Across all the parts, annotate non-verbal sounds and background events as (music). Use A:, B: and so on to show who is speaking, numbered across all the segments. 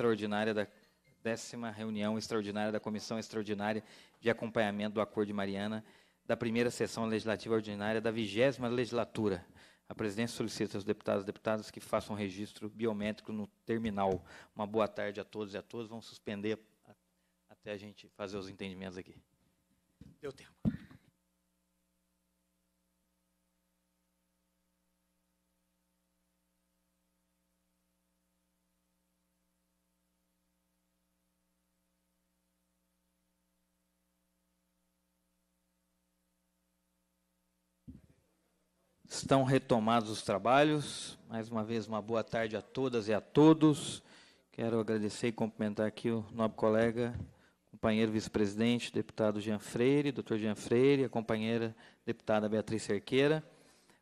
A: extraordinária da décima reunião extraordinária da Comissão Extraordinária de Acompanhamento do Acordo de Mariana da primeira sessão legislativa ordinária da vigésima legislatura. A presidência solicita aos deputados e deputadas que façam registro biométrico no terminal. Uma boa tarde a todos e a todas. Vamos suspender até a gente fazer os entendimentos aqui. Deu tempo. Estão retomados os trabalhos. Mais uma vez, uma boa tarde a todas e a todos. Quero agradecer e cumprimentar aqui o nobre colega, companheiro vice-presidente, deputado Jean Freire, doutor Jean Freire, a companheira deputada Beatriz Cerqueira,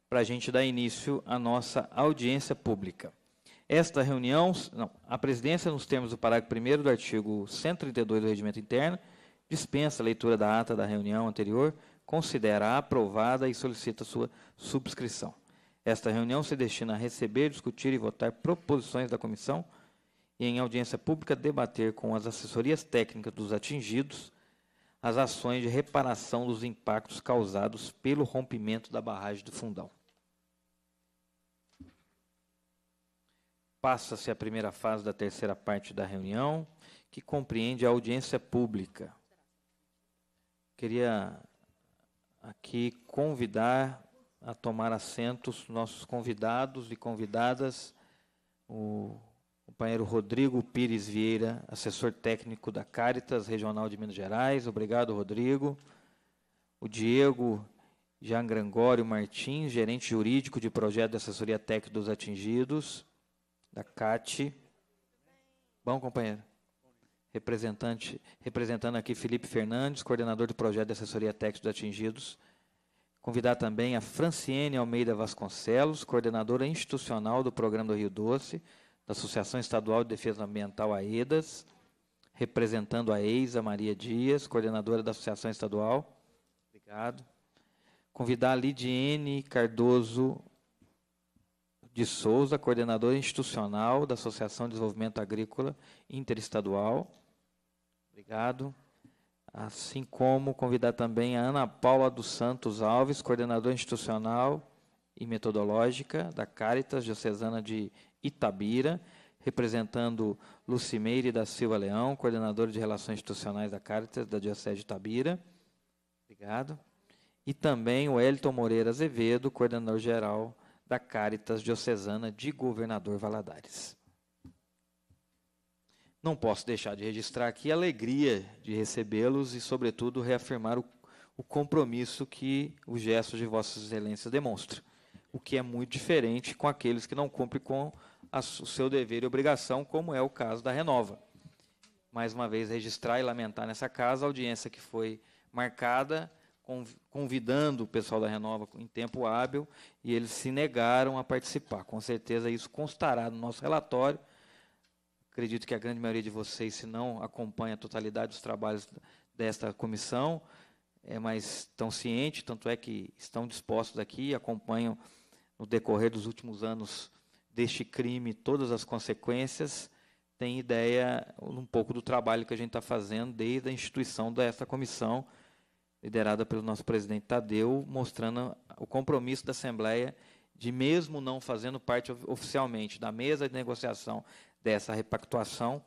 A: para a gente dar início à nossa audiência pública. Esta reunião, não, a presidência, nos termos do parágrafo 1 do artigo 132 do Regimento Interno, dispensa a leitura da ata da reunião anterior, considera aprovada e solicita sua subscrição. Esta reunião se destina a receber, discutir e votar proposições da comissão e, em audiência pública, debater com as assessorias técnicas dos atingidos as ações de reparação dos impactos causados pelo rompimento da barragem do Fundão. Passa-se a primeira fase da terceira parte da reunião, que compreende a audiência pública. Queria aqui convidar a tomar assentos nossos convidados e convidadas, o companheiro Rodrigo Pires Vieira, assessor técnico da Caritas Regional de Minas Gerais. Obrigado, Rodrigo. O Diego Jean Grangório Martins, gerente jurídico de projeto de assessoria técnica dos atingidos, da CAT. Bom, companheiro? representante, representando aqui Felipe Fernandes, coordenador do projeto de assessoria técnica dos atingidos. Convidar também a Franciene Almeida Vasconcelos, coordenadora institucional do Programa do Rio Doce, da Associação Estadual de Defesa Ambiental AEDAS, representando a EISA Maria Dias, coordenadora da Associação Estadual. Obrigado. Convidar a Lidiene Cardoso de Souza, coordenador institucional da Associação de Desenvolvimento Agrícola Interestadual. Obrigado. Assim como convidar também a Ana Paula dos Santos Alves, coordenadora institucional e metodológica da Caritas Diocesana de Itabira, representando Lucimeire da Silva Leão, coordenadora de Relações Institucionais da Caritas da Diocese de Itabira. Obrigado. E também o Elton Moreira Azevedo, coordenador geral da Caritas Diocesana de Governador Valadares. Não posso deixar de registrar aqui a alegria de recebê-los e, sobretudo, reafirmar o, o, compromisso que o gesto de Vossas Excelências demonstra, o que é muito diferente com aqueles que não cumprem com a, o seu dever e obrigação, como é o caso da Renova. Mais uma vez, registrar e lamentar nessa casa a audiência que foi marcada convidando o pessoal da Renova em tempo hábil e eles se negaram a participar. Com certeza isso constará no nosso relatório. Acredito que a grande maioria de vocês, se não acompanha a totalidade dos trabalhos desta comissão, é, mas estão cientes, tanto é que estão dispostos aqui, acompanham no decorrer dos últimos anos deste crime todas as consequências, têm ideia um pouco do trabalho que a gente está fazendo desde a instituição desta comissão liderada pelo nosso presidente Tadeu, mostrando o compromisso da Assembleia de, mesmo não fazendo parte oficialmente da mesa de negociação dessa repactuação,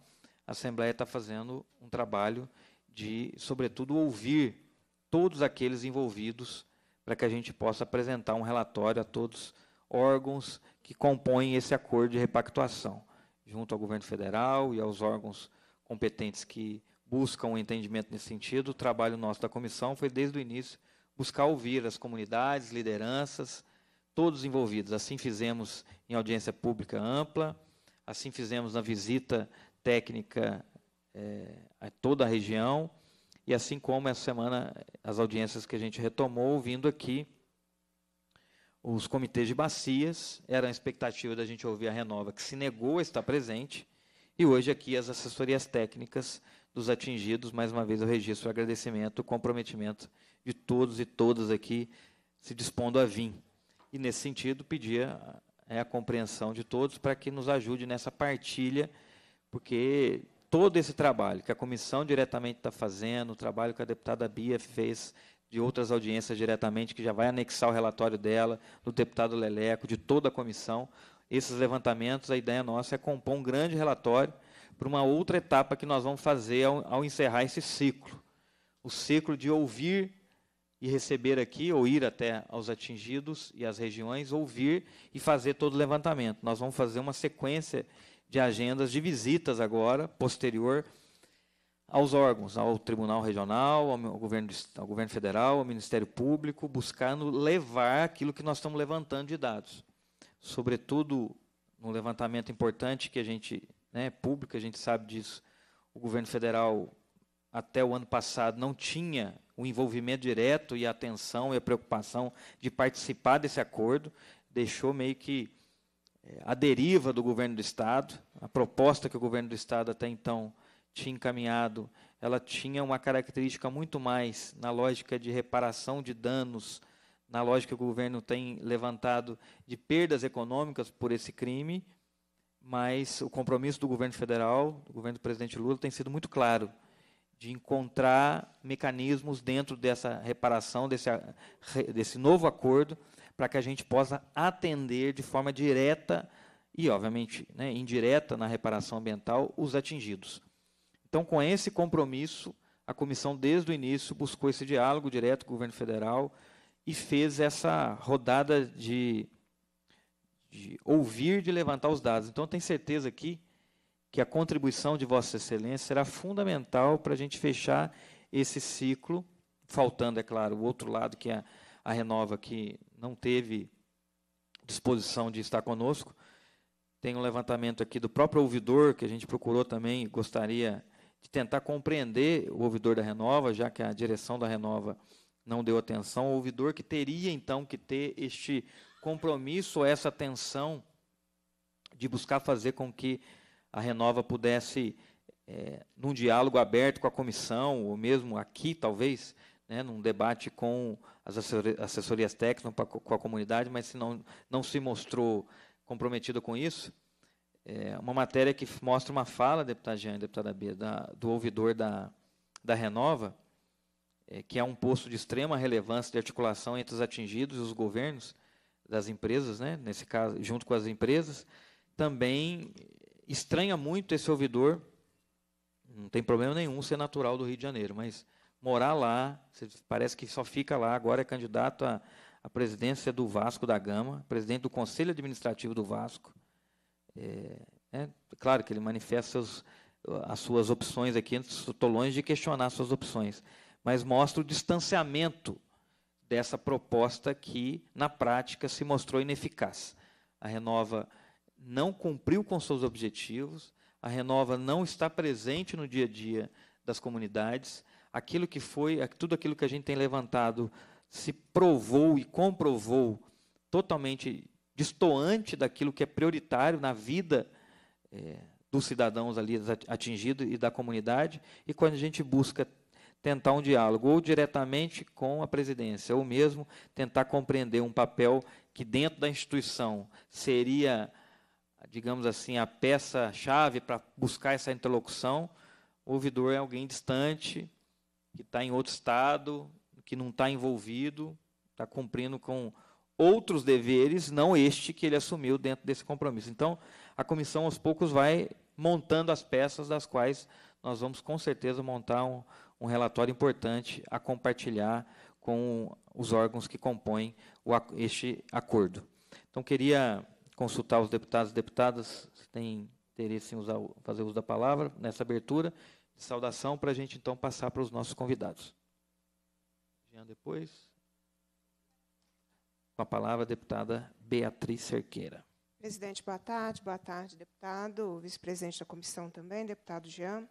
A: a Assembleia está fazendo um trabalho de, sobretudo, ouvir todos aqueles envolvidos para que a gente possa apresentar um relatório a todos órgãos que compõem esse acordo de repactuação, junto ao governo federal e aos órgãos competentes que buscam um entendimento nesse sentido. O trabalho nosso da comissão foi, desde o início, buscar ouvir as comunidades, lideranças, todos envolvidos. Assim fizemos em audiência pública ampla, assim fizemos na visita técnica é, a toda a região, e assim como essa semana as audiências que a gente retomou, ouvindo aqui os comitês de bacias, era a expectativa da gente ouvir a Renova, que se negou a estar presente, e hoje aqui as assessorias técnicas dos atingidos. Mais uma vez eu registro o agradecimento, o comprometimento de todos e todas aqui se dispondo a vir. E nesse sentido, pedir a, é, a compreensão de todos para que nos ajude nessa partilha, porque todo esse trabalho que a comissão diretamente está fazendo, o trabalho que a deputada Bia fez de outras audiências diretamente, que já vai anexar o relatório dela, do deputado Leleco, de toda a comissão, esses levantamentos, a ideia nossa é compor um grande relatório para uma outra etapa que nós vamos fazer ao, ao encerrar esse ciclo. O ciclo de ouvir e receber aqui, ou ir até aos atingidos e às regiões, ouvir e fazer todo o levantamento. Nós vamos fazer uma sequência de agendas de visitas agora, posterior aos órgãos, ao Tribunal Regional, ao governo, ao governo Federal, ao Ministério Público, buscando levar aquilo que nós estamos levantando de dados. Sobretudo, um levantamento importante que a gente né, pública, a gente sabe disso. O governo federal, até o ano passado, não tinha o envolvimento direto e a atenção e a preocupação de participar desse acordo, deixou meio que eh, a deriva do governo do Estado. A proposta que o governo do Estado até então tinha encaminhado, ela tinha uma característica muito mais na lógica de reparação de danos, na lógica que o governo tem levantado de perdas econômicas por esse crime, mas o compromisso do governo federal, do governo do presidente Lula, tem sido muito claro de encontrar mecanismos dentro dessa reparação, desse, desse novo acordo, para que a gente possa atender de forma direta e, obviamente, né, indireta na reparação ambiental os atingidos. Então, com esse compromisso, a comissão, desde o início, buscou esse diálogo direto com o governo federal e fez essa rodada de de ouvir, de levantar os dados. Então, tenho certeza aqui que a contribuição de Vossa Excelência será fundamental para a gente fechar esse ciclo, faltando, é claro, o outro lado, que a, é a Renova, que não teve disposição de estar conosco. Tem um levantamento aqui do próprio ouvidor, que a gente procurou também, gostaria de tentar compreender o ouvidor da Renova, já que a direção da Renova não deu atenção, o ouvidor que teria então que ter este compromisso, essa tensão de buscar fazer com que a Renova pudesse, é, num diálogo aberto com a comissão, ou mesmo aqui, talvez, né, num debate com as assessorias técnicas, com a comunidade, mas se não, não se mostrou comprometida com isso, é uma matéria que mostra uma fala, deputada Jean e deputada Bia, da, do ouvidor da, da Renova, é, que é um posto de extrema relevância de articulação entre os atingidos e os governos, das empresas, né? nesse caso, junto com as empresas, também estranha muito esse ouvidor. Não tem problema nenhum ser natural do Rio de Janeiro, mas morar lá, parece que só fica lá, agora é candidato à presidência do Vasco da Gama, presidente do Conselho Administrativo do Vasco. É, é claro que ele manifesta seus, as suas opções aqui, estou longe de questionar suas opções, mas mostra o distanciamento dessa proposta que, na prática, se mostrou ineficaz. A Renova não cumpriu com seus objetivos, a Renova não está presente no dia a dia das comunidades. Aquilo que foi, tudo aquilo que a gente tem levantado se provou e comprovou totalmente distoante daquilo que é prioritário na vida é, dos cidadãos ali atingidos e da comunidade. E quando a gente busca tentar um diálogo, ou diretamente com a presidência, ou mesmo tentar compreender um papel que dentro da instituição seria, digamos assim, a peça-chave para buscar essa interlocução. O ouvidor é alguém distante, que está em outro estado, que não está envolvido, está cumprindo com outros deveres, não este que ele assumiu dentro desse compromisso. Então, a comissão aos poucos vai montando as peças das quais nós vamos com certeza montar um, um relatório importante a compartilhar com os órgãos que compõem o, este acordo. Então, queria consultar os deputados e deputadas, se têm interesse em usar, fazer uso da palavra nessa abertura. Saudação para a gente, então, passar para os nossos convidados. Jean, depois. Com a palavra, a deputada Beatriz Cerqueira.
B: Presidente, boa tarde. Boa tarde, deputado, vice-presidente da comissão também, deputado Jean.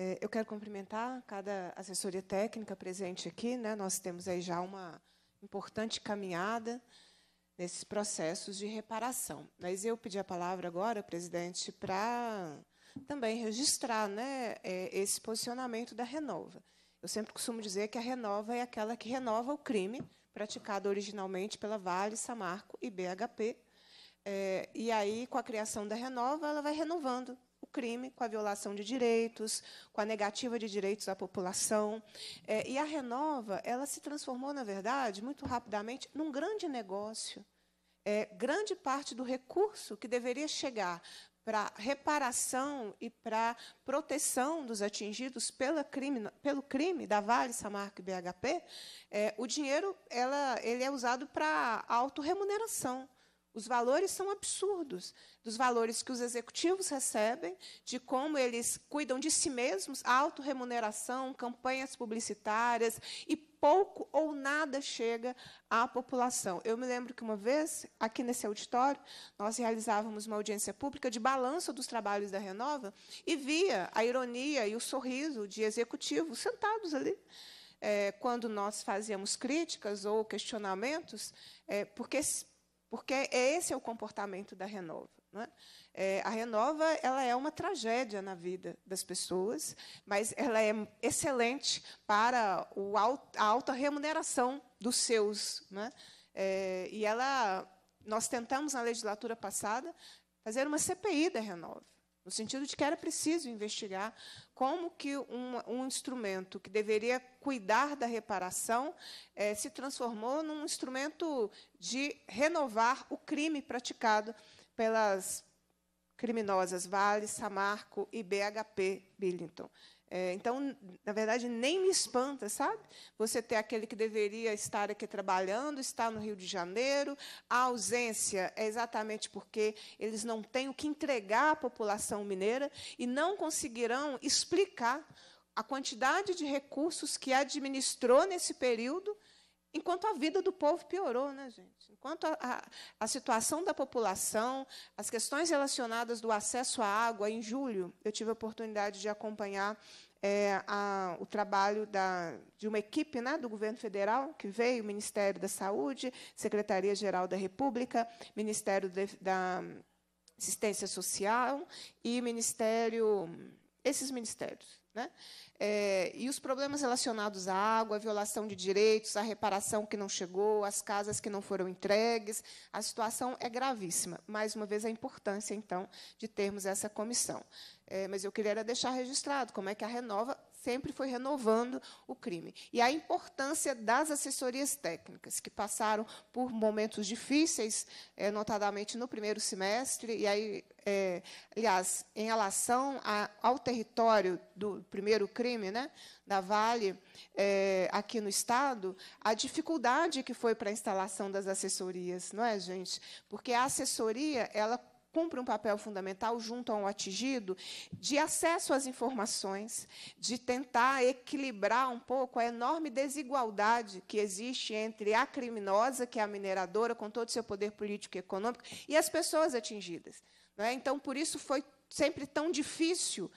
B: É, eu quero cumprimentar cada assessoria técnica presente aqui. Né? Nós temos aí já uma importante caminhada nesses processos de reparação. Mas eu pedi a palavra agora, presidente, para também registrar né, é, esse posicionamento da Renova. Eu sempre costumo dizer que a Renova é aquela que renova o crime praticado originalmente pela Vale, Samarco e BHP. É, e aí, com a criação da Renova, ela vai renovando crime, com a violação de direitos, com a negativa de direitos da população. É, e a Renova, ela se transformou, na verdade, muito rapidamente, num grande negócio. É, grande parte do recurso que deveria chegar para reparação e para proteção dos atingidos pela crime, pelo crime da Vale, Samarco e BHP, é, o dinheiro ela, ele é usado para autorremuneração. remuneração os valores são absurdos, dos valores que os executivos recebem, de como eles cuidam de si mesmos, autorremuneração, campanhas publicitárias, e pouco ou nada chega à população. Eu me lembro que uma vez, aqui nesse auditório, nós realizávamos uma audiência pública de balanço dos trabalhos da Renova e via a ironia e o sorriso de executivos sentados ali. É, quando nós fazíamos críticas ou questionamentos, é, porque porque é esse é o comportamento da Renova. É? É, a Renova ela é uma tragédia na vida das pessoas, mas ela é excelente para alto, a alta remuneração dos seus. Né? É? e ela, nós tentamos, na legislatura passada, fazer uma CPI da Renova no sentido de que era preciso investigar como que um, um instrumento que deveria cuidar da reparação eh, se transformou num instrumento de renovar o crime praticado pelas criminosas Vale, Samarco e BHP Billington. É, então, na verdade, nem me espanta, sabe? Você ter aquele que deveria estar aqui trabalhando, está no Rio de Janeiro, a ausência é exatamente porque eles não têm o que entregar à população mineira e não conseguirão explicar a quantidade de recursos que administrou nesse período, enquanto a vida do povo piorou, né, gente? Quanto à situação da população, as questões relacionadas do acesso à água, em julho, eu tive a oportunidade de acompanhar é, a, o trabalho da, de uma equipe né, do governo federal, que veio, Ministério da Saúde, Secretaria-Geral da República, Ministério de, da Assistência Social e Ministério. Esses ministérios, né? É, e os problemas relacionados à água, à violação de direitos, a reparação que não chegou, as casas que não foram entregues, a situação é gravíssima. Mais uma vez, a importância, então, de termos essa comissão. É, mas eu queria deixar registrado como é que a Renova sempre foi renovando o crime. E a importância das assessorias técnicas, que passaram por momentos difíceis, é, notadamente no primeiro semestre, e aí é, aliás, em relação a, ao território do primeiro crime né, da Vale, é, aqui no Estado, a dificuldade que foi para a instalação das assessorias, não é, gente? Porque a assessoria, ela cumpre um papel fundamental junto ao atingido de acesso às informações, de tentar equilibrar um pouco a enorme desigualdade que existe entre a criminosa, que é a mineradora, com todo o seu poder político e econômico, e as pessoas atingidas. É? Então, por isso foi sempre tão difícil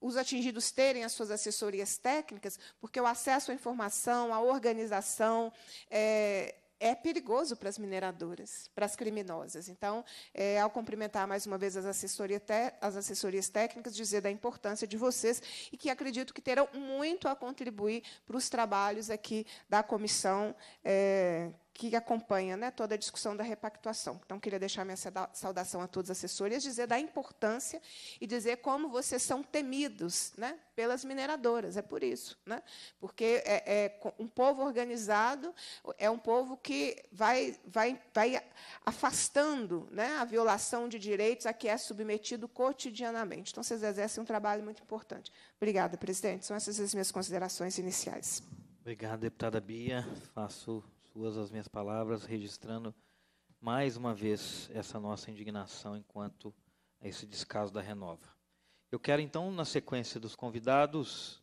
B: os atingidos terem as suas assessorias técnicas, porque o acesso à informação, à organização, é, é perigoso para as mineradoras, para as criminosas. Então, é, ao cumprimentar mais uma vez as, assessoria as assessorias técnicas, dizer da importância de vocês e que acredito que terão muito a contribuir para os trabalhos aqui da comissão. É, que acompanha né, toda a discussão da repactuação. Então, queria deixar minha saudação a todos os assessores, dizer da importância e dizer como vocês são temidos né, pelas mineradoras. É por isso. Né? Porque é, é, um povo organizado é um povo que vai, vai, vai afastando né, a violação de direitos a que é submetido cotidianamente. Então, vocês exercem um trabalho muito importante. Obrigada, presidente. São essas as minhas considerações iniciais.
A: Obrigado, deputada Bia. Faço suas as minhas palavras, registrando mais uma vez essa nossa indignação enquanto a esse descaso da Renova. Eu quero então, na sequência dos convidados,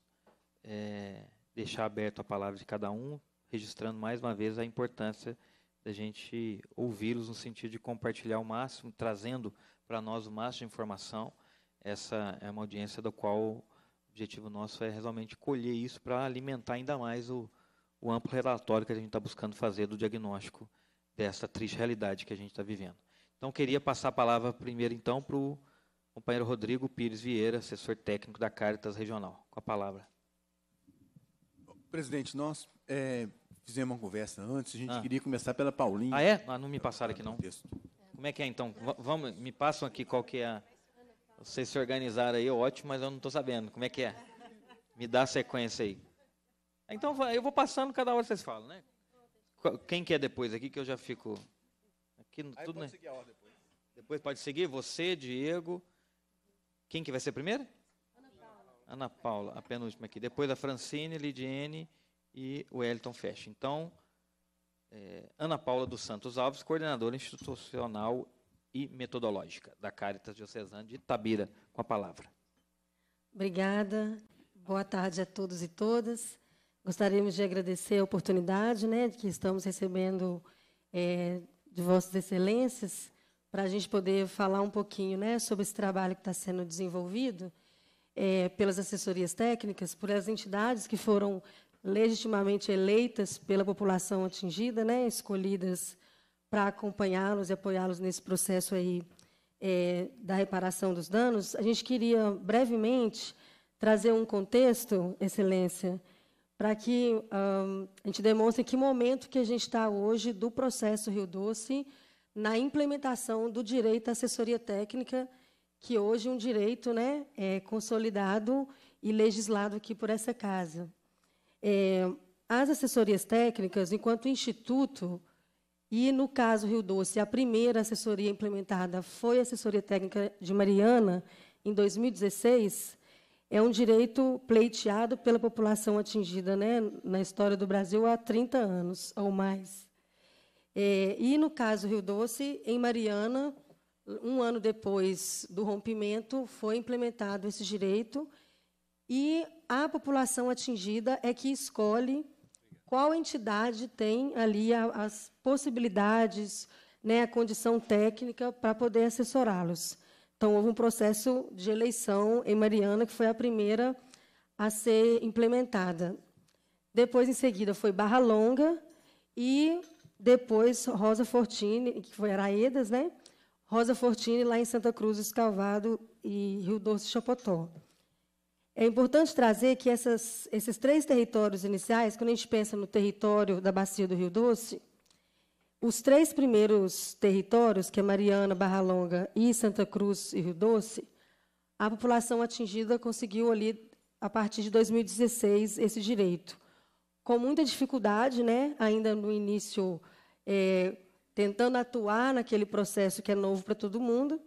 A: é, deixar aberto a palavra de cada um, registrando mais uma vez a importância da gente ouvi-los no sentido de compartilhar o máximo, trazendo para nós o máximo de informação. Essa é uma audiência da qual o objetivo nosso é realmente colher isso para alimentar ainda mais o, o amplo relatório que a gente está buscando fazer do diagnóstico dessa triste realidade que a gente está vivendo. Então, queria passar a palavra primeiro, então, para o companheiro Rodrigo Pires Vieira, assessor técnico da Caritas Regional. Com a palavra.
C: Presidente, nós é, fizemos uma conversa antes, a gente ah. queria começar pela Paulinha. Ah, é?
A: Ah, não me passaram aqui, não. Como é que é, então? V vamos, me passam aqui qual que é a... Vocês se organizaram aí, ótimo, mas eu não estou sabendo. Como é que é? Me dá a sequência aí. Então eu vou passando, cada hora vocês falam, né? Quem quer depois aqui que eu já fico aqui no, tudo, né? depois. pode seguir você, Diego. Quem que vai ser primeiro? Ana Paula. Ana Paula, a penúltima aqui. Depois a Francine, Lidiane e o Elton fecha. Então, é, Ana Paula dos Santos Alves, coordenadora institucional e metodológica da Caritas Diocesana de Itabira, com a palavra.
D: Obrigada. Boa tarde a todos e todas. Gostaríamos de agradecer a oportunidade né, que estamos recebendo é, de Vossas Excelências para a gente poder falar um pouquinho né, sobre esse trabalho que está sendo desenvolvido é, pelas assessorias técnicas, por as entidades que foram legitimamente eleitas pela população atingida, né, escolhidas para acompanhá-los e apoiá-los nesse processo aí é, da reparação dos danos. A gente queria brevemente trazer um contexto, Excelência, para que um, a gente demonstre em que momento que a gente está hoje do processo Rio Doce na implementação do direito à assessoria técnica, que hoje é um direito né, é consolidado e legislado aqui por essa casa. É, as assessorias técnicas, enquanto instituto, e no caso Rio Doce, a primeira assessoria implementada foi a assessoria técnica de Mariana, em 2016, é um direito pleiteado pela população atingida né, na história do Brasil há 30 anos ou mais. É, e, no caso Rio Doce, em Mariana, um ano depois do rompimento, foi implementado esse direito e a população atingida é que escolhe qual entidade tem ali a, as possibilidades, né, a condição técnica para poder assessorá-los. Então, houve um processo de eleição em Mariana, que foi a primeira a ser implementada. Depois, em seguida, foi Barra Longa e depois Rosa Fortini, que foi Araedas, né? Rosa Fortini, lá em Santa Cruz do Escalvado e Rio Doce Chapotó. É importante trazer que essas, esses três territórios iniciais, quando a gente pensa no território da bacia do Rio Doce, os três primeiros territórios, que é Mariana, Barra Longa e Santa Cruz e Rio Doce, a população atingida conseguiu ali, a partir de 2016, esse direito. Com muita dificuldade, né, ainda no início, é, tentando atuar naquele processo que é novo para todo mundo.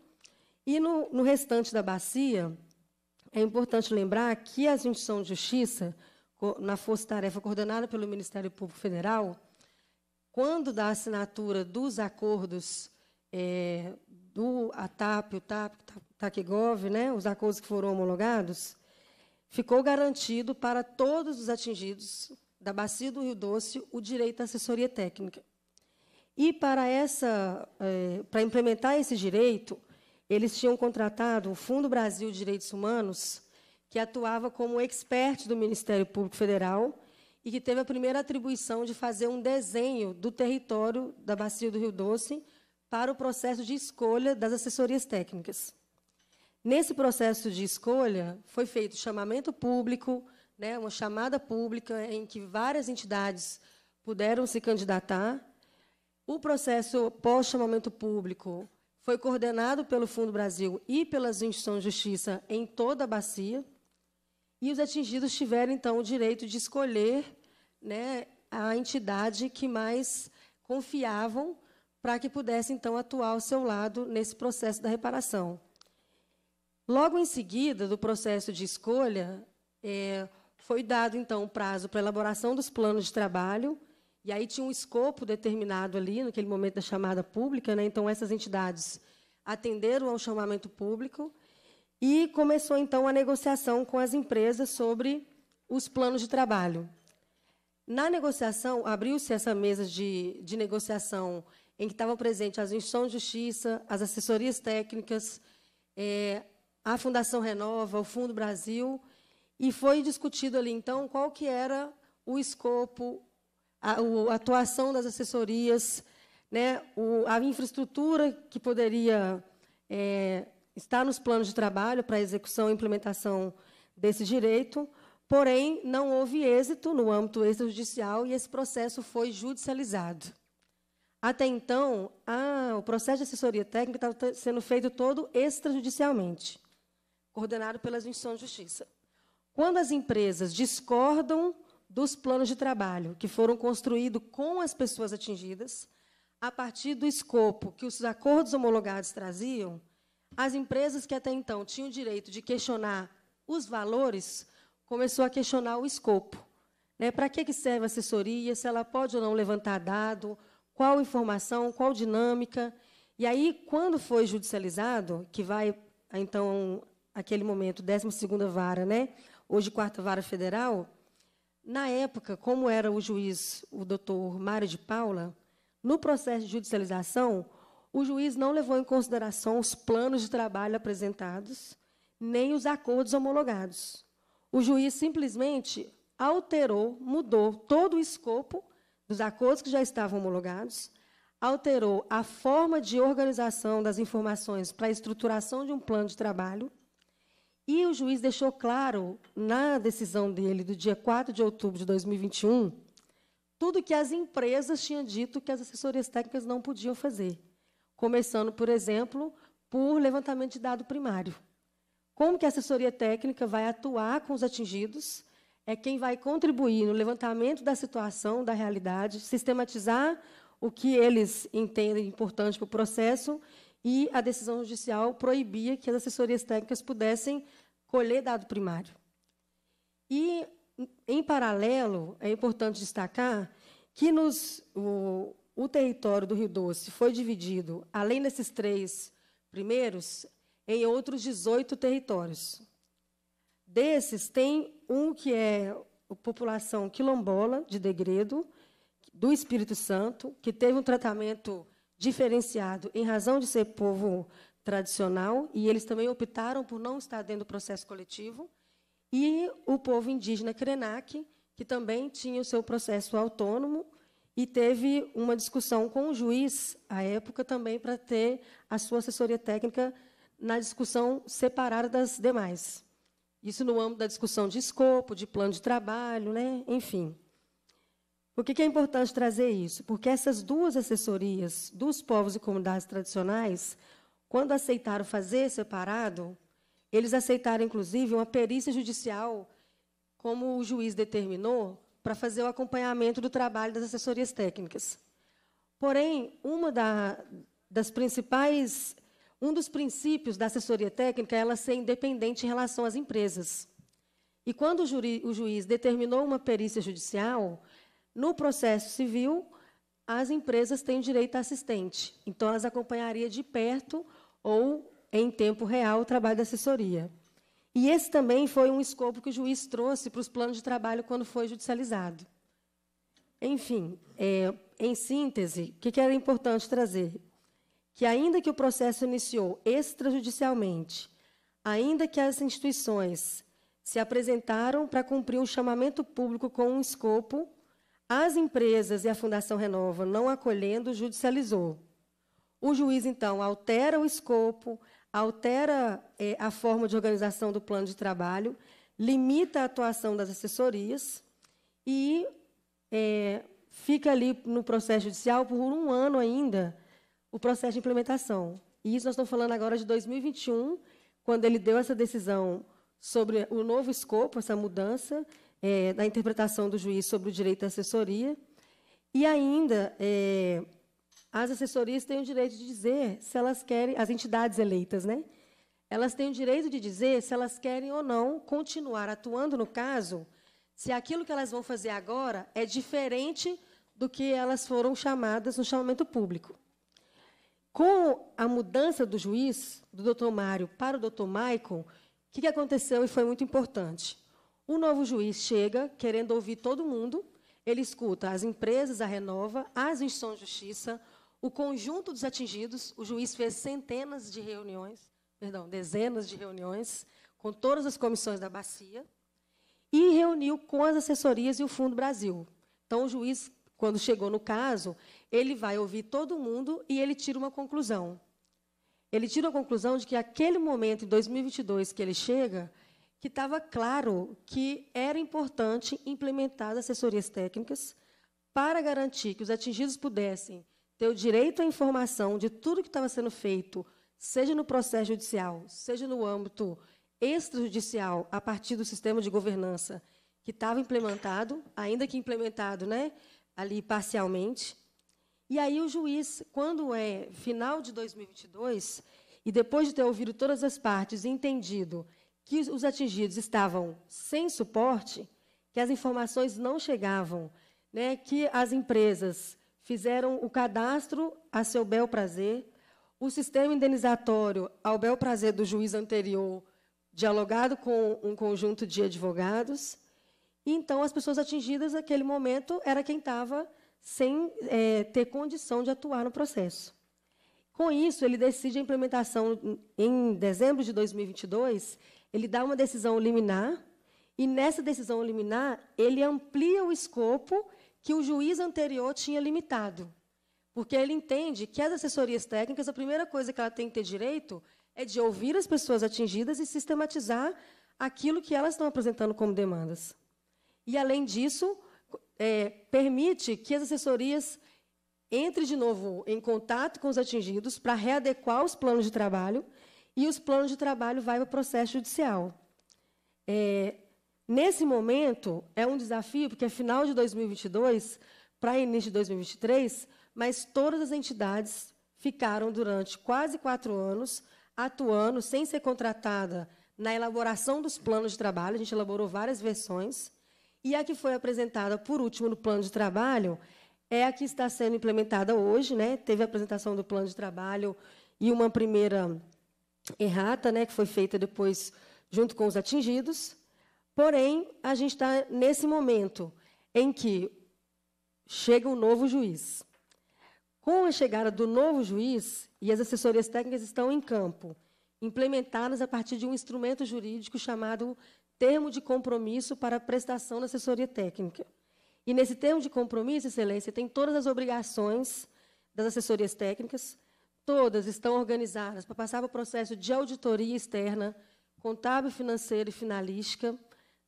D: E no, no restante da bacia, é importante lembrar que a instituição de Justiça, na Força Tarefa coordenada pelo Ministério Público Federal, quando da assinatura dos acordos é, do ATAP, o TAP, TACGOV, né, os acordos que foram homologados, ficou garantido para todos os atingidos da bacia do Rio Doce o direito à assessoria técnica. E para essa, é, para implementar esse direito, eles tinham contratado o Fundo Brasil de Direitos Humanos, que atuava como expert do Ministério Público Federal e que teve a primeira atribuição de fazer um desenho do território da bacia do Rio Doce para o processo de escolha das assessorias técnicas. Nesse processo de escolha, foi feito chamamento público, né, uma chamada pública em que várias entidades puderam se candidatar. O processo pós-chamamento público foi coordenado pelo Fundo Brasil e pelas instituições de justiça em toda a bacia, e os atingidos tiveram, então, o direito de escolher né, a entidade que mais confiavam para que pudesse, então, atuar ao seu lado nesse processo da reparação. Logo em seguida do processo de escolha, é, foi dado, então, o prazo para elaboração dos planos de trabalho, e aí tinha um escopo determinado ali, naquele momento da chamada pública, né? então essas entidades atenderam ao chamamento público, e começou então a negociação com as empresas sobre os planos de trabalho. Na negociação, abriu-se essa mesa de, de negociação em que estavam presentes as instituições de justiça, as assessorias técnicas, é, a Fundação Renova, o Fundo Brasil, e foi discutido ali, então, qual que era o escopo, a, a atuação das assessorias, né, o, a infraestrutura que poderia é, está nos planos de trabalho para execução e implementação desse direito, porém, não houve êxito no âmbito extrajudicial e esse processo foi judicializado. Até então, a, o processo de assessoria técnica estava sendo feito todo extrajudicialmente, coordenado pelas instituições de justiça. Quando as empresas discordam dos planos de trabalho que foram construídos com as pessoas atingidas, a partir do escopo que os acordos homologados traziam, as empresas que até então tinham o direito de questionar os valores, começou a questionar o escopo. Né? Para que, que serve a assessoria, se ela pode ou não levantar dado, qual informação, qual dinâmica. E aí, quando foi judicializado, que vai, então, aquele momento, 12ª vara, né? hoje quarta vara federal, na época, como era o juiz, o doutor Mário de Paula, no processo de judicialização, o juiz não levou em consideração os planos de trabalho apresentados, nem os acordos homologados. O juiz simplesmente alterou, mudou todo o escopo dos acordos que já estavam homologados, alterou a forma de organização das informações para a estruturação de um plano de trabalho, e o juiz deixou claro, na decisão dele do dia 4 de outubro de 2021, tudo que as empresas tinham dito que as assessorias técnicas não podiam fazer começando, por exemplo, por levantamento de dado primário. Como que a assessoria técnica vai atuar com os atingidos? É quem vai contribuir no levantamento da situação, da realidade, sistematizar o que eles entendem importante para o processo e a decisão judicial proibia que as assessorias técnicas pudessem colher dado primário. E, em paralelo, é importante destacar que nos, o território do Rio Doce foi dividido, além desses três primeiros, em outros 18 territórios. Desses, tem um que é a população quilombola de Degredo, do Espírito Santo, que teve um tratamento diferenciado em razão de ser povo tradicional, e eles também optaram por não estar dentro do processo coletivo, e o povo indígena Krenak, que também tinha o seu processo autônomo, e teve uma discussão com o juiz, à época, também para ter a sua assessoria técnica na discussão separada das demais. Isso no âmbito da discussão de escopo, de plano de trabalho, né? enfim. Por que, que é importante trazer isso? Porque essas duas assessorias dos povos e comunidades tradicionais, quando aceitaram fazer separado, eles aceitaram, inclusive, uma perícia judicial, como o juiz determinou, para fazer o acompanhamento do trabalho das assessorias técnicas. Porém, uma da, das principais, um dos princípios da assessoria técnica é ela ser independente em relação às empresas. E quando o, juri, o juiz determinou uma perícia judicial, no processo civil, as empresas têm direito a assistente. Então, elas acompanhariam de perto ou em tempo real o trabalho da assessoria. E esse também foi um escopo que o juiz trouxe para os planos de trabalho quando foi judicializado. Enfim, é, em síntese, o que, que era importante trazer? Que, ainda que o processo iniciou extrajudicialmente, ainda que as instituições se apresentaram para cumprir um chamamento público com um escopo, as empresas e a Fundação Renova, não acolhendo, judicializou. O juiz, então, altera o escopo, altera é, a forma de organização do plano de trabalho, limita a atuação das assessorias e é, fica ali no processo judicial por um ano ainda o processo de implementação. E isso nós estamos falando agora de 2021, quando ele deu essa decisão sobre o novo escopo, essa mudança é, da interpretação do juiz sobre o direito à assessoria. E ainda, é, as assessorias têm o direito de dizer se elas querem, as entidades eleitas, né? Elas têm o direito de dizer se elas querem ou não continuar atuando no caso, se aquilo que elas vão fazer agora é diferente do que elas foram chamadas no chamamento público. Com a mudança do juiz, do doutor Mário para o doutor Maicon, o que aconteceu e foi muito importante? O novo juiz chega querendo ouvir todo mundo, ele escuta as empresas, a Renova, as instituições de justiça, o conjunto dos atingidos, o juiz fez centenas de reuniões, perdão, dezenas de reuniões com todas as comissões da bacia e reuniu com as assessorias e o Fundo Brasil. Então o juiz, quando chegou no caso, ele vai ouvir todo mundo e ele tira uma conclusão. Ele tira a conclusão de que aquele momento em 2022 que ele chega, que estava claro que era importante implementar as assessorias técnicas para garantir que os atingidos pudessem ter o direito à informação de tudo que estava sendo feito, seja no processo judicial, seja no âmbito extrajudicial, a partir do sistema de governança que estava implementado, ainda que implementado né, ali parcialmente. E aí o juiz, quando é final de 2022, e depois de ter ouvido todas as partes e entendido que os atingidos estavam sem suporte, que as informações não chegavam, né, que as empresas fizeram o cadastro a seu bel prazer, o sistema indenizatório ao bel prazer do juiz anterior, dialogado com um conjunto de advogados. E, então, as pessoas atingidas naquele momento era quem estava sem é, ter condição de atuar no processo. Com isso, ele decide a implementação em dezembro de 2022. Ele dá uma decisão liminar e nessa decisão liminar ele amplia o escopo que o juiz anterior tinha limitado. Porque ele entende que as assessorias técnicas, a primeira coisa que ela tem que ter direito é de ouvir as pessoas atingidas e sistematizar aquilo que elas estão apresentando como demandas. E, além disso, é, permite que as assessorias entrem de novo em contato com os atingidos para readequar os planos de trabalho e os planos de trabalho vão para o processo judicial. É, Nesse momento, é um desafio, porque é final de 2022 para início de 2023, mas todas as entidades ficaram durante quase quatro anos atuando sem ser contratada na elaboração dos planos de trabalho. A gente elaborou várias versões. E a que foi apresentada por último no plano de trabalho é a que está sendo implementada hoje. Né? Teve a apresentação do plano de trabalho e uma primeira errata, né, que foi feita depois junto com os atingidos. Porém, a gente está nesse momento em que chega um novo juiz. Com a chegada do novo juiz, e as assessorias técnicas estão em campo, implementadas a partir de um instrumento jurídico chamado Termo de Compromisso para a Prestação da Assessoria Técnica. E nesse termo de compromisso, Excelência, tem todas as obrigações das assessorias técnicas, todas estão organizadas para passar para o processo de auditoria externa, contábil, financeira e finalística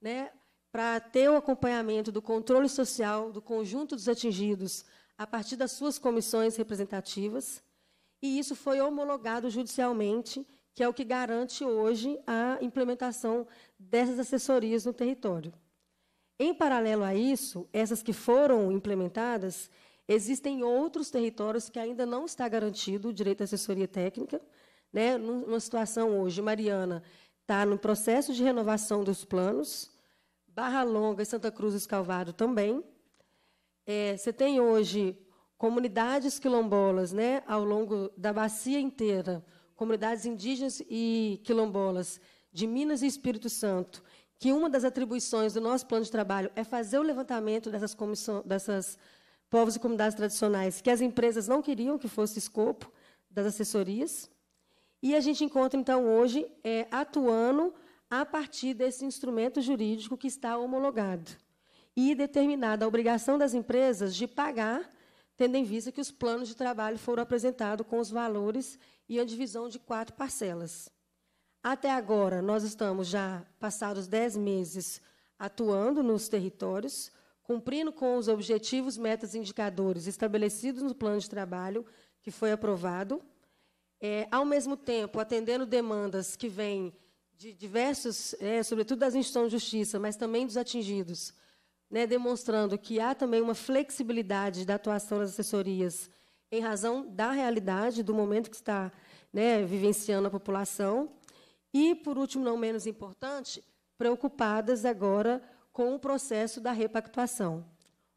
D: né, para ter o acompanhamento do controle social do conjunto dos atingidos a partir das suas comissões representativas. E isso foi homologado judicialmente, que é o que garante hoje a implementação dessas assessorias no território. Em paralelo a isso, essas que foram implementadas, existem outros territórios que ainda não está garantido o direito à assessoria técnica. Né? Numa situação hoje, Mariana está no processo de renovação dos planos, Barra Longa e Santa Cruz do Escalvado também. É, você tem hoje comunidades quilombolas né, ao longo da bacia inteira, comunidades indígenas e quilombolas de Minas e Espírito Santo, que uma das atribuições do nosso plano de trabalho é fazer o levantamento dessas, dessas povos e comunidades tradicionais que as empresas não queriam que fosse escopo das assessorias. E a gente encontra, então, hoje, é, atuando a partir desse instrumento jurídico que está homologado e determinada a obrigação das empresas de pagar, tendo em vista que os planos de trabalho foram apresentados com os valores e a divisão de quatro parcelas. Até agora, nós estamos já passados dez meses atuando nos territórios, cumprindo com os objetivos, metas e indicadores estabelecidos no plano de trabalho que foi aprovado, é, ao mesmo tempo atendendo demandas que vêm de diversos, é, sobretudo das instituições de justiça, mas também dos atingidos, né, demonstrando que há também uma flexibilidade da atuação das assessorias em razão da realidade, do momento que está né, vivenciando a população. E, por último, não menos importante, preocupadas agora com o processo da repactuação.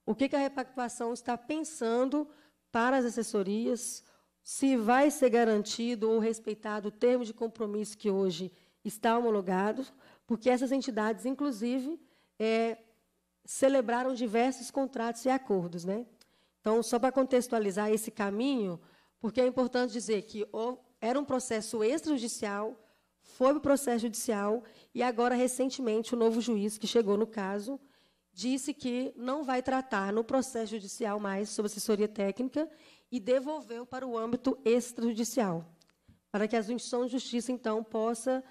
D: O que, que a repactuação está pensando para as assessorias, se vai ser garantido ou respeitado o termo de compromisso que hoje está homologado, porque essas entidades, inclusive, é, celebraram diversos contratos e acordos. Né? Então, só para contextualizar esse caminho, porque é importante dizer que era um processo extrajudicial, foi para processo judicial, e agora, recentemente, o novo juiz que chegou no caso disse que não vai tratar no processo judicial mais sobre assessoria técnica e devolveu para o âmbito extrajudicial, para que a instituição de justiça, então, possa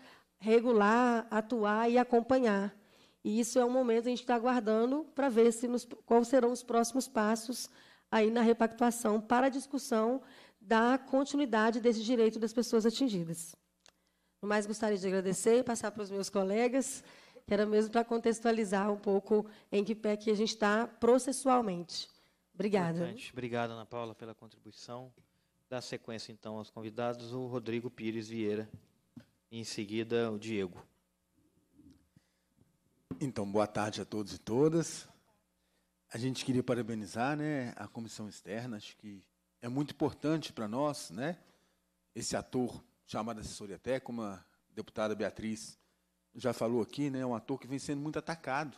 D: regular, atuar e acompanhar. E isso é um momento que a gente está aguardando para ver se nos, quais serão os próximos passos aí na repactuação para a discussão da continuidade desse direito das pessoas atingidas. No mais, gostaria de agradecer e passar para os meus colegas, que era mesmo para contextualizar um pouco em que pé que a gente está processualmente. Obrigada. Importante.
A: Obrigado, Ana Paula, pela contribuição. Dá sequência, então, aos convidados, o Rodrigo Pires Vieira em seguida o Diego.
C: Então, boa tarde a todos e todas. A gente queria parabenizar né, a comissão externa, acho que é muito importante para nós, né, esse ator chamado assessoria técnica, como a deputada Beatriz já falou aqui, né, é um ator que vem sendo muito atacado,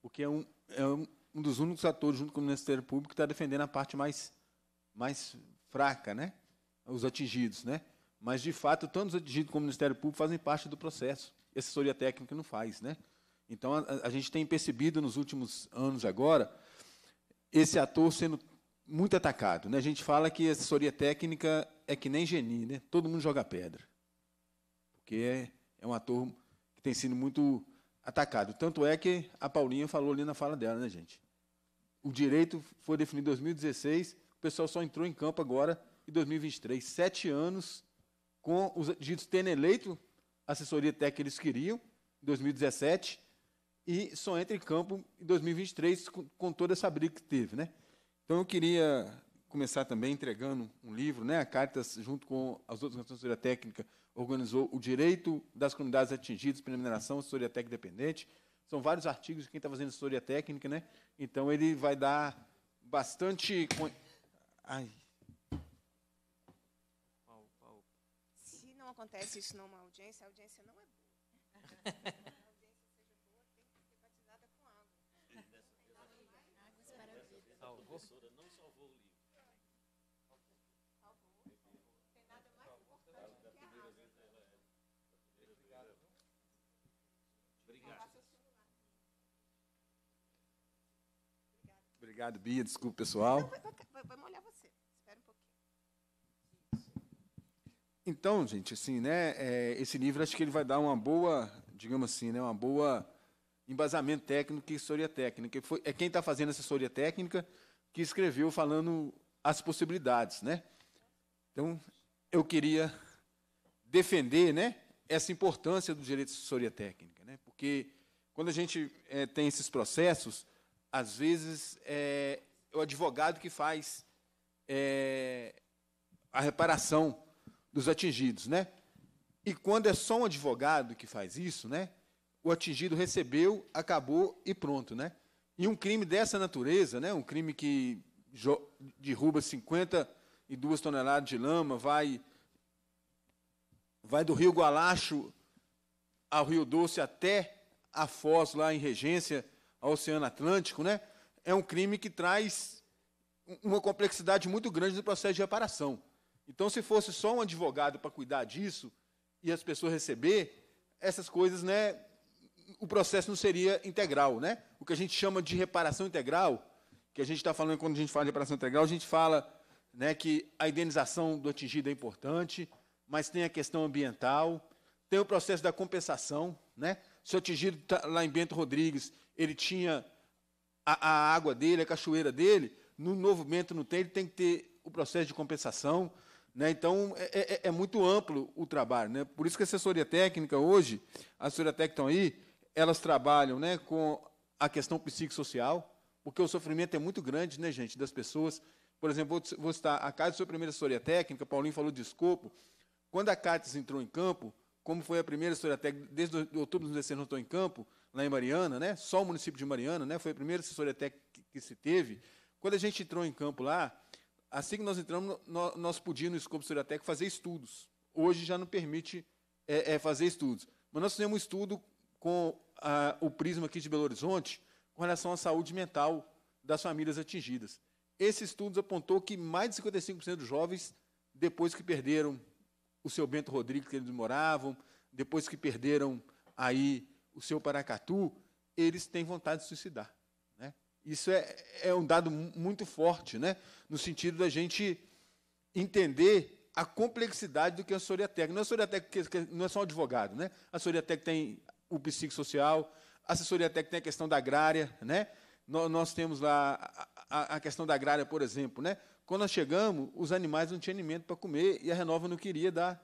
C: porque é um, é um dos únicos atores, junto com o Ministério Público, que está defendendo a parte mais, mais fraca, né, os atingidos. Né. Mas, de fato, tanto os atingidos como o Ministério Público fazem parte do processo. E a assessoria técnica não faz. Né? Então, a, a gente tem percebido nos últimos anos agora esse ator sendo muito atacado. Né? A gente fala que a assessoria técnica é que nem geni, né? todo mundo joga pedra. Porque é, é um ator que tem sido muito atacado. Tanto é que a Paulinha falou ali na fala dela, né, gente? O direito foi definido em 2016, o pessoal só entrou em campo agora em 2023. Sete anos com os egípcios terem eleito a assessoria técnica que eles queriam, em 2017, e só entra em campo em 2023, com, com toda essa briga que teve. Né? Então eu queria começar também entregando um livro, né? a Cartas junto com as outras organizações técnicas organizou o direito das comunidades atingidas pela mineração, assessoria técnica independente. São vários artigos de quem está fazendo assessoria técnica, né? então ele vai dar bastante... Ai...
B: acontece isso numa audiência, a audiência não é boa. Para que A audiência seja boa, tem que ser batizada com água. Águas para a vida. A professora
E: não salvou o livro. Salvou.
B: Tem nada mais importante que a água.
E: Obrigado. Obrigado.
C: Obrigado, Bia. Desculpa, pessoal.
B: Não, vai, vai, vai molhar
C: Então, gente, assim, né, é, esse livro acho que ele vai dar uma boa, digamos assim, né, uma boa embasamento técnico e história técnica. Foi, é quem está fazendo assessoria técnica que escreveu falando as possibilidades, né? Então, eu queria defender, né, essa importância do direito de assessoria técnica, né? Porque quando a gente é, tem esses processos, às vezes é, é o advogado que faz é, a reparação dos atingidos, né? E quando é só um advogado que faz isso, né? O atingido recebeu, acabou e pronto, né? E um crime dessa natureza, né? Um crime que derruba 52 toneladas de lama, vai vai do Rio Gualacho ao Rio Doce até a Foz lá em Regência, ao Oceano Atlântico, né? É um crime que traz uma complexidade muito grande do processo de reparação. Então, se fosse só um advogado para cuidar disso e as pessoas receber, essas coisas, né, o processo não seria integral, né? O que a gente chama de reparação integral, que a gente está falando quando a gente fala de reparação integral, a gente fala né, que a indenização do atingido é importante, mas tem a questão ambiental, tem o processo da compensação, né? Se o atingido tá lá em Bento Rodrigues, ele tinha a, a água dele, a cachoeira dele, no novo Bento não tem, ele tem que ter o processo de compensação. Né? Então, é, é, é, é, muito amplo o trabalho. Né? Por isso que a assessoria técnica hoje, a assessoria técnica estão aí, elas trabalham né, com a questão psicossocial, porque o sofrimento é muito grande, né, gente, das pessoas. Por exemplo, vou, vou citar a Cátia, sua primeira assessoria técnica, Paulinho falou de escopo. Quando a Cátia entrou em campo, como foi a primeira assessoria técnica, desde outubro de 2016 não estou em campo, lá em Mariana, né? só o município de Mariana, né? foi a primeira assessoria técnica que, que se teve. Quando a gente entrou em campo lá, Assim que nós entramos, nós podíamos, no escopo Suriatec, fazer estudos. Hoje já não permite é, é, fazer estudos. Mas nós fizemos um estudo com a, o prisma aqui de Belo Horizonte com relação à saúde mental das famílias atingidas. Esse estudo apontou que mais de 55% dos jovens, depois que perderam o seu Bento Rodrigues, que eles moravam, depois que perderam aí o seu Paracatu, eles têm vontade de suicidar. Isso é, é um dado muito forte, né? no sentido da gente entender a complexidade do que é a Soriatec. Não é, Soriatec, não é só um advogado, né? a Soriatec tem o psicossocial, a assessoria técnica tem a questão da agrária, né? nós, temos lá a, a questão da agrária, por exemplo, né? Quando nós chegamos, os animais não tinham alimento para comer e a Renova não queria dar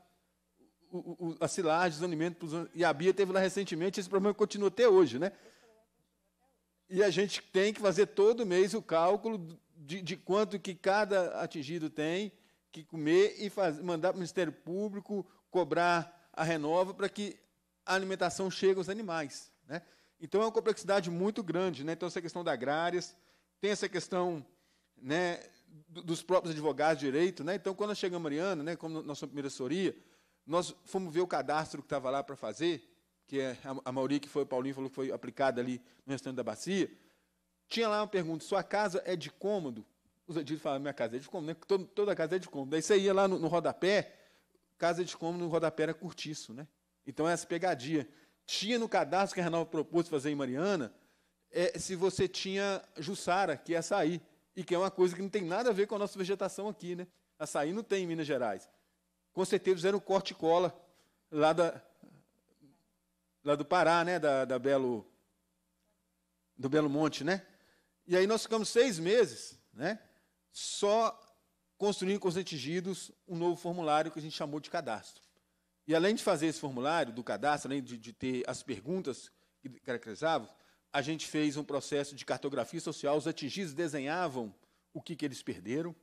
C: o, o, as silagens, os alimentos. Pros, e a Bia teve lá recentemente, esse problema continua até hoje, né? E a gente tem que fazer todo mês o cálculo de, de quanto que cada atingido tem que comer e faz, mandar para o Ministério Público cobrar a renova para que a alimentação chegue aos animais. Né? Então é uma complexidade muito grande. Né? Então, essa questão da agrárias, tem essa questão né, dos próprios advogados de direito. Né? Então, quando chega chegamos a Mariana, né, como nossa primeira assessoria, nós fomos ver o cadastro que estava lá para fazer, que é a Mauri, que foi o Paulinho, falou que foi aplicada ali no Restante da Bacia, tinha lá uma pergunta, sua casa é de cômodo? Os adidos falavam, minha casa é de cômodo, né? toda, toda casa é de cômodo. Daí você ia lá no, no rodapé, casa de cômodo no rodapé era curtiço, né? Então, essa pegadinha. Tinha no cadastro que a Renal propôs fazer em Mariana, é, se você tinha Jussara, que é açaí, e que é uma coisa que não tem nada a ver com a nossa vegetação aqui, né? Açaí não tem em Minas Gerais. Com certeza fizeram corte cola lá da, lá do Pará, né? Da, da Belo, do Belo Monte, né? E aí nós ficamos seis meses, né? Só construindo com os atingidos um novo formulário que a gente chamou de cadastro. E além de fazer esse formulário do cadastro, além de, de ter as perguntas que caracterizavam, a gente fez um processo de cartografia social. Os atingidos desenhavam o que, que eles perderam.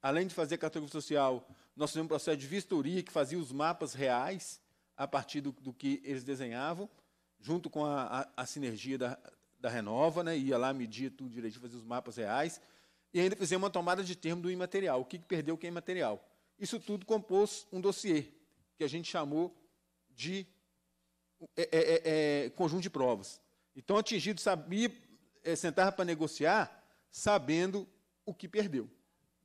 C: Além de fazer cartografia social, nós fizemos um processo de vistoria que fazia os mapas reais a partir do, do que eles desenhavam, junto com a, a, a sinergia da, da Renova, né? ia lá medir tudo direitinho, fazer os mapas reais, e ainda fizemos uma tomada de termo do imaterial, o que perdeu, o que é imaterial. Isso tudo compôs um dossiê, que a gente chamou de é, é, é, é conjunto de provas. Então, atingido sabia, é, sentava para negociar sabendo o que perdeu,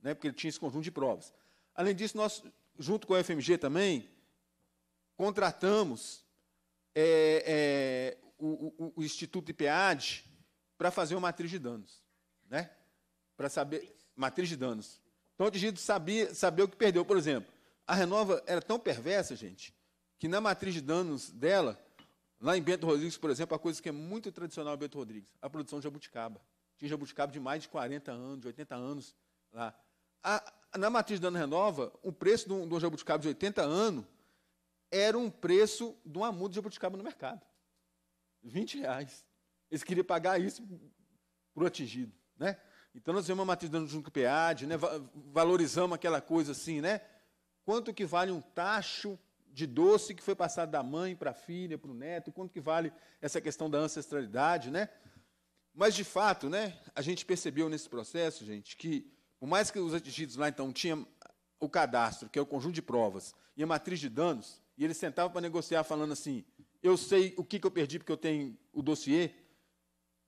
C: né? porque ele tinha esse conjunto de provas. Além disso, nós, junto com a FMG também, contratamos é, é, o, o, o, Instituto IPAD para fazer uma matriz de danos. Né? Para saber. Matriz de danos. Então, o Digito sabia saber o que perdeu. Por exemplo, a Renova era tão perversa, gente, que na matriz de danos dela, lá em Bento Rodrigues, por exemplo, a coisa que é muito tradicional em Bento Rodrigues, a produção de jabuticaba. Tinha jabuticaba de mais de 40 anos, de 80 anos lá. A, na matriz de danos renova, o preço do de um jabuticaba de 80 anos era um preço de uma muda de jabuticaba no mercado. 20 reais. Eles queriam pagar isso para o atingido. Né? Então nós vemos a matriz dando junto com o PEAD, né? valorizamos aquela coisa assim, né? Quanto que vale um tacho de doce que foi passado da mãe para a filha, para o neto, quanto que vale essa questão da ancestralidade, né? Mas, de fato, né, a gente percebeu nesse processo, gente, que, por mais que os atingidos lá, então, tinham o cadastro, que é o conjunto de provas, e a matriz de danos, e ele sentava para negociar, falando assim: eu sei o que, que eu perdi porque eu tenho o dossiê,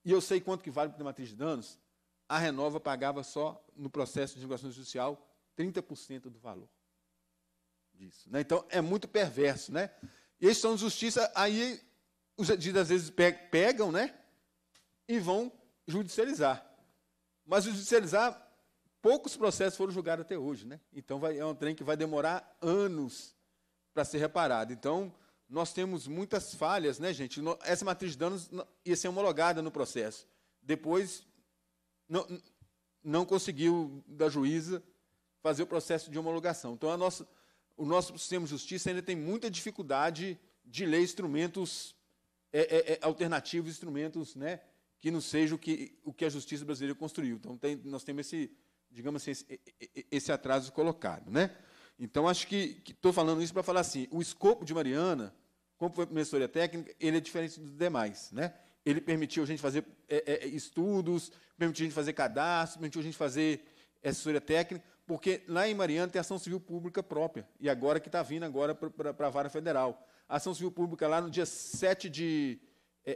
C: e eu sei quanto que vale para a matriz de danos. A Renova pagava só, no processo de negociação judicial, 30% do valor disso. Né? Então, é muito perverso. Né? E eles são justiça, aí os adidos às vezes pegam né? e vão judicializar. Mas judicializar, poucos processos foram julgados até hoje. Né? Então, vai, é um trem que vai demorar anos para ser reparada. Então, nós temos muitas falhas, né, gente? Essa matriz de danos ia ser homologada no processo. Depois, não, não conseguiu da juíza fazer o processo de homologação. Então, nossa, o nosso sistema de justiça ainda tem muita dificuldade de ler instrumentos é, é, é alternativos, instrumentos né, que não sejam o que, o que a justiça brasileira construiu. Então, tem, nós temos esse, digamos assim, esse, esse atraso colocado. Né? Então, acho que estou falando isso para falar assim: o escopo de Mariana, como foi a minha técnica, ele é diferente dos demais. Né? Ele permitiu a gente fazer é, é, é estudos, permitiu a gente fazer cadastro, permitiu a gente fazer assessoria técnica, porque lá em Mariana tem ação civil pública própria, e agora que está vindo agora para a vara federal. A ação civil pública lá no dia 7 de, é,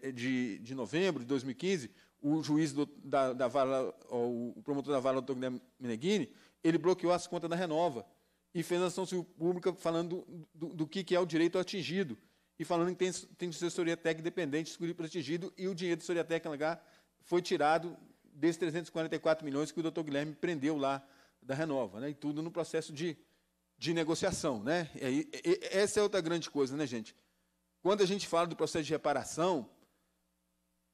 C: é, é, de, de novembro de 2015, o juiz do, da, da, vara, o promotor da vara, o Antônio Meneghini, ele bloqueou as contas da Renova e fez ação civil pública falando do, do, do que, é o direito atingido e falando que tem, tem assessoria técnica dependente escolhido para atingido e o dinheiro da assessoria técnica foi tirado desses 344 milhões que o doutor Guilherme prendeu lá da Renova, né, e tudo no processo de, de negociação. Né? E aí, e, essa é outra grande coisa, né, gente? Quando a gente fala do processo de reparação,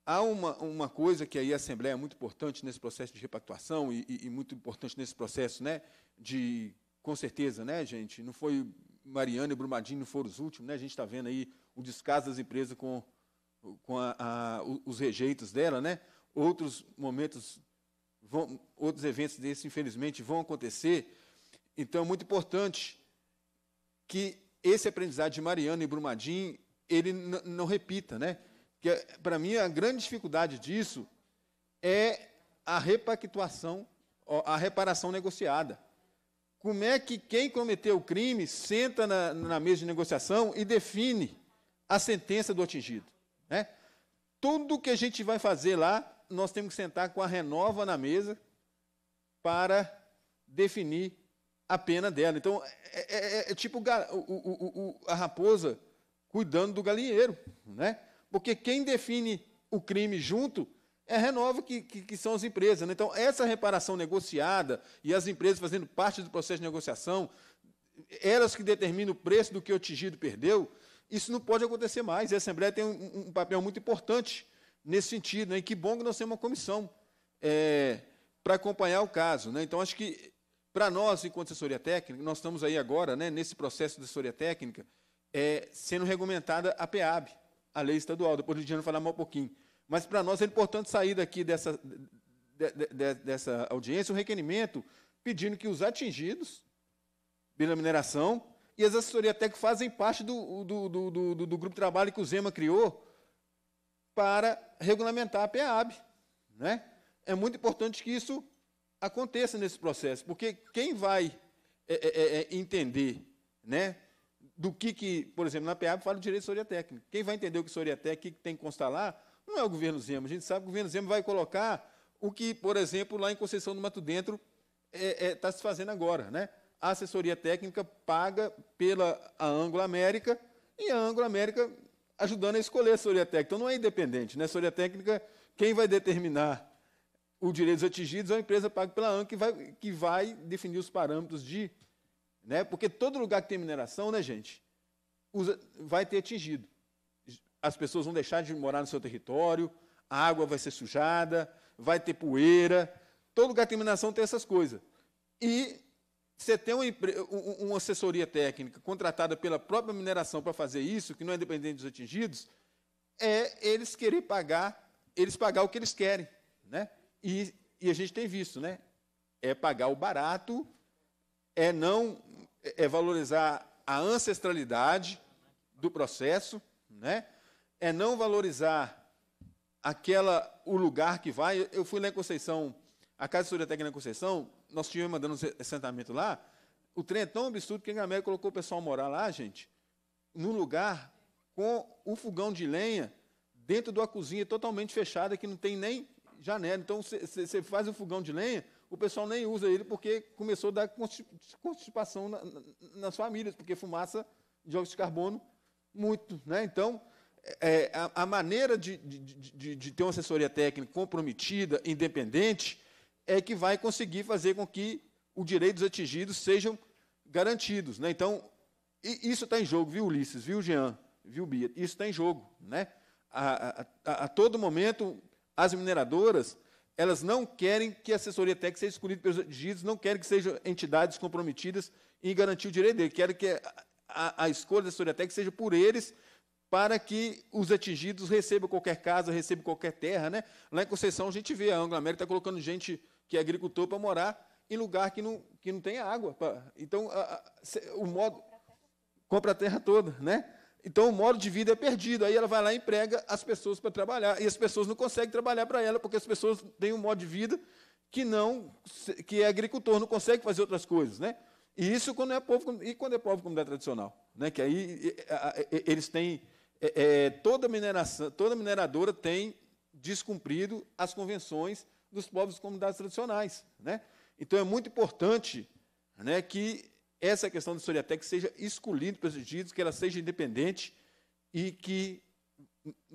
C: Há uma, uma coisa que aí a Assembleia é muito importante nesse processo de repactuação e, e, e muito importante nesse processo né, de, com certeza, né, gente, não foi Mariana e Brumadinho não foram os últimos, né, a gente está vendo aí o descaso das empresas com, com a, a, os rejeitos dela, né? outros momentos, vão, outros eventos desses, infelizmente, vão acontecer. Então, é muito importante que esse aprendizado de Mariana e Brumadinho, ele não repita, né? que para mim a grande dificuldade disso é a repactuação, a reparação negociada. Como é que quem cometeu o crime senta na, na mesa de negociação e define a sentença do atingido? Né? Tudo que a gente vai fazer lá, nós temos que sentar com a renova na mesa para definir a pena dela. Então, é, é, é, é tipo o, o, o, a raposa cuidando do galinheiro. Né? Porque quem define o crime junto é a Renova, que, que, que, são as empresas. Né? Então, essa reparação negociada e as empresas fazendo parte do processo de negociação, elas que determinam o preço do que o atingido perdeu, isso não pode acontecer mais. E a Assembleia tem um, um papel muito importante nesse sentido. Né? E que bom que nós temos uma comissão é, para acompanhar o caso. Né? Então, acho que, para nós, enquanto assessoria técnica, nós estamos aí agora, né, nesse processo de assessoria técnica, é, sendo regulamentada a PEAB a lei estadual. Depois o Lidiano falar mais um pouquinho. Mas para nós é importante sair daqui dessa, de, de, dessa audiência um requerimento pedindo que os atingidos pela mineração e as assessorias até que fazem parte do, do, do, do, do grupo de trabalho que o Zema criou para regulamentar a PEAB. Né? É muito importante que isso aconteça nesse processo, porque quem vai é, é, é, é entender né, do que, que por exemplo, na PEAB fala de diretoria técnica. Quem vai entender o que é técnica, o que, tem que constar lá, não é o governo Zema. A gente sabe que o governo Zema vai colocar o que, por exemplo, lá em Conceição do Mato Dentro está é, é, tá se fazendo agora. Né? A assessoria técnica paga pela a Anglo América e a Anglo América ajudando a escolher a assessoria técnica. Então, não é independente. Né? A assessoria técnica, quem vai determinar os direitos atingidos é a empresa paga pela ANC que vai, que vai definir os parâmetros de né? Porque todo lugar que tem mineração, né, gente, usa, vai ter atingido. As pessoas vão deixar de morar no seu território, a água vai ser sujada, vai ter poeira. Todo lugar que tem mineração tem essas coisas. E você tem uma, uma assessoria técnica contratada pela própria mineração para fazer isso, que não é independente dos atingidos, é eles querer pagar, eles pagar o que eles querem. Né? E, e a gente tem visto, né? É pagar o barato é não é valorizar a ancestralidade do processo, né? É não valorizar aquela o lugar que vai. Eu fui lá em Conceição, a Casa de História Técnica Conceição, nós tínhamos mandando um assentamento lá. O trem é tão absurdo que a Gamera colocou o pessoal morar lá, gente, num lugar com o fogão de lenha dentro de uma cozinha totalmente fechada que não tem nem janela. Então você faz o fogão de lenha o pessoal nem usa ele porque começou a dar constipação na, na, nas famílias, porque fumaça, óxido de carbono, muito. Né? Então, é, é a, a, maneira de, de, de, de, ter uma assessoria técnica comprometida, independente, é que vai conseguir fazer com que os direitos atingidos sejam garantidos. Né? Então, isso está em jogo, viu, Ulisses, viu, Jean, viu, Bia? Isso está em jogo. Né? A, a, a todo momento, as mineradoras elas não querem que a assessoria técnica seja escolhida pelos atingidos, não querem que sejam entidades comprometidas em garantir o direito dele, querem que a, a escolha da assessoria técnica seja por eles, para que os atingidos recebam qualquer casa, recebam qualquer terra. Né? Lá em Conceição, a gente vê, a Anglo América está colocando gente que é agricultor para morar em lugar que não, que não tem água. Pra, então, a, a, o modo... Compra a terra toda, né? Então o modo de vida é perdido. Aí ela vai lá e emprega as pessoas para trabalhar. E as pessoas não conseguem trabalhar para ela, porque as pessoas têm um modo de vida que não, que é agricultor, não consegue fazer outras coisas. Né? E isso quando é povo, e quando é povo comunidade tradicional. Né? Que aí eles têm. É, é, toda, mineração, toda mineradora tem descumprido as convenções dos povos e comunidades tradicionais. Né? Então é muito importante né, que essa questão da Soriatec seja escolhida pelos exigidos, que ela seja independente e que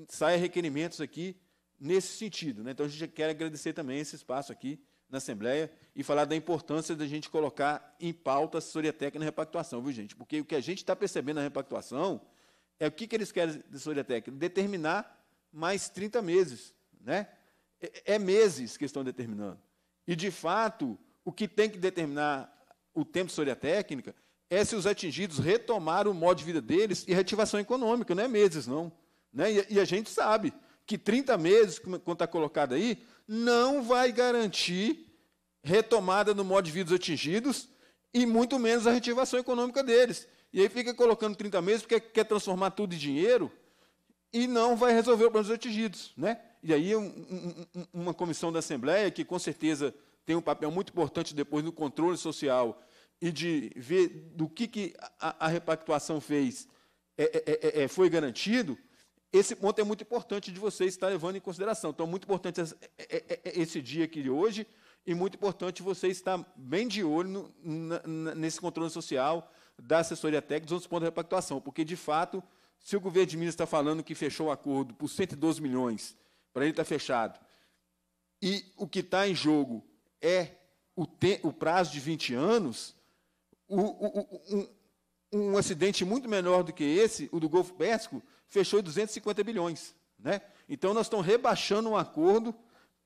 C: saia requerimentos aqui nesse sentido. Né? Então, a gente quer agradecer também esse espaço aqui na Assembleia e falar da importância da gente colocar em pauta a Soriatec na repactuação, viu, gente? Porque o que a gente está percebendo na repactuação é o que, que eles querem da Soriatec Determinar mais 30 meses, né? É, é meses que estão determinando. E, de fato, o que tem que determinar o tempo sobre a técnica, é se os atingidos retomaram o modo de vida deles e reativação econômica, não é meses, não. Né? E, e a gente sabe que 30 meses, como está colocado aí, não vai garantir retomada no modo de vida dos atingidos e muito menos a reativação econômica deles. E aí fica colocando 30 meses porque quer transformar tudo em dinheiro e não vai resolver o problema dos atingidos. Né? E aí um, um, uma comissão da Assembleia, que com certeza tem um papel muito importante depois no controle social e de ver do que, que a, a repactuação fez é, é, é, é, é foi garantido, esse ponto é muito importante de você estar levando em consideração. Então, muito importante é, esse dia aqui de hoje e muito importante você estar bem de olho no, na, nesse controle social da assessoria técnica dos outros pontos de repactuação, porque, de fato, se o governo de Minas está falando que fechou o acordo por 112 milhões, para ele está fechado, e o que está em jogo é o, te, o prazo de 20 anos, o, o, um, um acidente muito menor do que esse, o do Golfo Pérsico, fechou 250 bilhões. Né? Então, nós estamos rebaixando um acordo,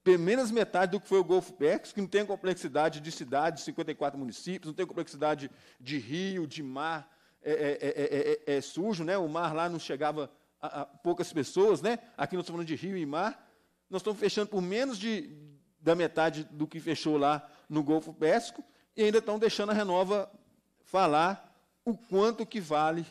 C: pelo menos metade do que foi o Golfo Pérsico, que não tem complexidade de cidades, 54 municípios, não tem complexidade de rio, de mar é é é, é, é, é, é sujo, né? o mar lá não chegava a, a poucas pessoas, né? aqui nós estamos falando de rio e mar, nós estamos fechando por menos de, da metade do que fechou lá no Golfo Pérsico, e ainda estão deixando a Renova falar o quanto que vale,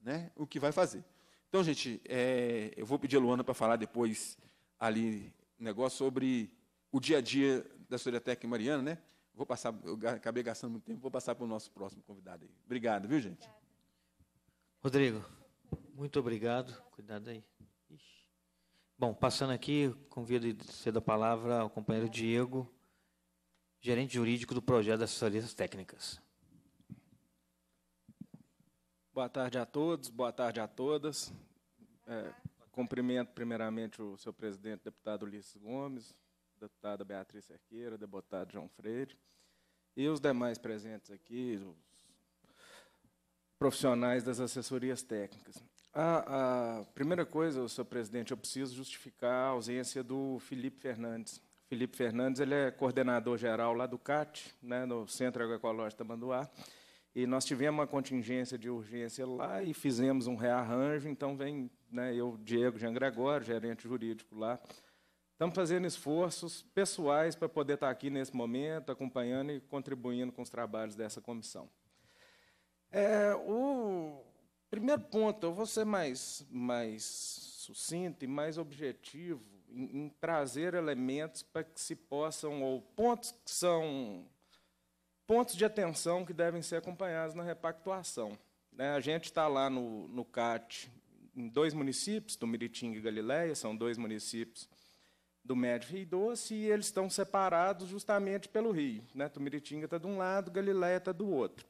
C: né, o que vai fazer. Então, gente, é, eu vou pedir a Luana para falar depois ali um negócio sobre o dia a dia da Soriatec Mariana, né? Vou passar, eu acabei gastando muito tempo, vou passar para o nosso próximo convidado aí. Obrigado, viu, gente?
A: Rodrigo, muito obrigado. Cuidado aí. Bom, passando aqui, convido a cedo a palavra ao companheiro Diego, gerente jurídico do projeto de assessorias técnicas.
F: Boa tarde a todos, boa tarde a todas. É, cumprimento primeiramente o seu presidente, deputado Ulisses Gomes, deputada Beatriz Cerqueira, deputado João Freire e os demais presentes aqui, os profissionais das assessorias técnicas. A, a, primeira coisa, senhor presidente, eu preciso justificar a ausência do Felipe Fernandes. Felipe Fernandes ele é coordenador geral lá do CAT, né, no Centro Agroecológico Tamanduá, e nós tivemos uma contingência de urgência lá e fizemos um rearranjo, então vem né, eu, Diego Jean Gregório, gerente jurídico lá, estamos fazendo esforços pessoais para poder estar aqui nesse momento, acompanhando e contribuindo com os trabalhos dessa comissão. É, o Primeiro ponto, eu vou ser mais, mais sucinto e mais objetivo em, em trazer elementos para que se possam, ou pontos que são pontos de atenção que devem ser acompanhados na repactuação. Né, a gente está lá no, no CAT em dois municípios, Tumiritinga e Galileia, são dois municípios do Médio Rio Doce, e eles estão separados justamente pelo rio. Né? Tumiritinga está de um lado, Galileia está do outro.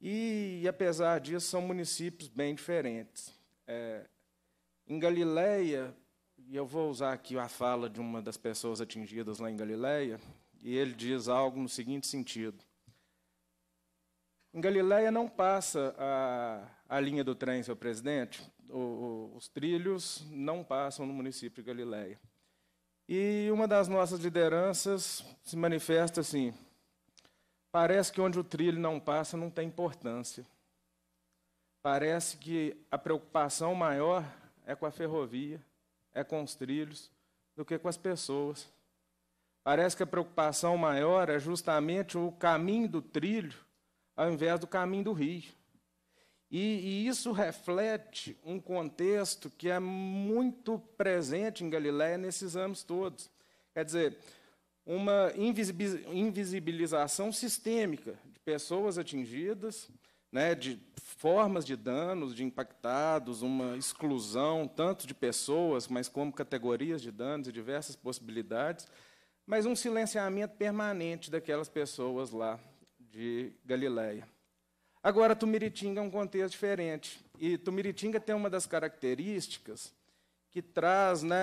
F: E, apesar disso, são municípios bem diferentes. É, em Galiléia e eu vou usar aqui a fala de uma das pessoas atingidas lá em Galiléia e ele diz algo no seguinte sentido. Em Galiléia não passa a, a linha do trem, seu presidente. O, os trilhos não passam no município de Galiléia. E uma das nossas lideranças se manifesta assim: Parece que onde o trilho não passa não tem importância. Parece que a preocupação maior é com a ferrovia, é com os trilhos, do que com as pessoas. Parece que a preocupação maior é justamente o caminho do trilho ao invés do caminho do rio. E, e, isso reflete um contexto que é muito presente em Galiléia nesses anos todos. Quer dizer, uma invisibilização sistêmica de pessoas atingidas, né, de formas de danos, de impactados, uma exclusão tanto de pessoas, mas como categorias de danos e diversas possibilidades, mas um silenciamento permanente daquelas pessoas lá de Galiléia. Agora, Tumiritinga é um contexto diferente. E Tumiritinga tem uma das características que traz né,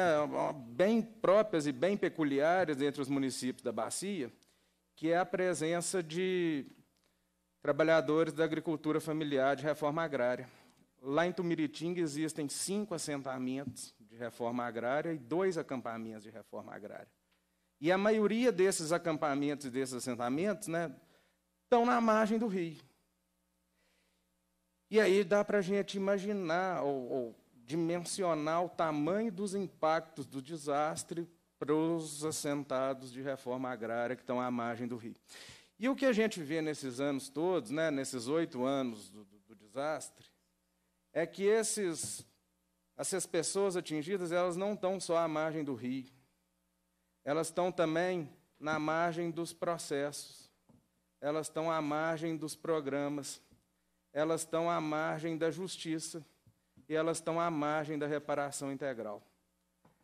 F: bem próprias e bem peculiares entre os municípios da bacia, que é a presença de trabalhadores da agricultura familiar de reforma agrária. Lá em Tumiritinga existem cinco assentamentos de reforma agrária e dois acampamentos de reforma agrária. E a maioria desses acampamentos e desses assentamentos né, estão na margem do rio. E aí dá para a gente imaginar, ou, ou dimensionar o tamanho dos impactos do desastre para os assentados de reforma agrária que estão à margem do rio. E o que a gente vê nesses anos todos, né, nesses oito anos do, do, do desastre, é que esses, essas pessoas atingidas, elas não estão só à margem do rio, elas estão também na margem dos processos, elas estão à margem dos programas, elas estão à margem da justiça, e elas estão à margem da reparação integral.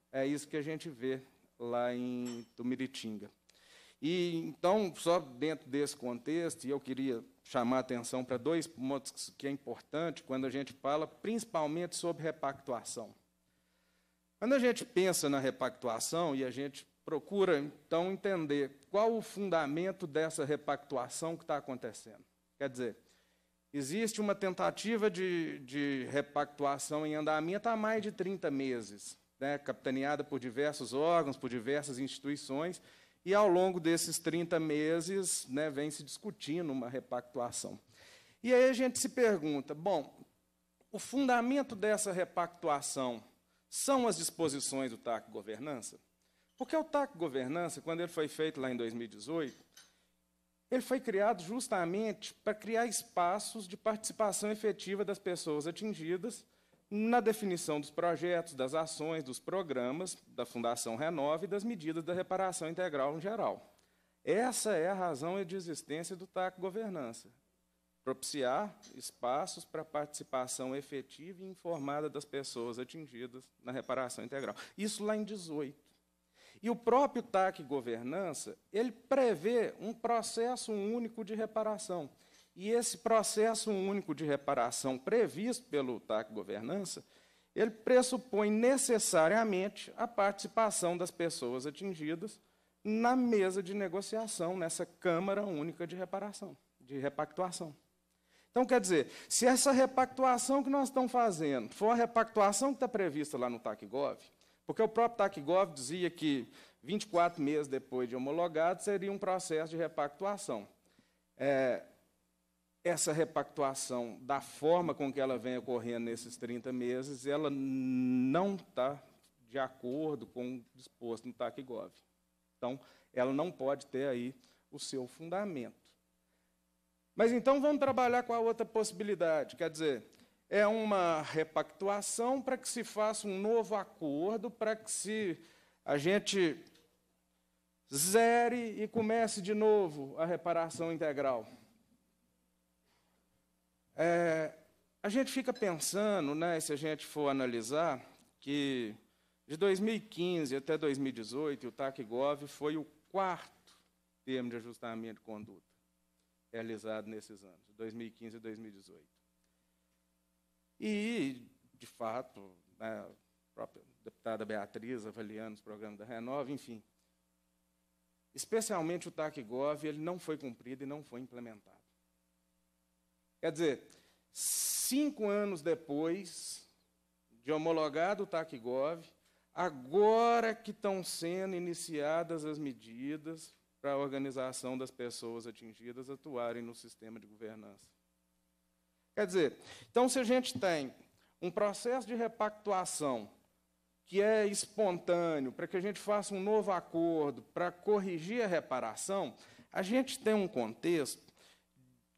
F: É isso que a gente vê lá em Tumiritinga. E então, só dentro desse contexto, eu queria chamar a atenção para dois pontos que é importante quando a gente fala principalmente sobre repactuação. Quando a gente pensa na repactuação e a gente procura então entender qual o fundamento dessa repactuação que está acontecendo. Quer dizer, Existe uma tentativa de, de repactuação em andamento há mais de 30 meses, né, capitaneada por diversos órgãos, por diversas instituições, e ao longo desses 30 meses né, vem se discutindo uma repactuação. E aí a gente se pergunta: bom, o fundamento dessa repactuação são as disposições do TAC Governança? Porque o TAC Governança, quando ele foi feito lá em 2018, ele foi criado justamente para criar espaços de participação efetiva das pessoas atingidas na definição dos projetos, das ações, dos programas da Fundação Renova e das medidas da reparação integral em geral. Essa é a razão de existência do TAC Governança. Propiciar espaços para participação efetiva e informada das pessoas atingidas na reparação integral. Isso lá em 18. E o próprio TAC Governança, ele prevê um processo único de reparação. E esse processo único de reparação previsto pelo TAC Governança, ele pressupõe necessariamente a participação das pessoas atingidas na mesa de negociação, nessa Câmara Única de Reparação, de repactuação. Então, quer dizer, se essa repactuação que nós estamos fazendo for a repactuação que está prevista lá no TAC Gov, porque o próprio TACGOV dizia que 24 meses depois de homologado seria um processo de repactuação. É, essa repactuação, da forma com que ela vem ocorrendo nesses 30 meses, ela não está de acordo com o disposto no TACGOV. Então, ela não pode ter aí o seu fundamento. Mas então vamos trabalhar com a outra possibilidade, quer dizer, é uma repactuação para que se faça um novo acordo, para que se a gente zere e comece de novo a reparação integral. É, a gente fica pensando, né, se a gente for analisar, que de 2015 até 2018 o TACGOV foi o quarto termo de ajustamento de conduta realizado nesses anos, 2015 e 2018. E, de fato, né, a própria deputada Beatriz avaliando os programas da Renova, enfim. Especialmente o TAC-GOV, ele não foi cumprido e não foi implementado. Quer dizer, cinco anos depois de homologado o TAC-GOV, agora que estão sendo iniciadas as medidas para a organização das pessoas atingidas atuarem no sistema de governança. Quer dizer, então se a gente tem um processo de repactuação que é espontâneo, para que a gente faça um novo acordo, para corrigir a reparação, a gente tem um contexto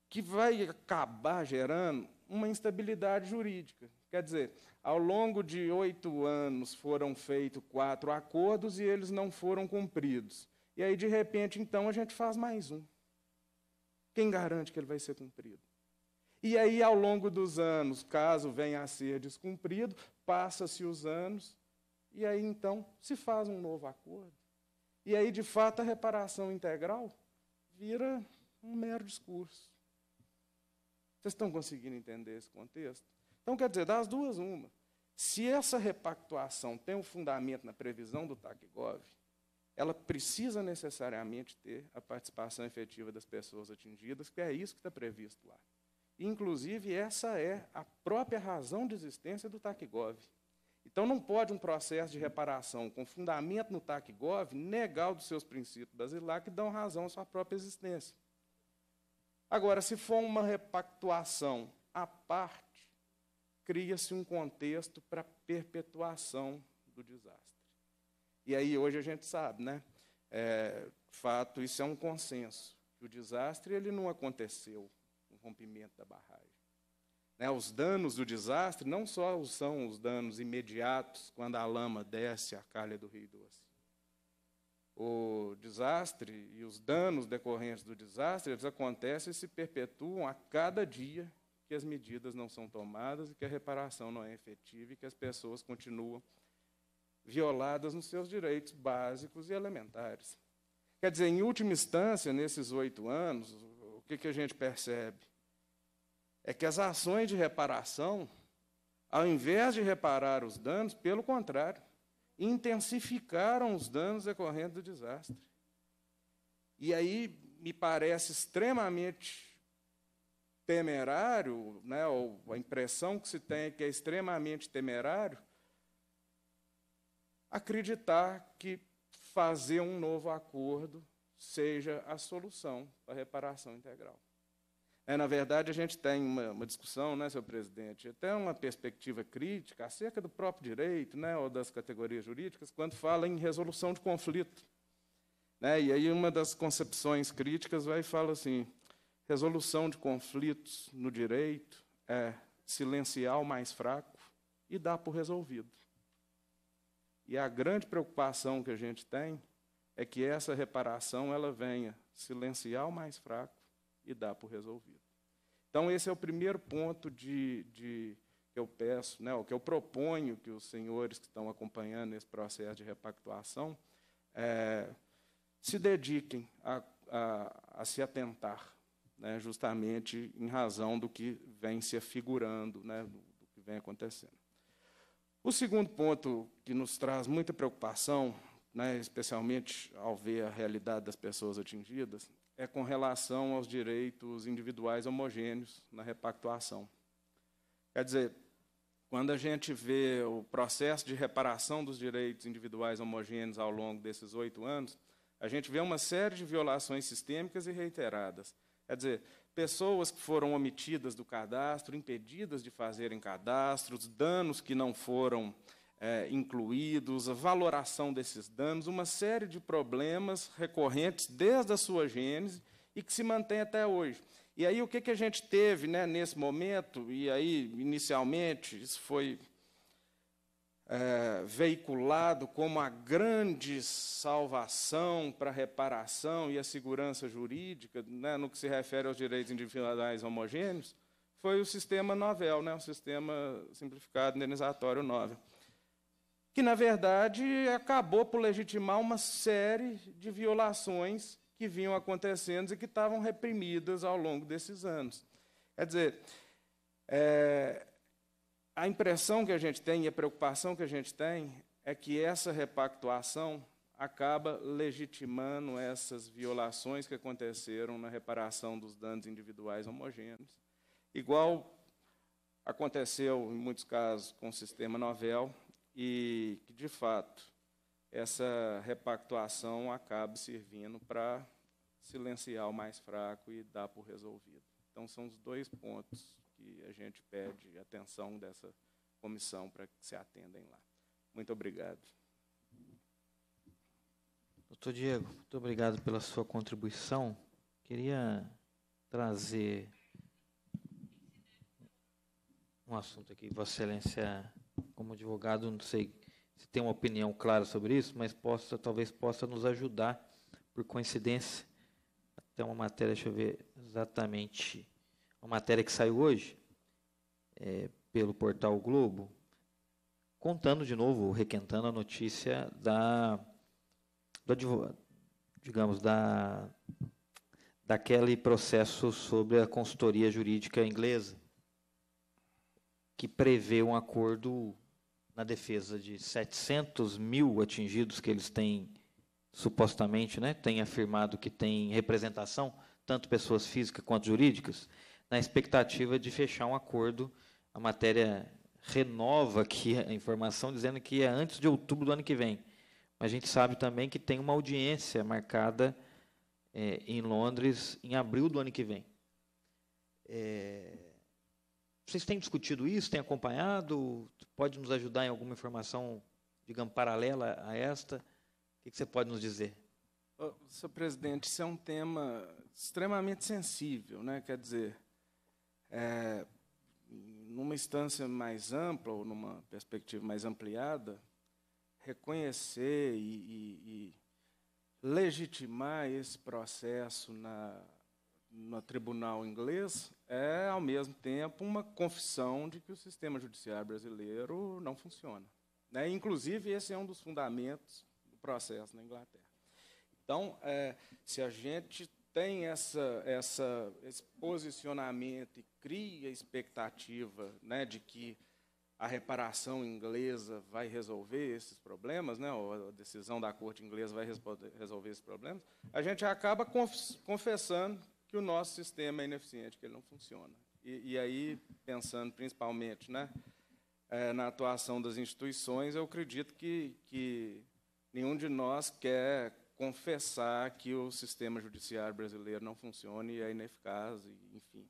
F: que vai acabar gerando uma instabilidade jurídica. Quer dizer, ao longo de oito anos foram feitos quatro acordos e eles não foram cumpridos. E aí, de repente, então, a gente faz mais um. Quem garante que ele vai ser cumprido? E aí, ao longo dos anos, caso venha a ser descumprido, passa-se os anos, e aí então se faz um novo acordo. E aí, de fato, a reparação integral vira um mero discurso. Vocês estão conseguindo entender esse contexto? Então, quer dizer, das duas, uma. Se essa repactuação tem um fundamento na previsão do TACGOV, ela precisa necessariamente ter a participação efetiva das pessoas atingidas, que é isso que está previsto lá. Inclusive, essa é a própria razão de existência do TACGOV. Então, não pode um processo de reparação com fundamento no TACGOV negar dos seus princípios basilares que dão razão à sua própria existência. Agora, se for uma repactuação à parte, cria-se um contexto para perpetuação do desastre. E aí, hoje a gente sabe, né? É, fato, isso é um consenso. o desastre ele não aconteceu rompimento da barragem. Né, os danos do desastre não só são os danos imediatos, quando a lama desce a calha do Rio Doce. O desastre e os danos decorrentes do desastre, eles acontecem e se perpetuam a cada dia que as medidas não são tomadas e que a reparação não é efetiva e que as pessoas continuam violadas nos seus direitos básicos e elementares. Quer dizer, em última instância, nesses oito anos, o que, que a gente percebe? é que as ações de reparação, ao invés de reparar os danos, pelo contrário, intensificaram os danos decorrentes do desastre. E aí me parece extremamente temerário, né, ou a impressão que se tem é que é extremamente temerário, acreditar que fazer um novo acordo seja a solução para a reparação integral. É, na verdade, a gente tem uma, uma, discussão, né, senhor presidente, até uma perspectiva crítica acerca do próprio direito, né, ou das categorias jurídicas, quando fala em resolução de conflito. Né, e aí uma das concepções críticas vai e fala assim, resolução de conflitos no direito é silenciar o mais fraco e dar por resolvido. E a grande preocupação que a gente tem é que essa reparação ela venha silenciar o mais fraco e dá por resolvido. Então, esse é o primeiro ponto de, de que eu peço, né, o que eu proponho que os senhores que estão acompanhando esse processo de repactuação é, se dediquem a, a, a se atentar, né, justamente em razão do que vem se afigurando, né, do, do que vem acontecendo. O segundo ponto que nos traz muita preocupação, né, especialmente ao ver a realidade das pessoas atingidas, é com relação aos direitos individuais homogêneos na repactuação. Quer dizer, quando a gente vê o processo de reparação dos direitos individuais homogêneos ao longo desses oito anos, a gente vê uma série de violações sistêmicas e reiteradas. Quer dizer, pessoas que foram omitidas do cadastro, impedidas de fazerem cadastros, danos que não foram é, incluídos, a valoração desses danos, uma série de problemas recorrentes desde a sua gênese e que se mantém até hoje. E aí o que, que a gente teve né, nesse momento, e aí inicialmente isso foi é, veiculado como a grande salvação para a reparação e a segurança jurídica, né, no que se refere aos direitos individuais homogêneos, foi o sistema novel, né, o sistema simplificado indenizatório novel que na verdade acabou por legitimar uma série de violações que vinham acontecendo e que estavam reprimidas ao longo desses anos. Quer dizer, é, a impressão que a gente tem e a preocupação que a gente tem é que essa repactuação acaba legitimando essas violações que aconteceram na reparação dos danos individuais homogêneos. Igual aconteceu, em muitos casos, com o sistema novel, e que, de fato, essa repactuação acabe servindo para silenciar o mais fraco e dar por resolvido. Então, são os dois pontos que a gente pede atenção dessa comissão para que se atendem lá. Muito obrigado.
A: Doutor Diego, muito obrigado pela sua contribuição. Queria trazer um assunto aqui, Vossa Excelência como advogado, não sei se tem uma opinião clara sobre isso, mas possa, talvez possa nos ajudar, por coincidência, até uma matéria, deixa eu ver exatamente, uma matéria que saiu hoje é, pelo portal Globo, contando de novo, requentando a notícia da, do, digamos, da daquele processo sobre a consultoria jurídica inglesa, que prevê um acordo na defesa de 700 mil atingidos que eles têm supostamente, né, têm afirmado que têm representação, tanto pessoas físicas quanto jurídicas, na expectativa de fechar um acordo. A matéria renova aqui a informação dizendo que é antes de outubro do ano que vem. Mas a gente sabe também que tem uma audiência marcada é, em Londres em abril do ano que vem. É, vocês têm discutido isso, têm acompanhado? Pode nos ajudar em alguma informação, digamos, paralela a esta? O que você pode nos dizer?
F: Oh, senhor presidente, isso é um tema extremamente sensível, né? quer dizer, é, numa instância mais ampla, ou numa perspectiva mais ampliada, reconhecer e, e, e legitimar esse processo na no tribunal inglês é, ao mesmo tempo, uma confissão de que o sistema judiciário brasileiro não funciona. Né? Inclusive, esse é um dos fundamentos do processo na Inglaterra. Então, é, se a gente tem essa, essa, esse posicionamento e cria expectativa né, de que a reparação inglesa vai resolver esses problemas, né, ou a decisão da corte inglesa vai resolver esses problemas, a gente acaba confessando que o nosso sistema é ineficiente, que ele não funciona. E, e aí, pensando principalmente né, é, na atuação das instituições, eu acredito que, que nenhum de nós quer confessar que o sistema judiciário brasileiro não funciona e é ineficaz, e, enfim.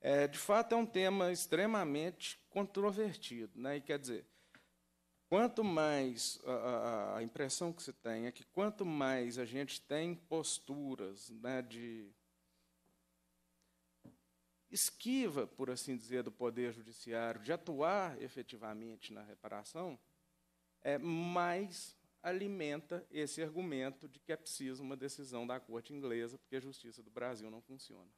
F: É, de fato, é um tema extremamente controvertido. Né? E quer dizer, quanto mais a, a impressão que se tem é que quanto mais a gente tem posturas né, de esquiva, por assim dizer, do Poder Judiciário de atuar efetivamente na reparação, é, mais alimenta esse argumento de que é preciso uma decisão da corte inglesa, porque a justiça do Brasil não funciona.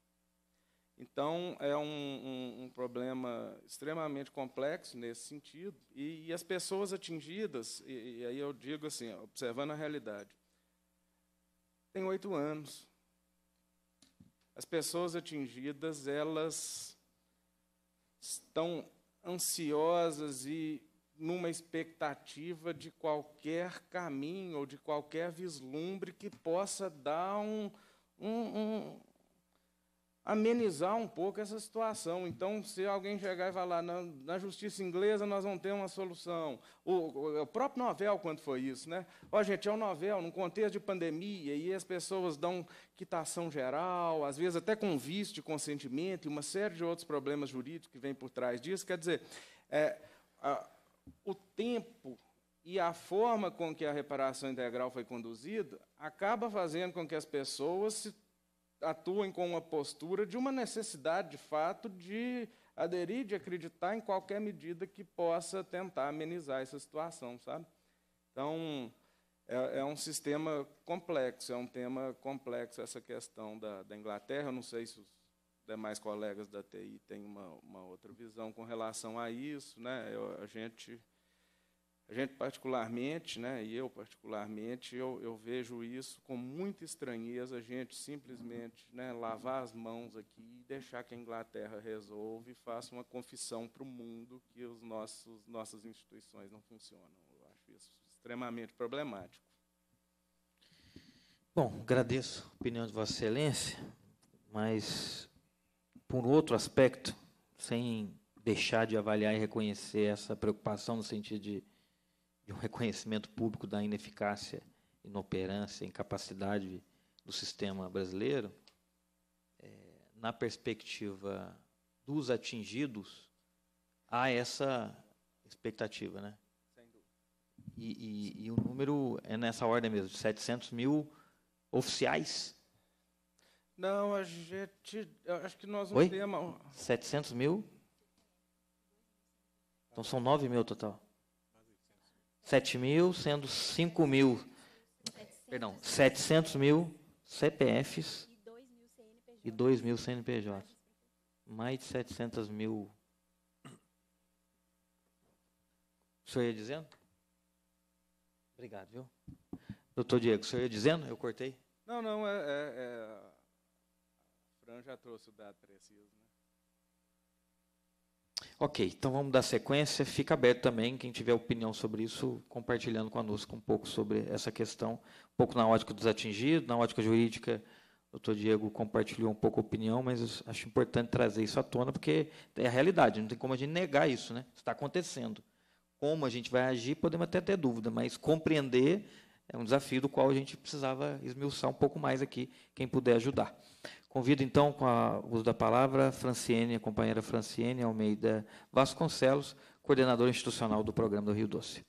F: Então, é um, um, um problema extremamente complexo nesse sentido, e, e as pessoas atingidas, e, e aí eu digo assim, observando a realidade, tem oito anos, as pessoas atingidas, elas estão ansiosas e numa expectativa de qualquer caminho ou de qualquer vislumbre que possa dar um, um, um, amenizar um pouco essa situação. Então, se alguém chegar e falar, na, na justiça inglesa nós vamos ter uma solução. O, o próprio novel, quanto foi isso, né? Ó, gente, é um novel, num contexto de pandemia, e as pessoas dão quitação geral, às vezes até com visto, de consentimento, e uma série de outros problemas jurídicos que vêm por trás disso. Quer dizer, é, a, o tempo e a forma com que a reparação integral foi conduzida acaba fazendo com que as pessoas se atuem com uma postura de uma necessidade, de fato, de aderir, de acreditar em qualquer medida que possa tentar amenizar essa situação, sabe? Então, é, é um sistema complexo, é um tema complexo essa questão da, da, Inglaterra. Eu não sei se os demais colegas da TI têm uma, uma outra visão com relação a isso, né? Eu, a gente a gente particularmente, né, e eu particularmente, eu, eu vejo isso com muita estranheza, a gente simplesmente né, lavar as mãos aqui e deixar que a Inglaterra resolva e faça uma confissão para o mundo que os nossos, nossas instituições não funcionam. Eu acho isso extremamente problemático.
A: Bom, agradeço a opinião de Vossa Excelência, mas por outro aspecto, sem deixar de avaliar e reconhecer essa preocupação no sentido de de um reconhecimento público da ineficácia, inoperância, incapacidade do sistema brasileiro, é, na perspectiva dos atingidos, há essa expectativa, né? E, e, e, o número é nessa ordem mesmo, de 700 mil oficiais?
F: Não, a gente. Acho que nós não Oi? temos.
A: 700 mil? Então são 9 mil total. 7 mil, sendo 5 mil, 700. perdão, 700 mil CPFs e 2 mil CNPJs. Mais de 700 mil. O senhor ia dizendo? Obrigado, viu? Doutor Diego, o senhor ia dizendo? Eu cortei? Não, não, é, é, é...
F: Fran já trouxe o dado preciso, né?
A: Ok, então vamos dar sequência. Fica aberto também, quem tiver opinião sobre isso, compartilhando conosco um pouco sobre essa questão, um pouco na ótica dos atingidos, na ótica jurídica. O doutor Diego compartilhou um pouco a opinião, mas acho importante trazer isso à tona, porque é a realidade, não tem como a gente negar isso, né? Está acontecendo. Como a gente vai agir, podemos até ter dúvida, mas compreender é um desafio do qual a gente precisava esmiuçar um pouco mais aqui, quem puder ajudar. Convido então, com o uso da palavra, Franciene, a companheira Franciene Almeida Vasconcelos, coordenadora institucional do programa do Rio Doce.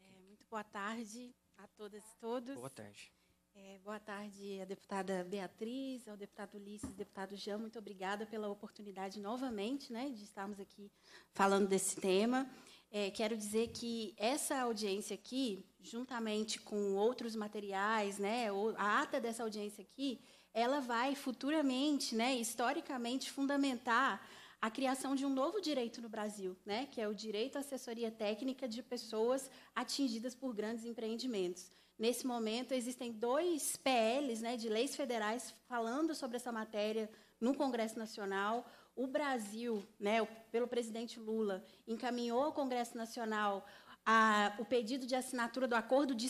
G: É, muito boa tarde a todas e todos. Boa tarde. É, boa tarde à deputada Beatriz, ao deputado Ulisses, deputado Jean. Muito obrigada pela oportunidade novamente né, de estarmos aqui falando desse tema. É, quero dizer que essa audiência aqui, juntamente com outros materiais, né, a ata dessa audiência aqui, ela vai futuramente, né, historicamente, fundamentar a criação de um novo direito no Brasil, né, que é o direito à assessoria técnica de pessoas atingidas por grandes empreendimentos. Nesse momento, existem dois PLs né, de leis federais falando sobre essa matéria no Congresso Nacional. O Brasil, né, pelo presidente Lula, encaminhou ao Congresso Nacional a, o pedido de assinatura do Acordo de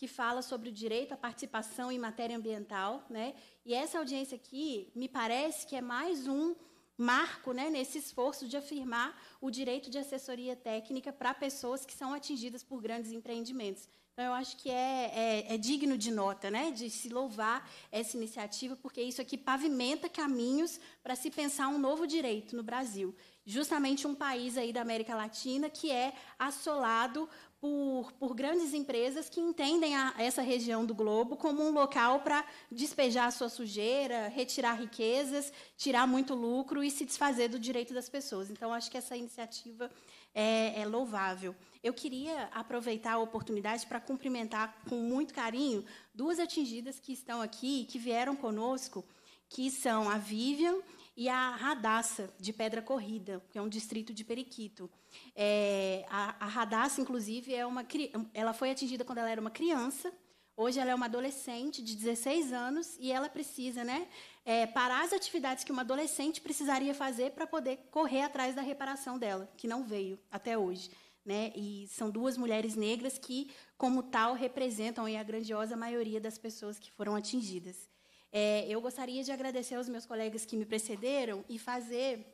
G: que fala sobre o direito à participação em matéria ambiental. Né? E essa audiência aqui, me parece que é mais um marco né, nesse esforço de afirmar o direito de assessoria técnica para pessoas que são atingidas por grandes empreendimentos. Então, eu acho que é, é, é digno de nota, né, de se louvar essa iniciativa, porque isso aqui pavimenta caminhos para se pensar um novo direito no Brasil justamente um país aí da América Latina que é assolado por, por grandes empresas que entendem a, essa região do globo como um local para despejar sua sujeira, retirar riquezas, tirar muito lucro e se desfazer do direito das pessoas. Então, acho que essa iniciativa é, é louvável. Eu queria aproveitar a oportunidade para cumprimentar com muito carinho duas atingidas que estão aqui, que vieram conosco, que são a Vivian e a Radassa, de Pedra Corrida, que é um distrito de Periquito. É, a, a Radassa, inclusive, é uma, ela foi atingida quando ela era uma criança, Hoje ela é uma adolescente de 16 anos e ela precisa né, é, parar as atividades que uma adolescente precisaria fazer para poder correr atrás da reparação dela, que não veio até hoje. Né? E são duas mulheres negras que, como tal, representam a grandiosa maioria das pessoas que foram atingidas. É, eu gostaria de agradecer aos meus colegas que me precederam e fazer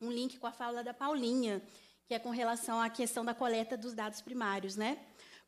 G: um link com a fala da Paulinha, que é com relação à questão da coleta dos dados primários, né?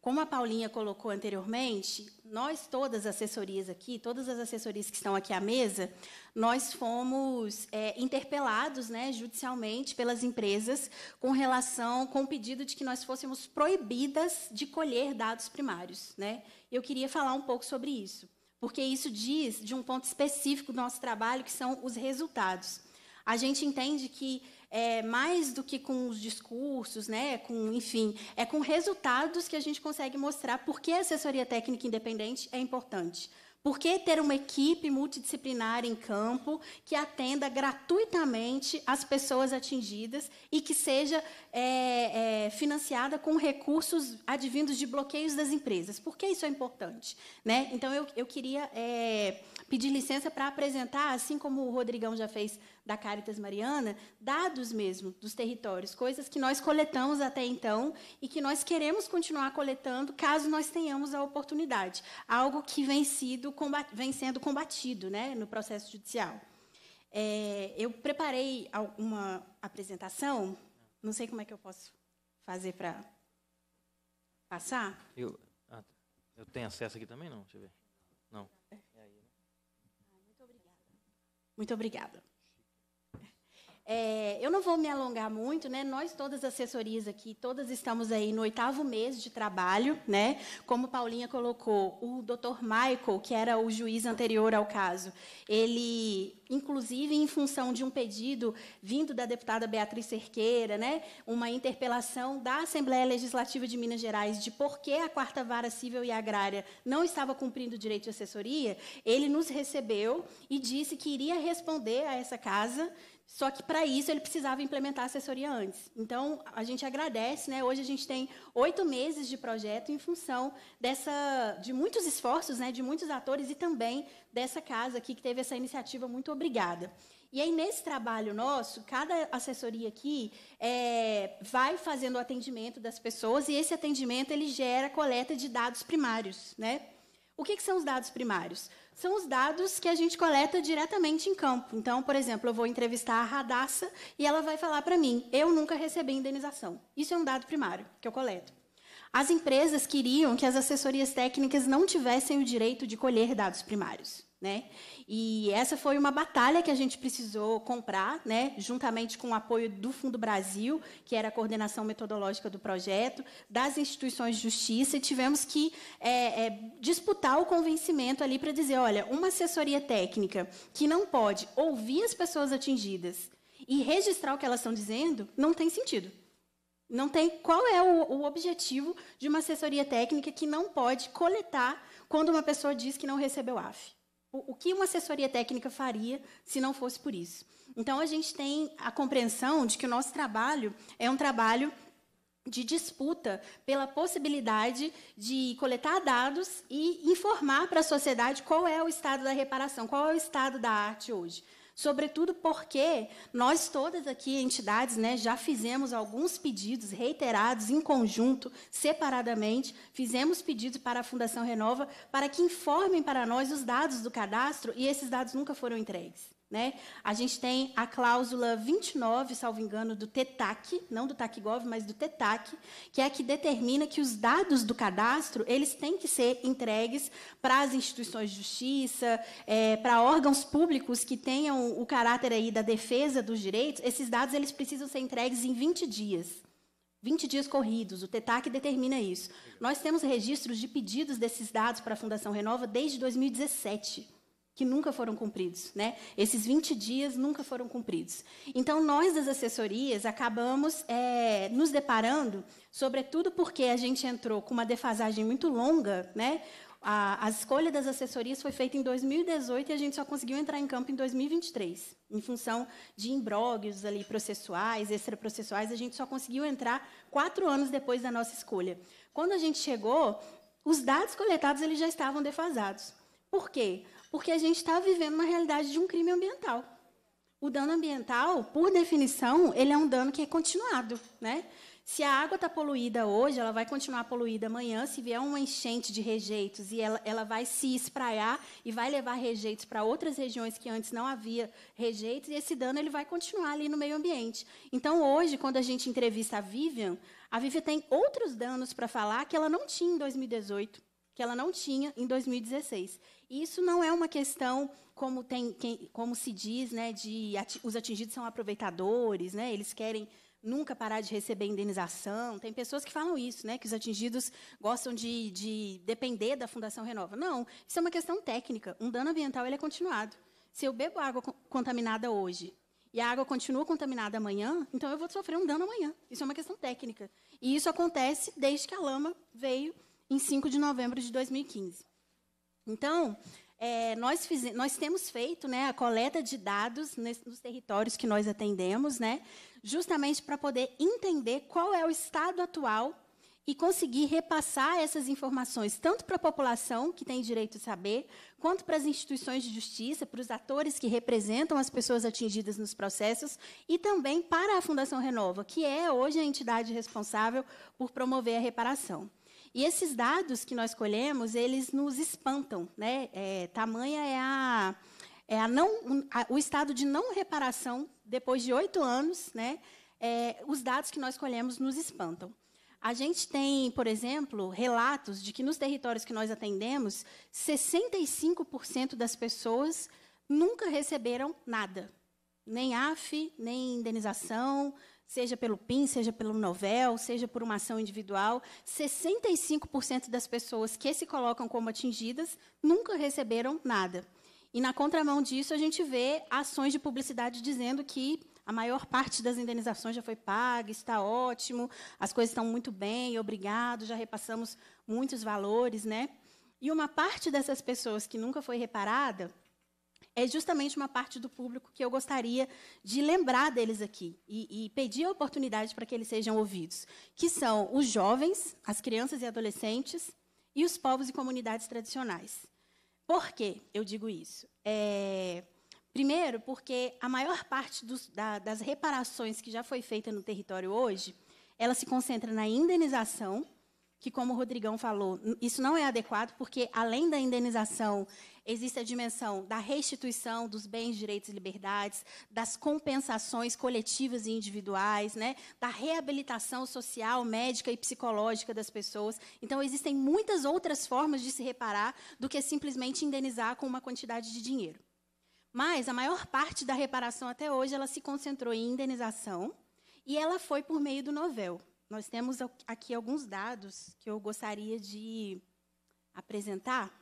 G: Como a Paulinha colocou anteriormente, nós todas as assessorias aqui, todas as assessorias que estão aqui à mesa, nós fomos é, interpelados né, judicialmente pelas empresas com relação, com o pedido de que nós fôssemos proibidas de colher dados primários. Né? Eu queria falar um pouco sobre isso porque isso diz de um ponto específico do nosso trabalho, que são os resultados. A gente entende que é, mais do que com os discursos, né, com, enfim, é com resultados que a gente consegue mostrar por que a assessoria técnica independente é importante. Por que ter uma equipe multidisciplinar em campo que atenda gratuitamente as pessoas atingidas e que seja é, é, financiada com recursos advindos de bloqueios das empresas? Por que isso é importante? Né? Então, eu, eu queria é, pedir licença para apresentar, assim como o Rodrigão já fez da Caritas Mariana, dados mesmo dos territórios, coisas que nós coletamos até então e que nós queremos continuar coletando caso nós tenhamos a oportunidade. Algo que vem, sido, combat, vem sendo combatido né, no processo judicial. É, eu preparei uma apresentação, não sei como é que eu posso fazer para passar.
A: Eu, ah, eu tenho acesso aqui também? Não, deixa eu ver. Não. É. Muito
G: obrigada. Muito obrigada. É, eu não vou me alongar muito, né? Nós todas as assessorias aqui, todas estamos aí no oitavo mês de trabalho, né? Como Paulinha colocou, o Dr. Michael, que era o juiz anterior ao caso, ele, inclusive, em função de um pedido vindo da deputada Beatriz Cerqueira, né? Uma interpelação da Assembleia Legislativa de Minas Gerais de por que a quarta vara civil e agrária não estava cumprindo o direito de assessoria, ele nos recebeu e disse que iria responder a essa casa só que para isso ele precisava implementar a assessoria antes. Então a gente agradece, né? Hoje a gente tem oito meses de projeto em função dessa, de muitos esforços, né? De muitos atores e também dessa casa aqui que teve essa iniciativa. Muito obrigada. E aí, nesse trabalho nosso, cada assessoria aqui é, vai fazendo o atendimento das pessoas e esse atendimento ele gera coleta de dados primários. Né? O que, que são os dados primários? são os dados que a gente coleta diretamente em campo. Então, por exemplo, eu vou entrevistar a Radassa e ela vai falar para mim: eu nunca recebi indenização. Isso é um dado primário que eu coleto. As empresas queriam que as assessorias técnicas não tivessem o direito de colher dados primários. Né? E essa foi uma batalha que a gente precisou comprar, né? juntamente com o apoio do Fundo Brasil, que era a coordenação metodológica do projeto, das instituições de justiça, e tivemos que é, é, disputar o convencimento ali para dizer: olha, uma assessoria técnica que não pode ouvir as pessoas atingidas e registrar o que elas estão dizendo, não tem sentido. Não tem qual é o, o, objetivo de uma assessoria técnica que não pode coletar quando uma pessoa diz que não recebeu AF. O, o que uma assessoria técnica faria se não fosse por isso? Então a gente tem a compreensão de que o nosso trabalho é um trabalho de disputa pela possibilidade de coletar dados e informar para a sociedade qual é o estado da reparação, qual é o estado da arte hoje. Sobretudo porque nós todas aqui, entidades, né, já fizemos alguns pedidos reiterados em conjunto, separadamente, fizemos pedidos para a Fundação Renova para que informem para nós os dados do cadastro e esses dados nunca foram entregues. Né? A gente tem a cláusula 29, salvo engano, do TETAC, não do TACGOV, mas do TETAC, que é a que determina que os dados do cadastro eles têm que ser entregues para as instituições de justiça, é, para órgãos públicos que tenham o caráter aí da defesa dos direitos. Esses dados eles precisam ser entregues em 20 dias. 20 dias corridos, o TETAC determina isso. Nós temos registros de pedidos desses dados para a Fundação Renova desde 2017 que nunca foram cumpridos, né? Esses 20 dias nunca foram cumpridos. Então, nós das assessorias acabamos é, nos deparando, sobretudo porque a gente entrou com uma defasagem muito longa, né? A, a, escolha das assessorias foi feita em 2018 e a gente só conseguiu entrar em campo em 2023. Em função de imbróglios ali processuais, extraprocessuais, a gente só conseguiu entrar quatro anos depois da nossa escolha. Quando a gente chegou, os dados coletados eles já estavam defasados. Por quê? Porque a gente está vivendo uma realidade de um crime ambiental. O dano ambiental, por definição, ele é um dano que é continuado, né? Se a água está poluída hoje, ela vai continuar poluída amanhã. Se vier uma enchente de rejeitos e ela, ela vai se espraiar e vai levar rejeitos para outras regiões que antes não havia rejeitos, e esse dano ele vai continuar ali no meio ambiente. Então, hoje, quando a gente entrevista a Vivian, a Vivian tem outros danos para falar que ela não tinha em 2018, que ela não tinha em 2016. E isso não é uma questão, como, tem, como se diz, né, de ati os atingidos são aproveitadores, né, eles querem nunca parar de receber indenização. Tem pessoas que falam isso, né, que os atingidos gostam de, de depender da Fundação Renova. Não, isso é uma questão técnica. Um dano ambiental ele é continuado. Se eu bebo água contaminada hoje, e a água continua contaminada amanhã, então eu vou sofrer um dano amanhã. Isso é uma questão técnica. E isso acontece desde que a lama veio em 5 de novembro de 2015. Então, é, nós, fiz, nós, temos feito né, a coleta de dados nesse, nos territórios que nós atendemos, né, justamente para poder entender qual é o estado atual e conseguir repassar essas informações tanto para a população, que tem direito de saber, quanto para as instituições de justiça, para os atores que representam as pessoas atingidas nos processos, e também para a Fundação Renova, que é hoje a entidade responsável por promover a reparação. E esses dados que nós colhemos, eles nos espantam, né? É, tamanha é a, é a não, o estado de não reparação depois de oito anos, né? É, os dados que nós colhemos nos espantam. A gente tem, por exemplo, relatos de que nos territórios que nós atendemos, 65% das pessoas nunca receberam nada, nem AF, nem indenização, seja pelo PIN, seja pelo Novel, seja por uma ação individual, 65% das pessoas que se colocam como atingidas nunca receberam nada. E na contramão disso, a gente vê ações de publicidade dizendo que a maior parte das indenizações já foi paga, está ótimo, as coisas estão muito bem, obrigado, já repassamos muitos valores, né? E uma parte dessas pessoas que nunca foi reparada é justamente uma parte do público que eu gostaria de lembrar deles aqui e, e pedir a oportunidade para que eles sejam ouvidos, que são os jovens, as crianças e adolescentes e os povos e comunidades tradicionais. Por que eu digo isso? É, primeiro, porque a maior parte dos, da, das reparações que já foi feita no território hoje, ela se concentra na indenização que, como o Rodrigão falou, isso não é adequado, porque, além da indenização, existe a dimensão da restituição dos bens, direitos e liberdades, das compensações coletivas e individuais, né, da reabilitação social, médica e psicológica das pessoas. Então, existem muitas outras formas de se reparar do que simplesmente indenizar com uma quantidade de dinheiro. Mas a maior parte da reparação até hoje ela se concentrou em indenização e ela foi por meio do novel nós temos aqui alguns dados que eu gostaria de apresentar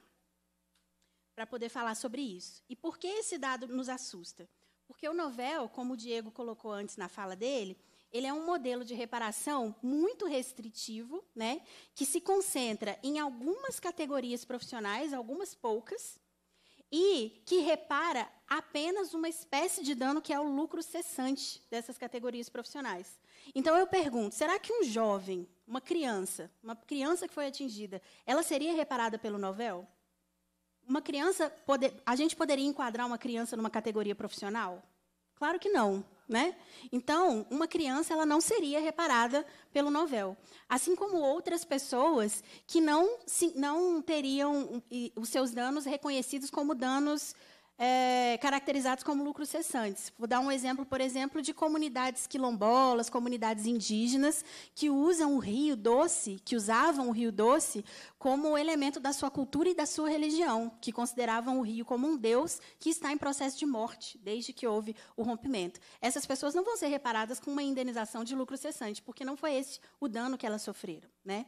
G: para poder falar sobre isso. E por que esse dado nos assusta? Porque o Novel, como o Diego colocou antes na fala dele, ele é um modelo de reparação muito restritivo, né, que se concentra em algumas categorias profissionais, algumas poucas, e que repara apenas uma espécie de dano que é o lucro cessante dessas categorias profissionais. Então eu pergunto: será que um jovem, uma criança, uma criança que foi atingida, ela seria reparada pelo novel? Uma criança, a gente poderia enquadrar uma criança numa categoria profissional? Claro que não, né? Então, uma criança ela não seria reparada pelo novel, assim como outras pessoas que não, se, não teriam os seus danos reconhecidos como danos é, caracterizados como lucros cessantes. Vou dar um exemplo, por exemplo, de comunidades quilombolas, comunidades indígenas que usam o Rio Doce, que usavam o Rio Doce como elemento da sua cultura e da sua religião, que consideravam o rio como um deus que está em processo de morte desde que houve o rompimento. Essas pessoas não vão ser reparadas com uma indenização de lucro cessante, porque não foi esse o dano que elas sofreram, né?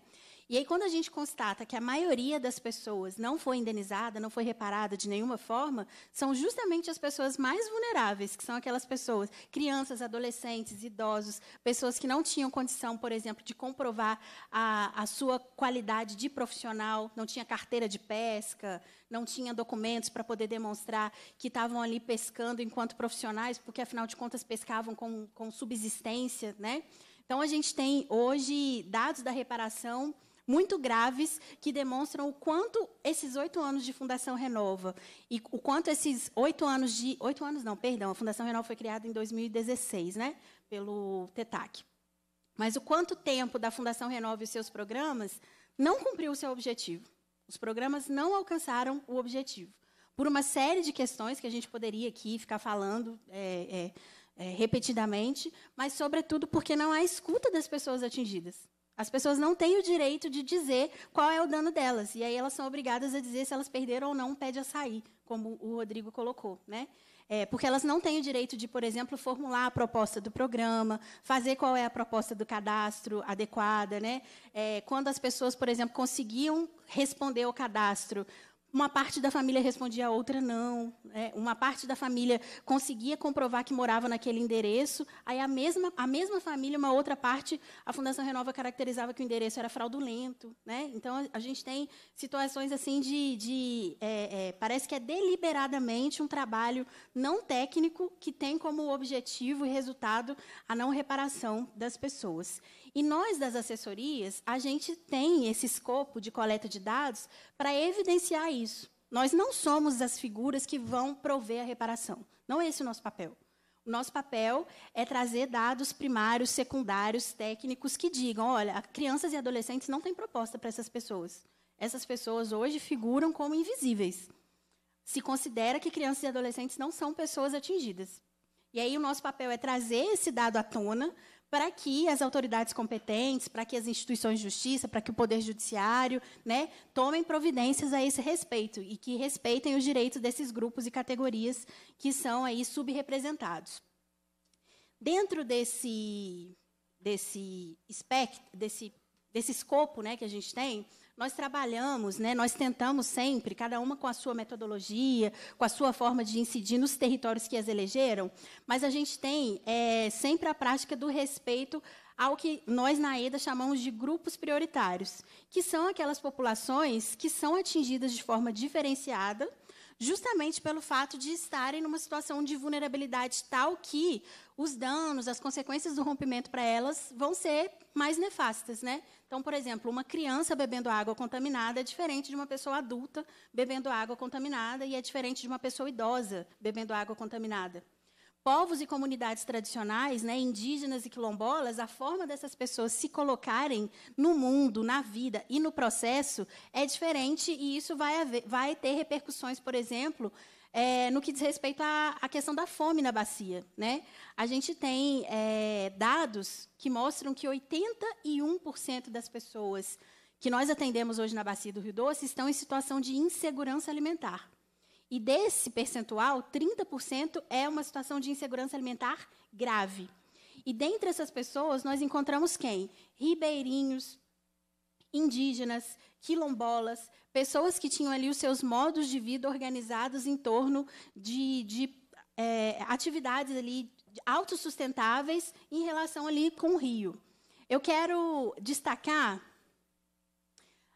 G: E aí, quando a gente constata que a maioria das pessoas não foi indenizada, não foi reparada de nenhuma forma, são justamente as pessoas mais vulneráveis, que são aquelas pessoas, crianças, adolescentes, idosos, pessoas que não tinham condição, por exemplo, de comprovar a, a sua qualidade de profissional, não tinha carteira de pesca, não tinha documentos para poder demonstrar que estavam ali pescando enquanto profissionais, porque, afinal de contas, pescavam com, com subsistência. Né? Então, a gente tem hoje dados da reparação muito graves que demonstram o quanto esses oito anos de Fundação Renova e o quanto esses oito anos de. Oito anos não, perdão, a Fundação Renova foi criada em 2016, né? Pelo TETAC. Mas o quanto tempo da Fundação Renova e seus programas não cumpriu o seu objetivo. Os programas não alcançaram o objetivo. Por uma série de questões que a gente poderia aqui ficar falando é, é, é, repetidamente, mas, sobretudo, porque não há escuta das pessoas atingidas. As pessoas não têm o direito de dizer qual é o dano delas. E aí elas são obrigadas a dizer se elas perderam ou não um pé de açaí, como o Rodrigo colocou. Né? É, porque elas não têm o direito de, por exemplo, formular a proposta do programa, fazer qual é a proposta do cadastro adequada. Né? É, quando as pessoas, por exemplo, conseguiam responder ao cadastro, uma parte da família respondia a outra não, né? uma parte da família conseguia comprovar que morava naquele endereço, aí a mesma, a mesma família, uma outra parte, a Fundação Renova caracterizava que o endereço era fraudulento. Né? Então, a gente tem situações assim de. de é, é, parece que é deliberadamente um trabalho não técnico que tem como objetivo e resultado a não reparação das pessoas. E nós, das assessorias, a gente tem esse escopo de coleta de dados para evidenciar isso. Nós não somos as figuras que vão prover a reparação. Não é esse o nosso papel. O nosso papel é trazer dados primários, secundários, técnicos que digam: olha, crianças e adolescentes não têm proposta para essas pessoas. Essas pessoas hoje figuram como invisíveis. Se considera que crianças e adolescentes não são pessoas atingidas. E aí o nosso papel é trazer esse dado à tona para que as autoridades competentes, para que as instituições de justiça, para que o Poder Judiciário né, tomem providências a esse respeito e que respeitem os direitos desses grupos e categorias que são aí subrepresentados. Dentro desse, desse espectro, desse, desse escopo né, que a gente tem, nós trabalhamos, né, nós tentamos sempre, cada uma com a sua metodologia, com a sua forma de incidir nos territórios que as elegeram, mas a gente tem é, sempre a prática do respeito ao que nós na EDA chamamos de grupos prioritários, que são aquelas populações que são atingidas de forma diferenciada, justamente pelo fato de estarem numa situação de vulnerabilidade tal que os danos, as consequências do rompimento para elas vão ser mais nefastas, né? Então, por exemplo, uma criança bebendo água contaminada é diferente de uma pessoa adulta bebendo água contaminada e é diferente de uma pessoa idosa bebendo água contaminada. Povos e comunidades tradicionais, né, indígenas e quilombolas, a forma dessas pessoas se colocarem no mundo, na vida e no processo é diferente e isso vai, haver, vai ter repercussões, por exemplo, é, no que diz respeito à, à, questão da fome na bacia. Né? A gente tem é, dados que mostram que 81% das pessoas que nós atendemos hoje na bacia do Rio Doce estão em situação de insegurança alimentar. E desse percentual, 30% é uma situação de insegurança alimentar grave. E dentre essas pessoas, nós encontramos quem? Ribeirinhos, indígenas, quilombolas, pessoas que tinham ali os seus modos de vida organizados em torno de, de é, atividades ali autossustentáveis em relação ali com o rio. Eu quero destacar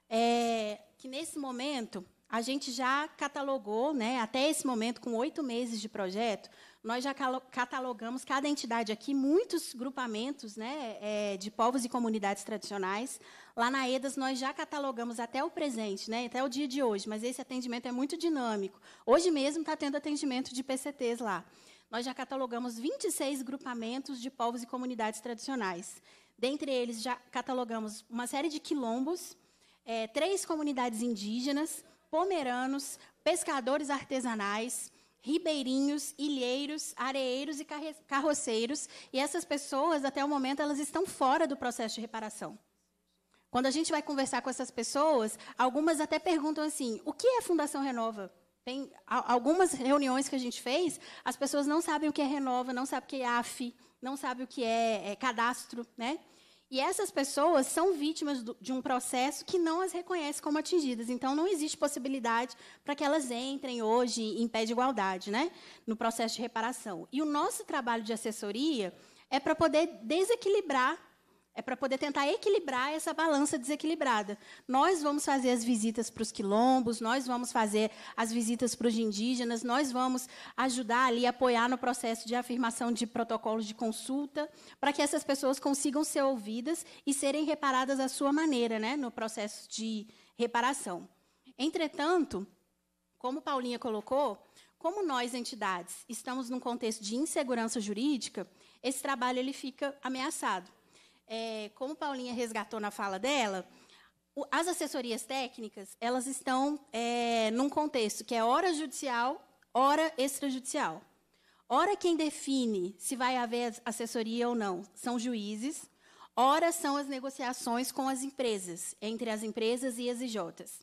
G: é, que nesse momento a gente já catalogou, né, até esse momento, com oito meses de projeto, nós já catalogamos cada entidade aqui, muitos grupamentos né, é, de povos e comunidades tradicionais. Lá na EDAS, nós já catalogamos até o presente, né, até o dia de hoje, mas esse atendimento é muito dinâmico. Hoje mesmo está tendo atendimento de PCTs lá. Nós já catalogamos 26 grupamentos de povos e comunidades tradicionais. Dentre eles, já catalogamos uma série de quilombos, é, três comunidades indígenas, pomeranos, pescadores artesanais, ribeirinhos, ilheiros, areeiros e carroceiros, e essas pessoas, até o momento, elas estão fora do processo de reparação. Quando a gente vai conversar com essas pessoas, algumas até perguntam assim: o que é Fundação Renova? Tem algumas reuniões que a gente fez, as pessoas não sabem o que é Renova, não sabem o que é AF, não sabem o que é, é cadastro, né? E essas pessoas são vítimas do, de um processo que não as reconhece como atingidas. Então, não existe possibilidade para que elas entrem hoje em pé de igualdade, né, no processo de reparação. E o nosso trabalho de assessoria é para poder desequilibrar é para poder tentar equilibrar essa balança desequilibrada. Nós vamos fazer as visitas para os quilombos, nós vamos fazer as visitas para os indígenas, nós vamos ajudar ali, apoiar no processo de afirmação de protocolos de consulta, para que essas pessoas consigam ser ouvidas e serem reparadas à sua maneira, né, no processo de reparação. Entretanto, como Paulinha colocou, como nós, entidades, estamos num contexto de insegurança jurídica, esse trabalho ele fica ameaçado é, como Paulinha resgatou na fala dela, o, as assessorias técnicas elas estão é, num contexto que é hora judicial, hora extrajudicial. Ora, quem define se vai haver assessoria ou não são juízes, ora, são as negociações com as empresas, entre as empresas e as IJs.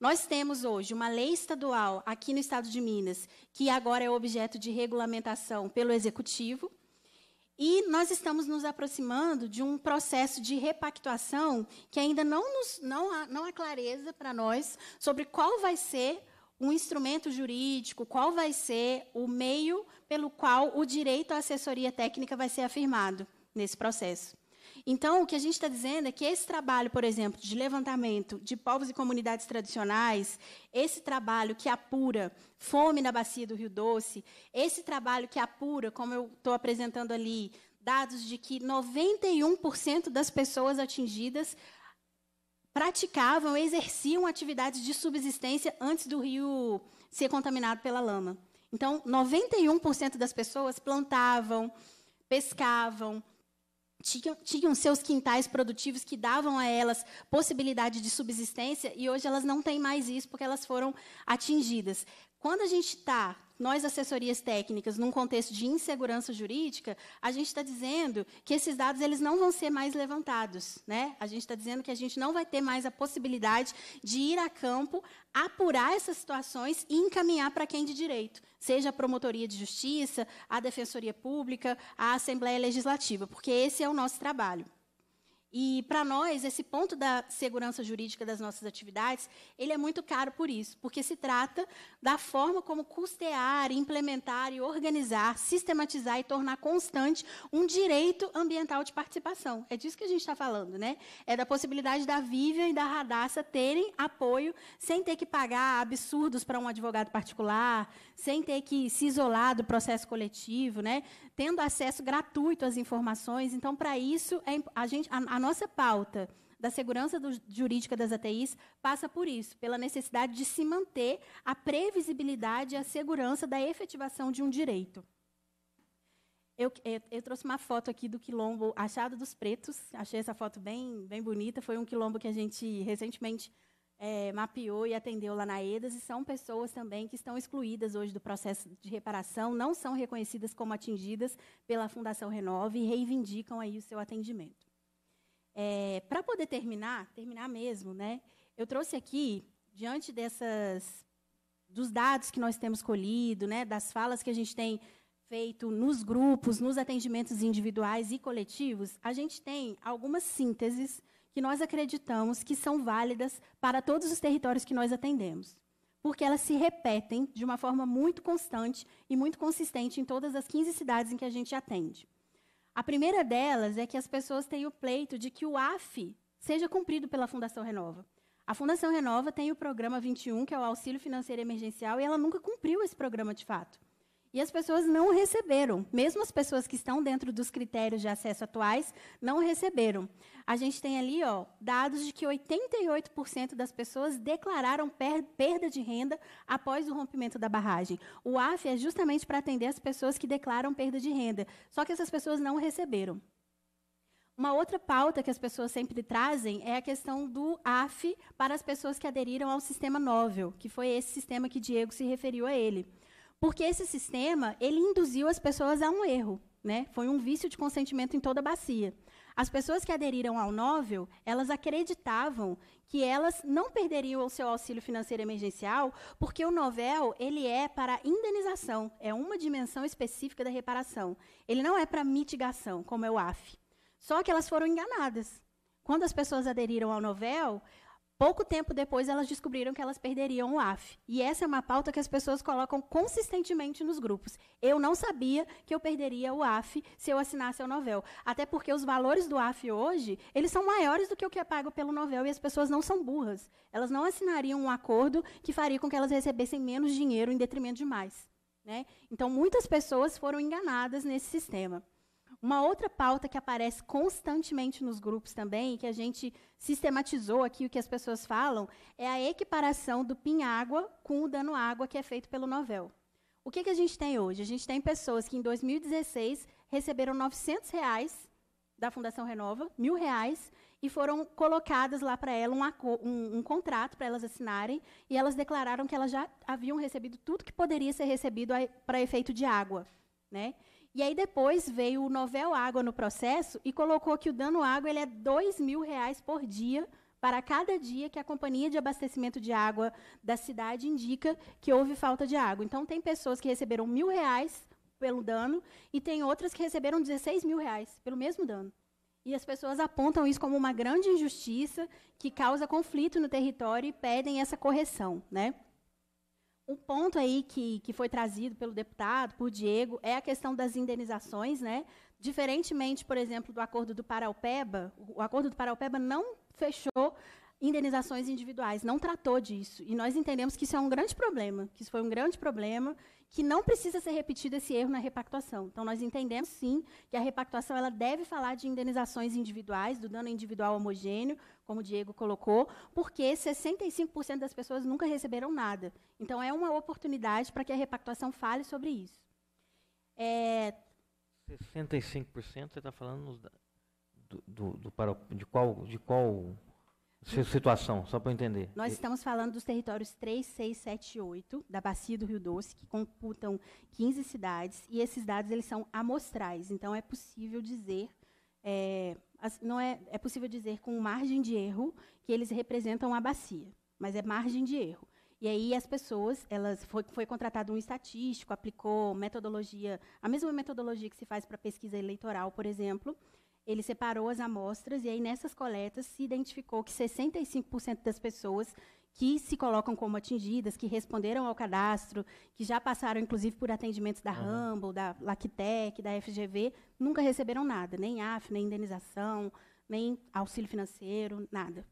G: Nós temos hoje uma lei estadual aqui no estado de Minas, que agora é objeto de regulamentação pelo executivo, e nós estamos nos aproximando de um processo de repactuação que ainda não, nos, não, há, não há clareza para nós sobre qual vai ser um instrumento jurídico, qual vai ser o meio pelo qual o direito à assessoria técnica vai ser afirmado nesse processo. Então, o que a gente está dizendo é que esse trabalho, por exemplo, de levantamento de povos e comunidades tradicionais, esse trabalho que apura fome na bacia do Rio Doce, esse trabalho que apura, como eu estou apresentando ali, dados de que 91% das pessoas atingidas praticavam, exerciam atividades de subsistência antes do rio ser contaminado pela lama. Então, 91% das pessoas plantavam, pescavam, tinham, tinham seus quintais produtivos que davam a elas possibilidade de subsistência e hoje elas não têm mais isso porque elas foram atingidas. Quando a gente está, nós assessorias técnicas, num contexto de insegurança jurídica, a gente está dizendo que esses dados eles não vão ser mais levantados. Né? A gente está dizendo que a gente não vai ter mais a possibilidade de ir a campo, apurar essas situações e encaminhar para quem de direito seja a Promotoria de Justiça, a Defensoria Pública, a Assembleia Legislativa, porque esse é o nosso trabalho. E, para nós, esse ponto da segurança jurídica das nossas atividades, ele é muito caro por isso, porque se trata da forma como custear, implementar e organizar, sistematizar e tornar constante um direito ambiental de participação. É disso que a gente está falando, né? É da possibilidade da Vivian e da Radassa terem apoio sem ter que pagar absurdos para um advogado particular, sem ter que se isolar do processo coletivo, né? tendo acesso gratuito às informações. Então, para isso, é a, gente, a, a nossa pauta da segurança do, jurídica das ATIs passa por isso, pela necessidade de se manter a previsibilidade e a segurança da efetivação de um direito. Eu, eu, eu, trouxe uma foto aqui do quilombo Achado dos Pretos, achei essa foto bem, bem bonita, foi um quilombo que a gente recentemente é, mapeou e atendeu lá na EDAS, e são pessoas também que estão excluídas hoje do processo de reparação, não são reconhecidas como atingidas pela Fundação Renove e reivindicam aí o seu atendimento. É, Para poder terminar, terminar mesmo, né, eu trouxe aqui, diante dessas dos dados que nós temos colhido, né, das falas que a gente tem feito nos grupos, nos atendimentos individuais e coletivos, a gente tem algumas sínteses que nós acreditamos que são válidas para todos os territórios que nós atendemos, porque elas se repetem de uma forma muito constante e muito consistente em todas as 15 cidades em que a gente atende. A primeira delas é que as pessoas têm o pleito de que o AF seja cumprido pela Fundação Renova. A Fundação Renova tem o programa 21, que é o auxílio financeiro emergencial, e ela nunca cumpriu esse programa de fato. E as pessoas não receberam. Mesmo as pessoas que estão dentro dos critérios de acesso atuais não receberam. A gente tem ali ó, dados de que 88% das pessoas declararam per perda de renda após o rompimento da barragem. O AF é justamente para atender as pessoas que declaram perda de renda. Só que essas pessoas não receberam. Uma outra pauta que as pessoas sempre trazem é a questão do AF para as pessoas que aderiram ao sistema Novel, que foi esse sistema que Diego se referiu a ele. Porque esse sistema, ele induziu as pessoas a um erro. Né? Foi um vício de consentimento em toda a bacia. As pessoas que aderiram ao Novel, elas acreditavam que elas não perderiam o seu auxílio financeiro emergencial, porque o Novel, ele é para indenização, é uma dimensão específica da reparação. Ele não é para mitigação, como é o AF. Só que elas foram enganadas. Quando as pessoas aderiram ao Novel, Pouco tempo depois, elas descobriram que elas perderiam o AF. E essa é uma pauta que as pessoas colocam consistentemente nos grupos. Eu não sabia que eu perderia o AF se eu assinasse o novel. Até porque os valores do AF hoje, eles são maiores do que o que é pago pelo novel e as pessoas não são burras. Elas não assinariam um acordo que faria com que elas recebessem menos dinheiro em detrimento de mais. Né? Então, muitas pessoas foram enganadas nesse sistema. Uma outra pauta que aparece constantemente nos grupos também, que a gente sistematizou aqui o que as pessoas falam, é a equiparação do PIN-água com o dano-água que é feito pelo Novel. O que, que a gente tem hoje? A gente tem pessoas que em 2016 receberam R$ 900 reais da Fundação Renova, mil reais, e foram colocadas lá para ela um, um, um contrato para elas assinarem, e elas declararam que elas já haviam recebido tudo que poderia ser recebido para efeito de água. Né? E aí depois veio o Novel Água no processo e colocou que o dano água ele é dois mil reais por dia para cada dia que a companhia de abastecimento de água da cidade indica que houve falta de água. Então tem pessoas que receberam mil reais pelo dano e tem outras que receberam 16 mil reais pelo mesmo dano. E as pessoas apontam isso como uma grande injustiça que causa conflito no território e pedem essa correção, né? Um ponto aí que, que foi trazido pelo deputado, por Diego, é a questão das indenizações, né? Diferentemente, por exemplo, do acordo do Paraupeba, o acordo do Paraupeba não fechou indenizações individuais, não tratou disso. E nós entendemos que isso é um grande problema, que isso foi um grande problema que não precisa ser repetido esse erro na repactuação. Então, nós entendemos, sim, que a repactuação ela deve falar de indenizações individuais, do dano individual homogêneo, como o Diego colocou, porque 65% das pessoas nunca receberam nada. Então, é uma oportunidade para que a repactuação fale sobre isso. É...
A: 65% você está falando do, do, do, de qual de qual situação, só para entender. Nós estamos
G: falando dos territórios 3, 6, 7 e 8 da bacia do Rio Doce, que computam 15 cidades, e esses dados eles são amostrais, então é possível dizer é, não é, é possível dizer com margem de erro que eles representam a bacia, mas é margem de erro. E aí as pessoas, elas foi, foi contratado um estatístico, aplicou metodologia, a mesma metodologia que se faz para pesquisa eleitoral, por exemplo, ele separou as amostras e aí nessas coletas se identificou que 65% das pessoas que se colocam como atingidas, que responderam ao cadastro, que já passaram inclusive por atendimentos da uhum. Rumble, da Lactec, da FGV, nunca receberam nada, nem AF, nem indenização, nem auxílio financeiro, nada.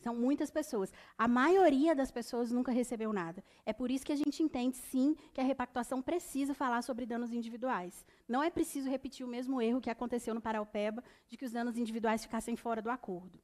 G: São muitas pessoas. A maioria das pessoas nunca recebeu nada. É por isso que a gente entende, sim, que a repactuação precisa falar sobre danos individuais. Não é preciso repetir o mesmo erro que aconteceu no Paraupeba, de que os danos individuais ficassem fora do acordo.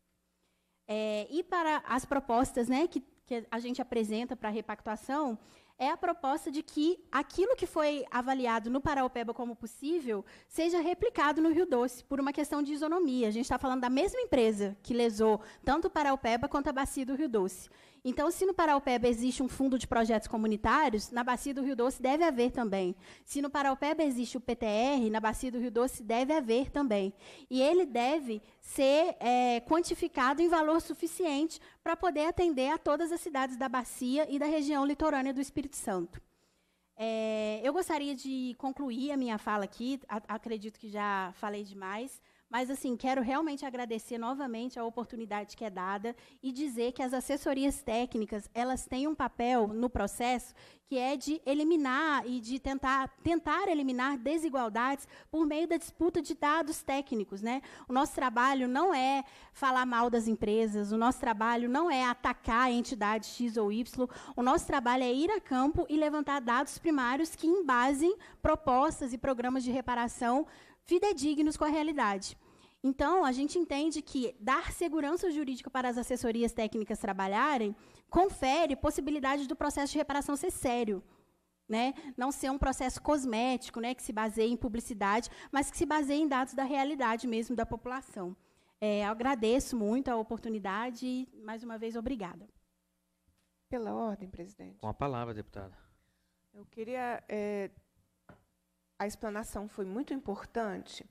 G: É, e para as propostas né, que, que a gente apresenta para a repactuação, é a proposta de que aquilo que foi avaliado no Paraopeba como possível seja replicado no Rio Doce, por uma questão de isonomia. A gente está falando da mesma empresa que lesou tanto o Paraopeba quanto a bacia do Rio Doce. Então, se no Paraupeba existe um fundo de projetos comunitários, na Bacia do Rio Doce deve haver também. Se no Paraupeba existe o PTR, na Bacia do Rio Doce deve haver também. E ele deve ser é, quantificado em valor suficiente para poder atender a todas as cidades da Bacia e da região litorânea do Espírito Santo. É, eu gostaria de concluir a minha fala aqui, a, acredito que já falei demais. Mas, assim, quero realmente agradecer novamente a oportunidade que é dada e dizer que as assessorias técnicas, elas têm um papel no processo que é de eliminar e de tentar, tentar eliminar desigualdades por meio da disputa de dados técnicos. Né? O nosso trabalho não é falar mal das empresas, o nosso trabalho não é atacar a entidade X ou Y, o nosso trabalho é ir a campo e levantar dados primários que embasem propostas e programas de reparação fidedignos com a realidade. Então, a gente entende que dar segurança jurídica para as assessorias técnicas trabalharem confere possibilidade do processo de reparação ser sério. Né? Não ser um processo cosmético, né? que se baseie em publicidade, mas que se baseie em dados da realidade mesmo da população. É, agradeço muito a oportunidade e, mais uma vez, obrigada. Pela
B: ordem, presidente.
A: Com a palavra, deputada.
B: Eu queria é, a explanação foi muito importante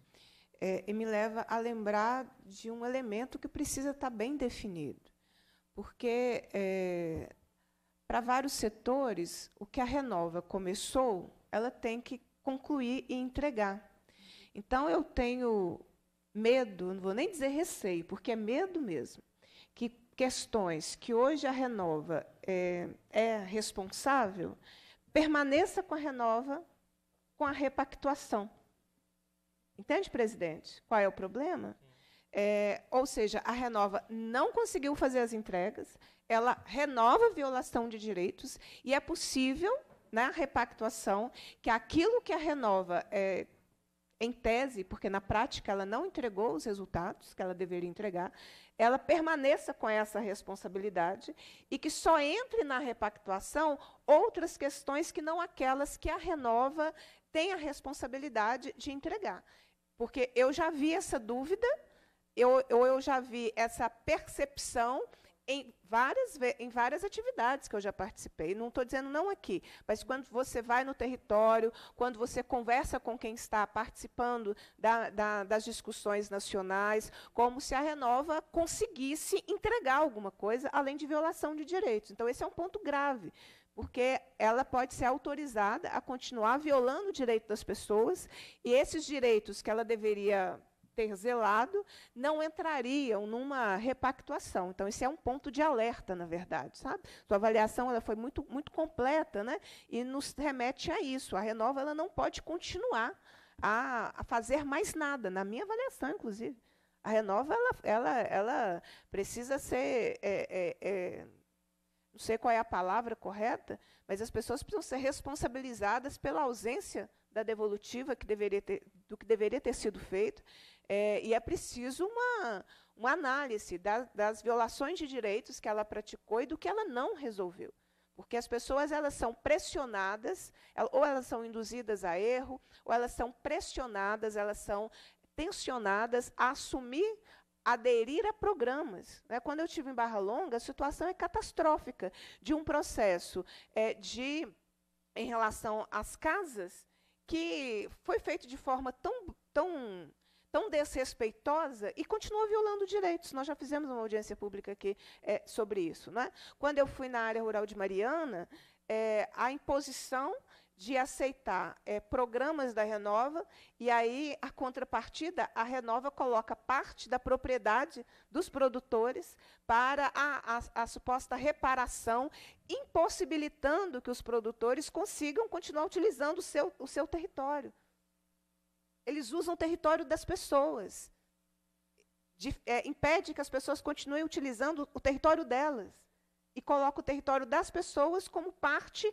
B: é, e me leva a lembrar de um elemento que precisa estar tá bem definido. Porque, é, para vários setores, o que a Renova começou, ela tem que concluir e entregar. Então, eu tenho medo, não vou nem dizer receio, porque é medo mesmo, que questões que hoje a Renova é, é responsável permaneça com a Renova com a repactuação. Entende, presidente? Qual é o problema? É, ou seja, a Renova não conseguiu fazer as entregas, ela renova a violação de direitos e é possível, na né, repactuação, que aquilo que a Renova, é, em tese, porque na prática ela não entregou os resultados que ela deveria entregar, ela permaneça com essa responsabilidade e que só entre na repactuação outras questões que não aquelas que a Renova tem a responsabilidade de entregar. Porque eu já vi essa dúvida, eu, eu, eu já vi essa percepção em várias, em várias atividades que eu já participei. Não estou dizendo não aqui, mas quando você vai no território, quando você conversa com quem está participando da, da, das discussões nacionais, como se a Renova conseguisse entregar alguma coisa além de violação de direitos. Então, esse é um ponto grave porque ela pode ser autorizada a continuar violando o direito das pessoas, e esses direitos que ela deveria ter zelado não entrariam numa repactuação. Então, esse é um ponto de alerta, na verdade, sabe? Sua avaliação ela foi muito, muito completa, né? E nos remete a isso. A Renova ela não pode continuar a, a fazer mais nada, na minha avaliação, inclusive. A Renova ela, ela, ela precisa ser é, é, é, não sei qual é a palavra correta, mas as pessoas precisam ser responsabilizadas pela ausência da devolutiva que deveria ter, do que deveria ter sido feito, é, e é preciso uma, uma análise da, das violações de direitos que ela praticou e do que ela não resolveu. Porque as pessoas elas são pressionadas, ou elas são induzidas a erro, ou elas são pressionadas, elas são tensionadas a assumir aderir a programas. Né? Quando eu estive em Barra Longa, a situação é catastrófica de um processo é, de em relação às casas que foi feito de forma tão, tão tão desrespeitosa e continua violando direitos. Nós já fizemos uma audiência pública aqui é, sobre isso. Né? Quando eu fui na área rural de Mariana, é, a imposição de aceitar é, programas da Renova, e aí a contrapartida, a Renova coloca parte da propriedade dos produtores para a, a, a suposta reparação, impossibilitando que os produtores consigam continuar utilizando o seu, o seu território. Eles usam o território das pessoas. De, é, impede que as pessoas continuem utilizando o território delas e coloca o território das pessoas como parte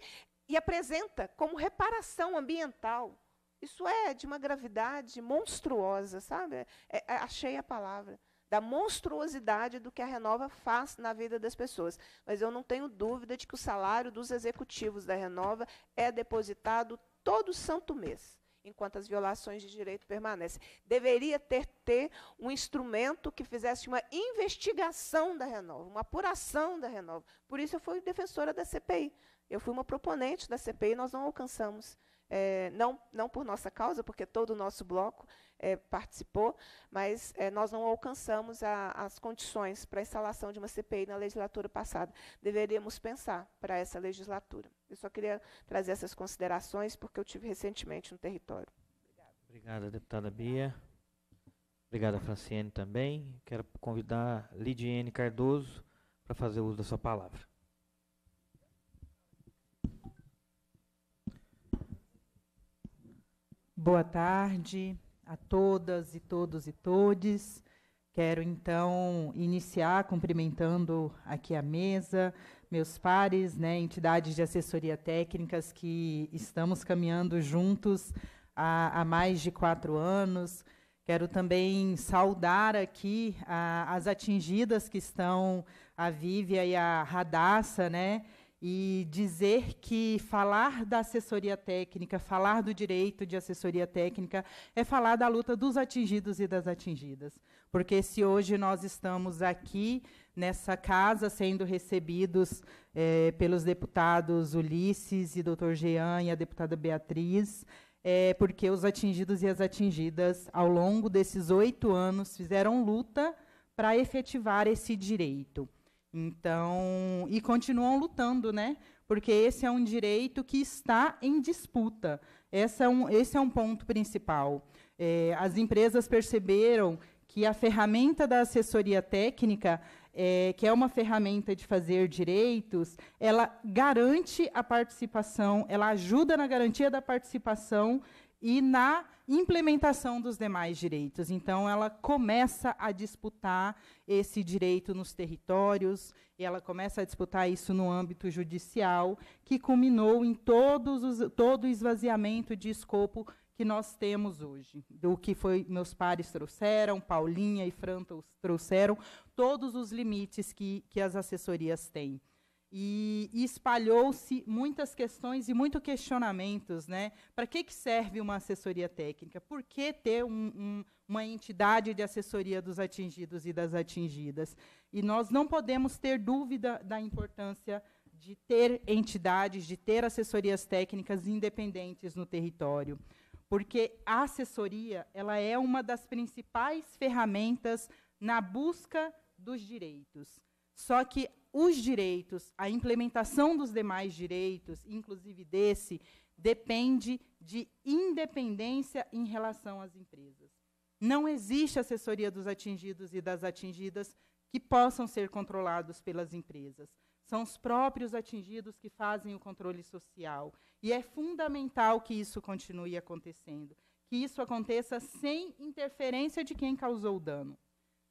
B: e apresenta como reparação ambiental. Isso é de uma gravidade monstruosa, sabe? É, é, achei a palavra. Da monstruosidade do que a Renova faz na vida das pessoas. Mas eu não tenho dúvida de que o salário dos executivos da Renova é depositado todo santo mês enquanto as violações de direito permanecem. Deveria ter, ter um instrumento que fizesse uma investigação da Renova, uma apuração da Renova. Por isso eu fui defensora da CPI. Eu fui uma proponente da CPI, nós não alcançamos, é, não, não por nossa causa, porque todo o nosso bloco é, participou, mas é, nós não alcançamos a, as condições para a instalação de uma CPI na legislatura passada. Deveríamos pensar para essa legislatura. Eu só queria trazer essas considerações, porque eu tive recentemente no território.
A: Obrigada, deputada Bia. Obrigada, Franciene também. Quero convidar Lidiane Cardoso para fazer uso da sua palavra.
H: Boa tarde a todas e todos e todes. Quero então iniciar cumprimentando aqui a mesa, meus pares, né, entidades de assessoria técnicas que estamos caminhando juntos há, há mais de quatro anos. Quero também saudar aqui a, ah, as atingidas que estão, a Vívia e a Radassa, né? E dizer que falar da assessoria técnica, falar do direito de assessoria técnica, é falar da luta dos atingidos e das atingidas. Porque se hoje nós estamos aqui, nessa casa, sendo recebidos é, pelos deputados Ulisses e doutor Jean e a deputada Beatriz, é porque os atingidos e as atingidas, ao longo desses oito anos, fizeram luta para efetivar esse direito. Então, e continuam lutando, né? Porque esse é um direito que está em disputa. Esse é um, esse é um ponto principal. É, as empresas perceberam que a ferramenta da assessoria técnica, é, que é uma ferramenta de fazer direitos, ela garante a participação, ela ajuda na garantia da participação e na implementação dos demais direitos. Então, ela começa a disputar esse direito nos territórios, ela começa a disputar isso no âmbito judicial, que culminou em todos os, todo o esvaziamento de escopo que nós temos hoje, do que foi meus pares trouxeram, Paulinha e Fran trouxeram, todos os limites que, que as assessorias têm e, e espalhou-se muitas questões e muitos questionamentos, né? Para que, que serve uma assessoria técnica? Por que ter um, um, uma entidade de assessoria dos atingidos e das atingidas? E nós não podemos ter dúvida da importância de ter entidades, de ter assessorias técnicas independentes no território, porque a assessoria ela é uma das principais ferramentas na busca dos direitos. Só que os direitos, a implementação dos demais direitos, inclusive desse, depende de independência em relação às empresas. Não existe assessoria dos atingidos e das atingidas que possam ser controlados pelas empresas. São os próprios atingidos que fazem o controle social. E é fundamental que isso continue acontecendo, que isso aconteça sem interferência de quem causou o dano.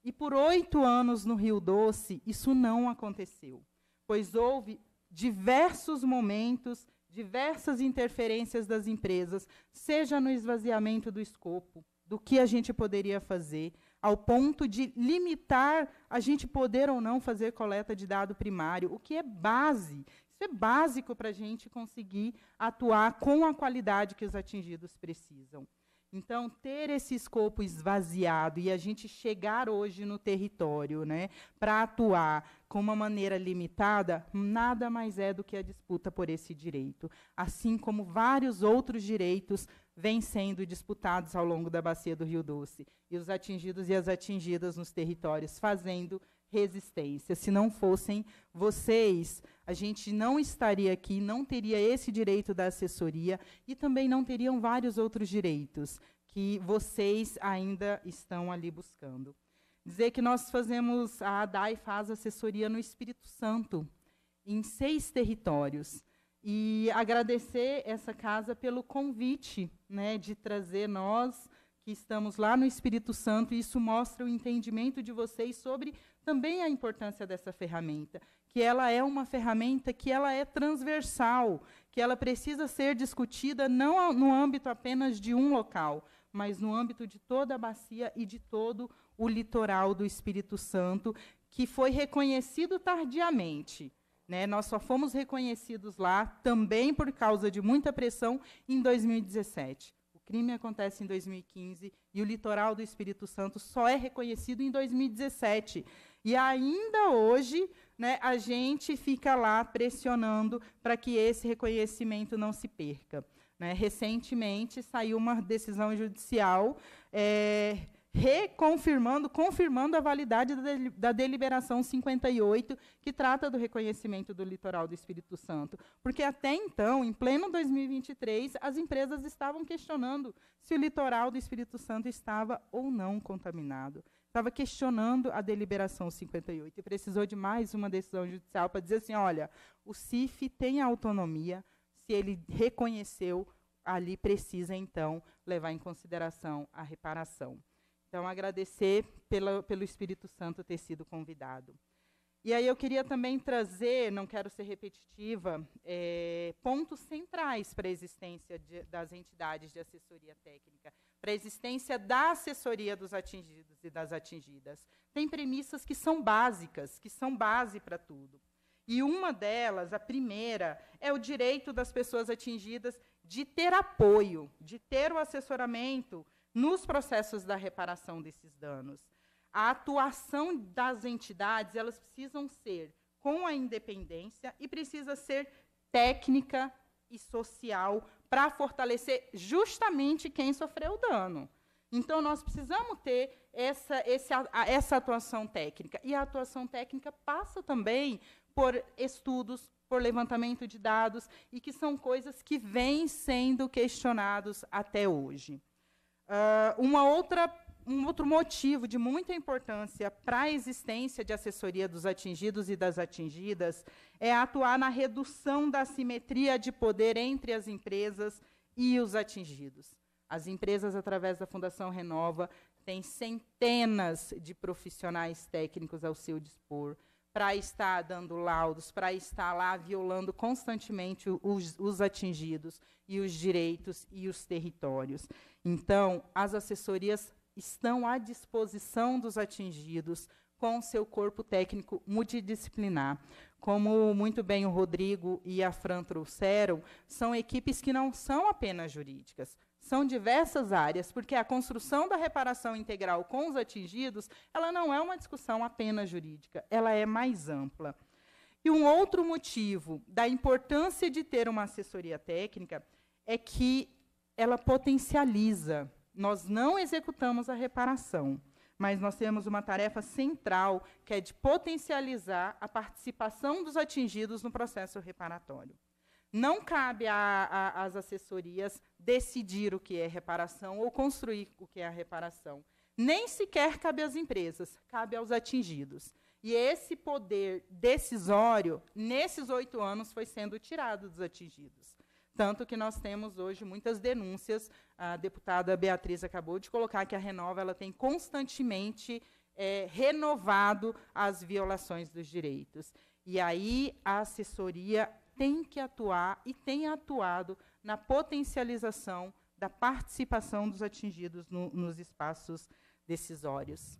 H: E por oito anos no Rio Doce, isso não aconteceu, pois houve diversos momentos, diversas interferências das empresas, seja no esvaziamento do escopo, do que a gente poderia fazer, ao ponto de limitar a gente poder ou não fazer coleta de dado primário, o que é base. Isso é básico para a gente conseguir atuar com a qualidade que os atingidos precisam. Então, ter esse escopo esvaziado e a gente chegar hoje no território né, para atuar com uma maneira limitada, nada mais é do que a disputa por esse direito. Assim como vários outros direitos vêm sendo disputados ao longo da bacia do Rio Doce, e os atingidos e as atingidas nos territórios fazendo resistência. Se não fossem vocês, a gente não estaria aqui, não teria esse direito da assessoria e também não teriam vários outros direitos que vocês ainda estão ali buscando. Dizer que nós fazemos, a ADAI faz assessoria no Espírito Santo, em seis territórios. E agradecer essa casa pelo convite né, de trazer nós, que estamos lá no Espírito Santo, e isso mostra o entendimento de vocês sobre também a importância dessa ferramenta, que ela é uma ferramenta que ela é transversal, que ela precisa ser discutida não no âmbito apenas de um local, mas no âmbito de toda a bacia e de todo o litoral do Espírito Santo, que foi reconhecido tardiamente. Né? Nós só fomos reconhecidos lá também por causa de muita pressão em 2017. O crime acontece em 2015 e o litoral do Espírito Santo só é reconhecido em 2017. E ainda hoje, né, a gente fica lá pressionando para que esse reconhecimento não se perca. Né? Recentemente saiu uma decisão judicial é, reconfirmando, confirmando a validade da, del da deliberação 58, que trata do reconhecimento do litoral do Espírito Santo. Porque até então, em pleno 2023, as empresas estavam questionando se o litoral do Espírito Santo estava ou não contaminado estava questionando a deliberação 58 e precisou de mais uma decisão judicial para dizer assim, olha, o CIF tem autonomia, se ele reconheceu, ali precisa então levar em consideração a reparação. Então agradecer pela, pelo Espírito Santo ter sido convidado. E aí eu queria também trazer, não quero ser repetitiva, é, pontos centrais para a existência de, das entidades de assessoria técnica para a existência da assessoria dos atingidos e das atingidas. Tem premissas que são básicas, que são base para tudo. E uma delas, a primeira, é o direito das pessoas atingidas de ter apoio, de ter o assessoramento nos processos da reparação desses danos. A atuação das entidades, elas precisam ser com a independência e precisa ser técnica e social para fortalecer justamente quem sofreu o dano. Então, nós precisamos ter essa, esse, essa atuação técnica. E a atuação técnica passa também por estudos, por levantamento de dados, e que são coisas que vêm sendo questionados até hoje. Uh, uma outra um outro motivo de muita importância para a existência de assessoria dos atingidos e das atingidas é atuar na redução da assimetria de poder entre as empresas e os atingidos. As empresas, através da Fundação Renova, têm centenas de profissionais técnicos ao seu dispor para estar dando laudos, para estar lá violando constantemente os, os, atingidos e os direitos e os territórios. Então, as assessorias estão à disposição dos atingidos com seu corpo técnico multidisciplinar. Como muito bem o Rodrigo e a Fran trouxeram, são equipes que não são apenas jurídicas, são diversas áreas, porque a construção da reparação integral com os atingidos, ela não é uma discussão apenas jurídica, ela é mais ampla. E um outro motivo da importância de ter uma assessoria técnica é que ela potencializa nós não executamos a reparação, mas nós temos uma tarefa central, que é de potencializar a participação dos atingidos no processo reparatório. Não cabe às assessorias decidir o que é reparação ou construir o que é a reparação. Nem sequer cabe às empresas, cabe aos atingidos. E esse poder decisório, nesses oito anos, foi sendo tirado dos atingidos. Tanto que nós temos hoje muitas denúncias. A deputada Beatriz acabou de colocar que a Renova ela tem constantemente é, renovado as violações dos direitos. E aí a assessoria tem que atuar e tem atuado na potencialização da participação dos atingidos no, nos espaços decisórios.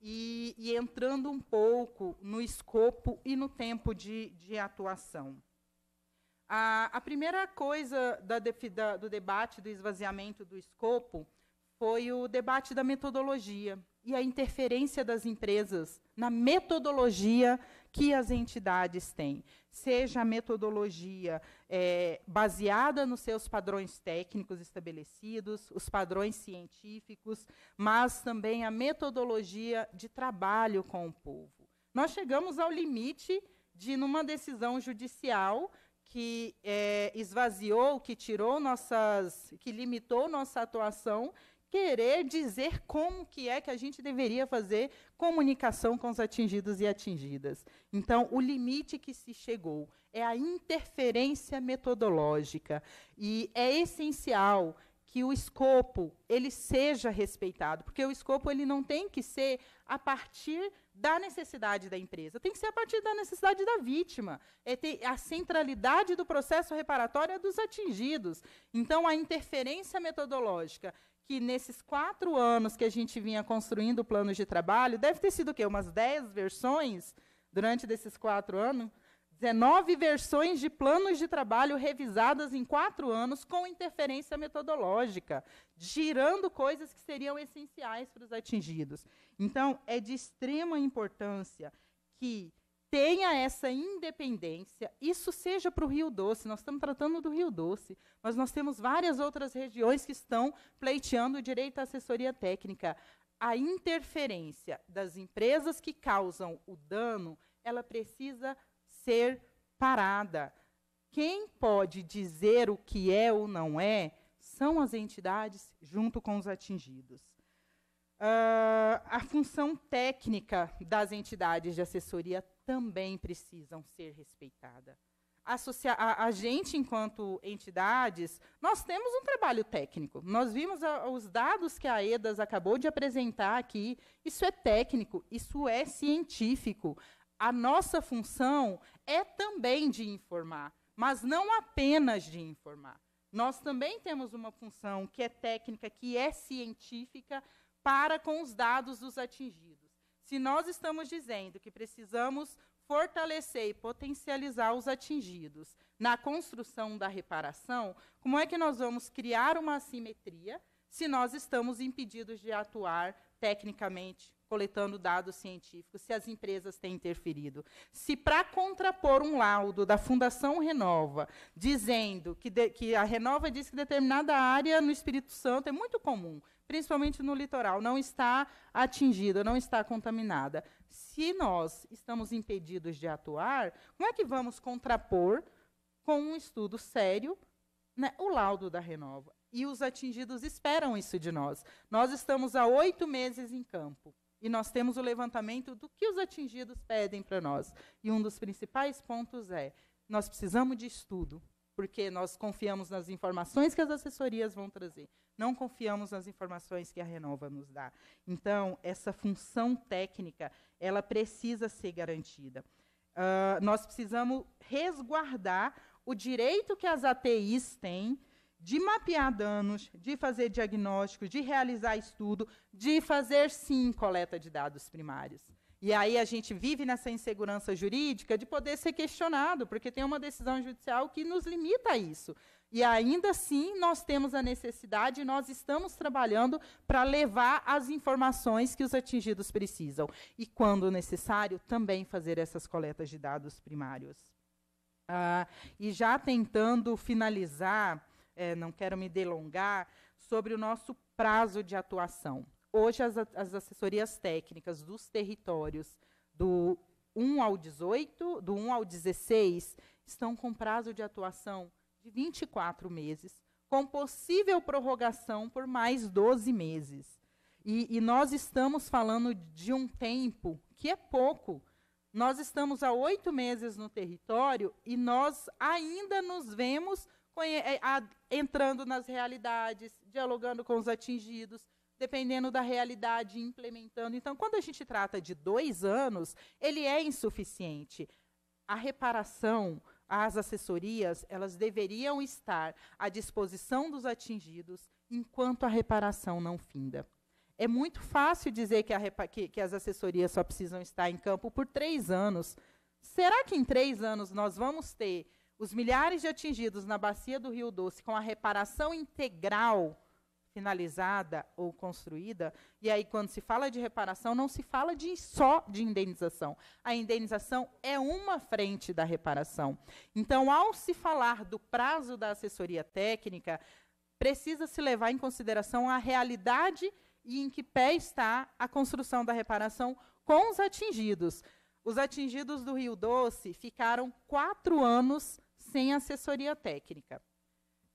H: E, e, entrando um pouco no escopo e no tempo de, de atuação. A, a primeira coisa da, da, do debate do esvaziamento do escopo foi o debate da metodologia e a interferência das empresas na metodologia que as entidades têm, seja a metodologia é, baseada nos seus padrões técnicos estabelecidos, os padrões científicos, mas também a metodologia de trabalho com o povo. Nós chegamos ao limite de, numa decisão judicial, que é, esvaziou, que tirou nossas, que limitou nossa atuação, querer dizer como que é que a gente deveria fazer comunicação com os atingidos e atingidas. Então, o limite que se chegou é a interferência metodológica e é essencial que o escopo ele seja respeitado, porque o escopo ele não tem que ser a partir da necessidade da empresa. Tem que ser a partir da necessidade da vítima. É ter a centralidade do processo reparatório é dos atingidos. Então, a interferência metodológica que nesses quatro anos que a gente vinha construindo o plano de trabalho, deve ter sido o quê? Umas dez versões durante desses quatro anos? 19 versões de planos de trabalho revisadas em quatro anos com interferência metodológica, girando coisas que seriam essenciais para os atingidos. Então, é de extrema importância que tenha essa independência, isso seja para o Rio Doce, nós estamos tratando do Rio Doce, mas nós temos várias outras regiões que estão pleiteando o direito à assessoria técnica. A interferência das empresas que causam o dano, ela precisa ser parada. Quem pode dizer o que é ou não é são as entidades junto com os atingidos. Uh, a função técnica das entidades de assessoria também precisam ser respeitada. Associa a, a, gente, enquanto entidades, nós temos um trabalho técnico. Nós vimos a, os dados que a EDAS acabou de apresentar aqui. Isso é técnico, isso é científico a nossa função é também de informar, mas não apenas de informar. Nós também temos uma função que é técnica, que é científica, para com os dados dos atingidos. Se nós estamos dizendo que precisamos fortalecer e potencializar os atingidos na construção da reparação, como é que nós vamos criar uma assimetria se nós estamos impedidos de atuar tecnicamente coletando dados científicos, se as empresas têm interferido. Se para contrapor um laudo da Fundação Renova, dizendo que, de, que a Renova diz que determinada área no Espírito Santo é muito comum, principalmente no litoral, não está atingida, não está contaminada. Se nós estamos impedidos de atuar, como é que vamos contrapor com um estudo sério né, o laudo da Renova? E os atingidos esperam isso de nós. Nós estamos há oito meses em campo e nós temos o levantamento do que os atingidos pedem para nós. E um dos principais pontos é: nós precisamos de estudo, porque nós confiamos nas informações que as assessorias vão trazer, não confiamos nas informações que a Renova nos dá. Então, essa função técnica, ela precisa ser garantida. Uh, nós precisamos resguardar o direito que as ATIs têm de mapear danos, de fazer diagnóstico, de realizar estudo, de fazer sim coleta de dados primários. E aí a gente vive nessa insegurança jurídica de poder ser questionado, porque tem uma decisão judicial que nos limita a isso. E ainda assim, nós temos a necessidade, nós estamos trabalhando para levar as informações que os atingidos precisam. E, quando necessário, também fazer essas coletas de dados primários. Ah, e já tentando finalizar é, não quero me delongar, sobre o nosso prazo de atuação. Hoje, as, as assessorias técnicas dos territórios do 1 ao 18, do 1 ao 16, estão com prazo de atuação de 24 meses, com possível prorrogação por mais 12 meses. E, e, nós estamos falando de um tempo que é pouco. Nós estamos há oito meses no território e nós ainda nos vemos é, entrando nas realidades, dialogando com os atingidos, dependendo da realidade, implementando. Então, quando a gente trata de dois anos, ele é insuficiente. A reparação, as assessorias, elas deveriam estar à disposição dos atingidos enquanto a reparação não finda. É muito fácil dizer que, a, que, que as assessorias só precisam estar em campo por três anos. Será que em três anos nós vamos ter os milhares de atingidos na bacia do Rio Doce com a reparação integral finalizada ou construída, e aí quando se fala de reparação, não se fala de só de indenização. A indenização é uma frente da reparação. Então, ao se falar do prazo da assessoria técnica, precisa se levar em consideração a realidade e em que pé está a construção da reparação com os atingidos. Os atingidos do Rio Doce ficaram quatro anos sem assessoria técnica.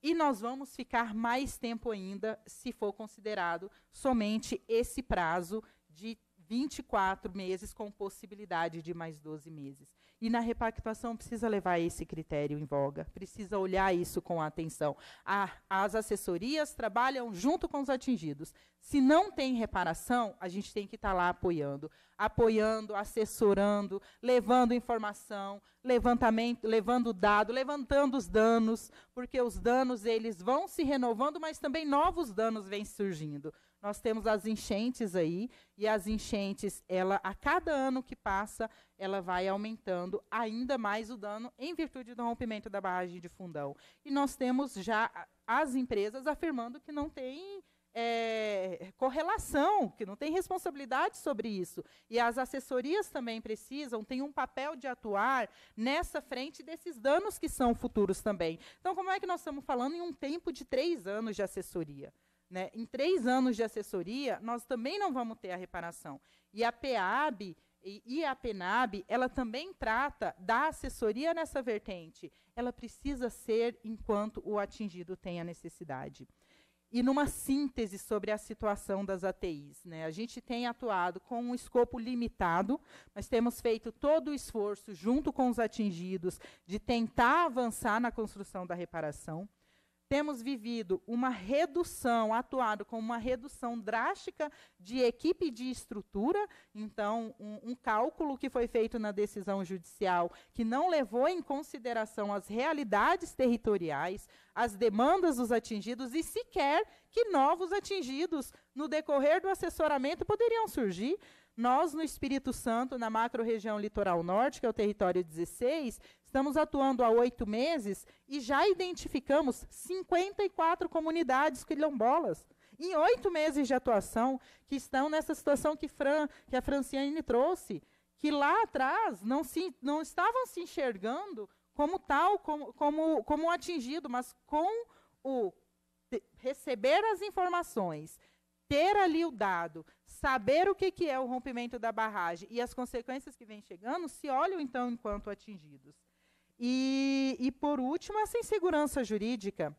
H: E nós vamos ficar mais tempo ainda se for considerado somente esse prazo de 24 meses, com possibilidade de mais 12 meses. E na repactuação precisa levar esse critério em voga, precisa olhar isso com atenção. A, as assessorias trabalham junto com os atingidos. Se não tem reparação, a gente tem que estar tá lá apoiando, apoiando, assessorando, levando informação, levantamento, levando dado, levantando os danos, porque os danos eles vão se renovando, mas também novos danos vêm surgindo nós temos as enchentes aí, e as enchentes, ela a cada ano que passa, ela vai aumentando ainda mais o dano em virtude do rompimento da barragem de fundão. E nós temos já as empresas afirmando que não tem é, correlação, que não tem responsabilidade sobre isso. E as assessorias também precisam, têm um papel de atuar nessa frente desses danos que são futuros também. Então, como é que nós estamos falando em um tempo de três anos de assessoria? Né? Em três anos de assessoria, nós também não vamos ter a reparação. E a PEAB e a PENAB, ela também trata da assessoria nessa vertente. Ela precisa ser enquanto o atingido tem a necessidade. E numa síntese sobre a situação das ATIs. Né? A gente tem atuado com um escopo limitado, mas temos feito todo o esforço, junto com os atingidos, de tentar avançar na construção da reparação temos vivido uma redução, atuado com uma redução drástica de equipe de estrutura. Então, um, um, cálculo que foi feito na decisão judicial que não levou em consideração as realidades territoriais, as demandas dos atingidos e sequer que novos atingidos no decorrer do assessoramento poderiam surgir. Nós, no Espírito Santo, na macro-região litoral norte, que é o território 16, estamos atuando há oito meses e já identificamos 54 comunidades quilombolas em oito meses de atuação, que estão nessa situação que, Fran, que a Franciane trouxe, que lá atrás não, se, não estavam se enxergando como tal, como, como, como atingido, mas com o receber as informações, ter ali o dado, saber o que, que é o rompimento da barragem e as consequências que vêm chegando, se olham, então, enquanto atingidos. E, e por último, essa insegurança jurídica.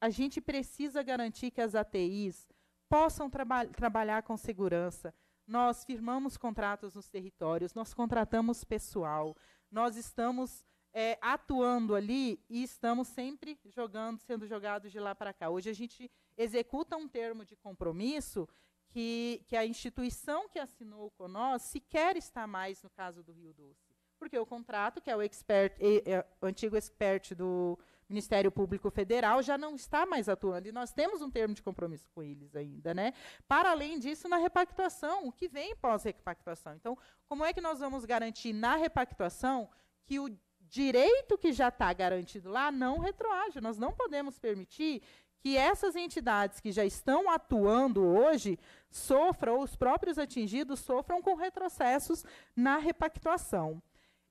H: A gente precisa garantir que as ATIs possam traba trabalhar com segurança. Nós firmamos contratos nos territórios, nós contratamos pessoal, nós estamos é, atuando ali e estamos sempre jogando, sendo jogados de lá para cá. Hoje a gente executa um termo de compromisso que, que a instituição que assinou com nós sequer está mais no caso do Rio Doce. Porque o contrato, que é o, expert, é, é, o antigo expert do Ministério Público Federal, já não está mais atuando. E nós temos um termo de compromisso com eles ainda. Né? Para além disso, na repactuação, o que vem pós-repactuação. Então, como é que nós vamos garantir na repactuação que o direito que já está garantido lá não retroage. Nós não podemos permitir que essas entidades que já estão atuando hoje sofram, ou os próprios atingidos sofram com retrocessos na repactuação.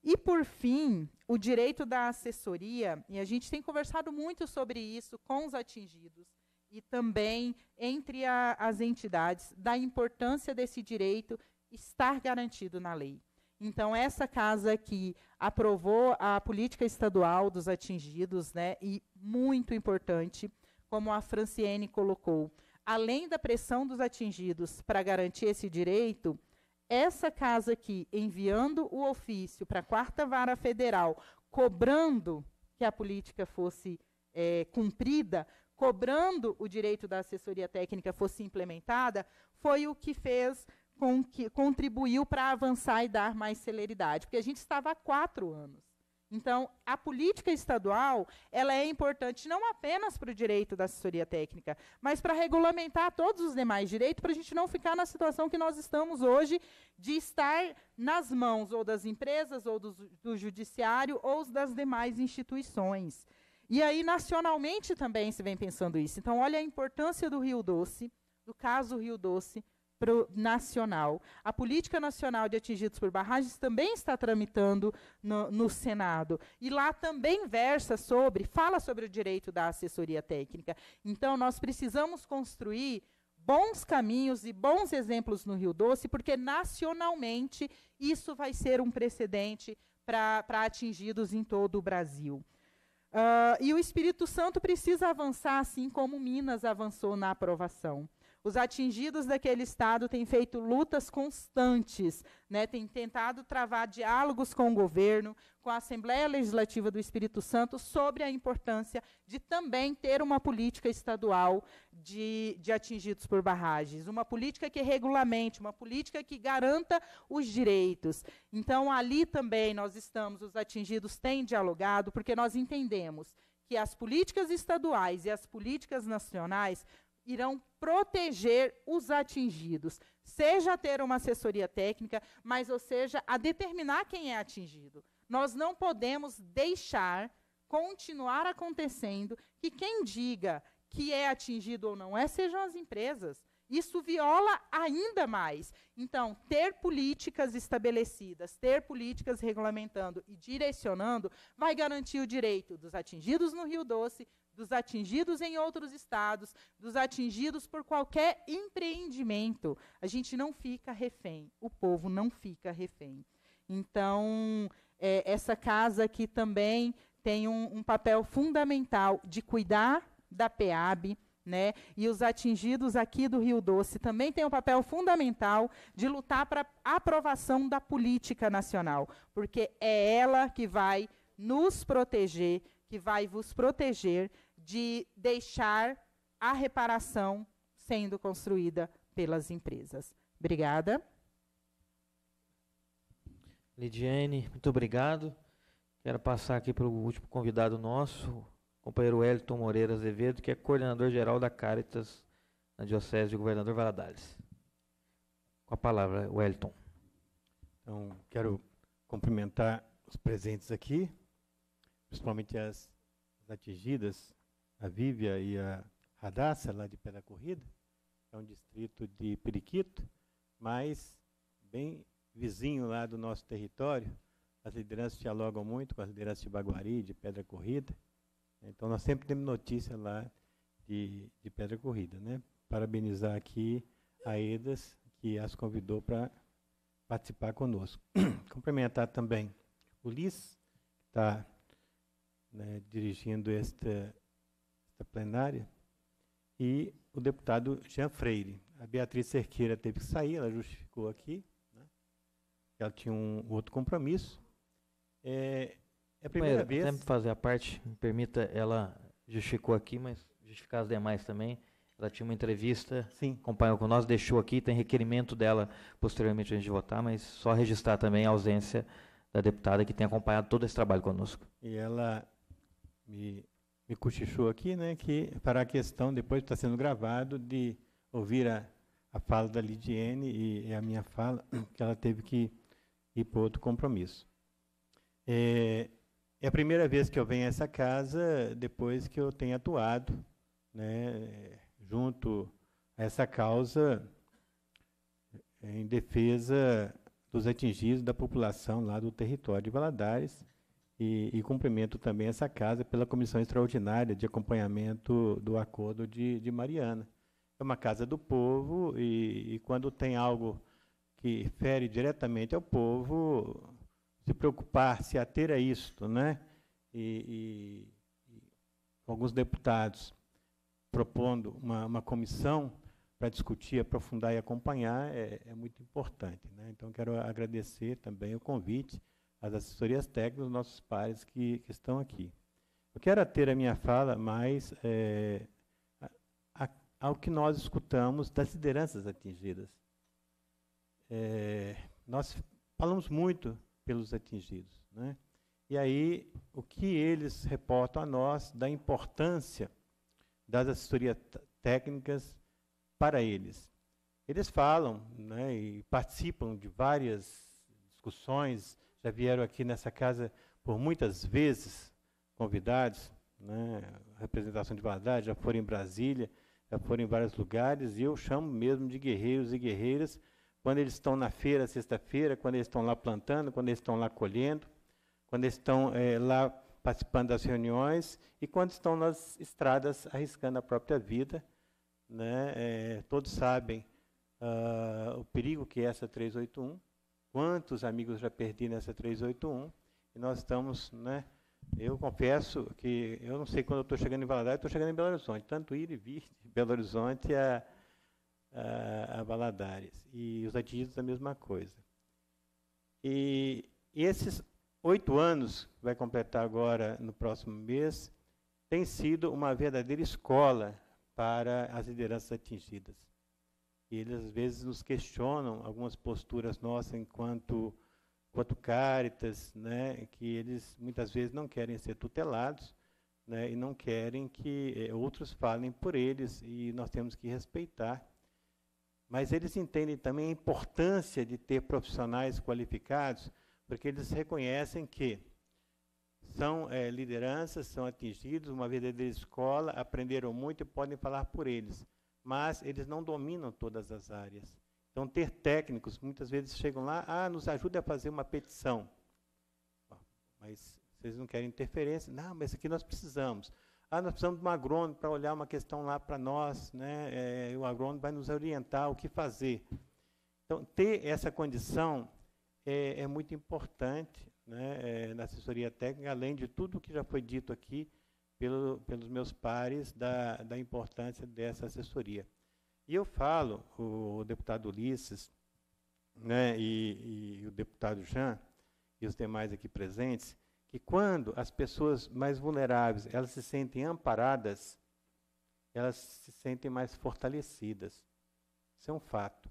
H: E, por fim, o direito da assessoria, e a gente tem conversado muito sobre isso com os atingidos e também entre a, as entidades, da importância desse direito estar garantido na lei. Então, essa casa que aprovou a política estadual dos atingidos, né, e muito importante, como a Franciene colocou, além da pressão dos atingidos para garantir esse direito, essa casa aqui, enviando o ofício para a quarta vara federal, cobrando que a política fosse é, cumprida, cobrando o direito da assessoria técnica fosse implementada, foi o que fez com que contribuiu para avançar e dar mais celeridade, porque a gente estava há quatro anos. Então, a política estadual ela é importante não apenas para o direito da assessoria técnica, mas para regulamentar todos os demais direitos, para a gente não ficar na situação que nós estamos hoje de estar nas mãos ou das empresas, ou do, do judiciário, ou das demais instituições. E aí, nacionalmente também se vem pensando isso. Então, olha a importância do Rio Doce, do caso Rio Doce, pro, nacional. A política nacional de atingidos por barragens também está tramitando no, no, Senado. E lá também versa sobre, fala sobre o direito da assessoria técnica. Então, nós precisamos construir bons caminhos e bons exemplos no Rio Doce, porque nacionalmente isso vai ser um precedente para atingidos em todo o Brasil. Uh, e o Espírito Santo precisa avançar, assim como Minas avançou na aprovação. Os atingidos daquele estado têm feito lutas constantes, né, têm tentado travar diálogos com o governo, com a Assembleia Legislativa do Espírito Santo, sobre a importância de também ter uma política estadual de, de atingidos por barragens, uma política que regulamente, uma política que garanta os direitos. Então, ali também nós estamos, os atingidos têm dialogado, porque nós entendemos que as políticas estaduais e as políticas nacionais irão proteger os atingidos, seja a ter uma assessoria técnica, mas ou seja a determinar quem é atingido. Nós não podemos deixar continuar acontecendo que quem diga que é atingido ou não é sejam as empresas. Isso viola ainda mais. Então, ter políticas estabelecidas, ter políticas regulamentando e direcionando, vai garantir o direito dos atingidos no Rio Doce, dos atingidos em outros estados, dos atingidos por qualquer empreendimento. A gente não fica refém, o povo não fica refém. Então, é, essa casa aqui também tem um, um papel fundamental de cuidar da PEAB, né? E os atingidos aqui do Rio Doce também têm um papel fundamental de lutar para a aprovação da política nacional, porque é ela que vai nos proteger, que vai vos proteger de deixar a reparação sendo construída pelas empresas. Obrigada.
A: Lidiane, muito obrigado. Quero passar aqui para o último convidado nosso, o companheiro Elton Moreira Azevedo, que é coordenador geral da Caritas na Diocese de Governador Valadares. Com a palavra, Wellington.
I: Então, quero cumprimentar os presentes aqui, principalmente as atingidas a Vívia e a Radassa, lá de Pé da Corrida, é um distrito de Periquito, mas bem vizinho lá do nosso território. As lideranças dialogam muito com as lideranças de Baguari, de Pedra Corrida. Então, nós sempre temos notícia lá de, de Pedra Corrida. Né? Parabenizar aqui a EDAS, que as convidou para participar conosco. (coughs) Cumprimentar também o Liz, que está né, dirigindo esta da plenária, e o deputado Jean Freire. A Beatriz Cerqueira teve que sair, ela justificou aqui, né? ela
A: tinha um outro compromisso.
I: É, é a primeira mas, vez... Sempre
A: fazer a parte, me permita, ela justificou aqui, mas justificar as demais também. Ela tinha uma entrevista, Sim. acompanhou com nós, deixou aqui, tem requerimento dela posteriormente a gente votar, mas só registrar também a ausência da deputada que tem acompanhado todo esse trabalho conosco.
I: E ela me me cochichou aqui, né, que para a questão, depois está sendo gravado, de ouvir a, a fala da Lidiane e, e a minha fala, (clears throat) que ela teve que ir para outro compromisso. É, é, a primeira vez que eu venho a essa casa depois que eu tenho atuado né, junto a essa causa em defesa dos atingidos da população lá do território de Valadares, e, e, cumprimento também essa casa pela Comissão Extraordinária de Acompanhamento do Acordo de, de Mariana. É uma casa do povo e, e, quando tem algo que fere diretamente ao povo, se preocupar, se ater a isto. Né? E, e alguns deputados propondo uma, uma comissão para discutir, aprofundar e acompanhar é, é muito importante. Né? Então, quero agradecer também o convite as assessorias técnicas dos nossos pares que, que estão aqui. Eu quero ter a minha fala mais é, a, ao que nós escutamos das lideranças atingidas. É, nós falamos muito pelos atingidos. Né? E aí, o que eles reportam a nós da importância das assessorias técnicas para eles. Eles falam né, e participam de várias discussões, já vieram aqui nessa casa por muitas vezes convidados, né, representação de Valadares, já foram em Brasília, já foram em vários lugares, e eu chamo mesmo de guerreiros e guerreiras, quando eles estão na feira, sexta-feira, quando eles estão lá plantando, quando eles estão lá colhendo, quando eles estão é, lá participando das reuniões e quando estão nas estradas arriscando a própria vida. Né? É, todos sabem uh, o perigo que é essa 381, Quantos amigos já perdi nessa 381? E nós estamos, né? Eu confesso que eu não sei quando eu estou chegando em Valadares, estou chegando em Belo Horizonte. Tanto ir e vir de Belo Horizonte a, a, a Valadares. E os atingidos a mesma coisa. E, e esses oito anos, vai completar agora no próximo mês, tem sido uma verdadeira escola para as lideranças atingidas e eles às vezes nos questionam algumas posturas nossas enquanto quanto caritas, né, que eles muitas vezes não querem ser tutelados, né, e não querem que é, outros falem por eles e nós temos que respeitar. Mas eles entendem também a importância de ter profissionais qualificados, porque eles reconhecem que são é, lideranças, são atingidos, uma verdadeira escola, aprenderam muito e podem falar por eles mas eles não dominam todas as áreas. Então, ter técnicos, muitas vezes chegam lá, ah, nos ajuda a fazer uma petição. mas vocês não querem interferência. Não, mas aqui nós precisamos. Ah, nós precisamos de um agrônomo para olhar uma questão lá para nós, né? É, o agrônomo vai nos orientar o que fazer. Então, ter essa condição é, é muito importante né? É, na assessoria técnica, além de tudo o que já foi dito aqui, pelo, pelos meus pares da, da importância dessa assessoria. E eu falo, o, o deputado Ulisses né, e, e o deputado Jean e os demais aqui presentes, que quando as pessoas mais vulneráveis elas se sentem amparadas, elas se sentem mais fortalecidas. Isso é um fato.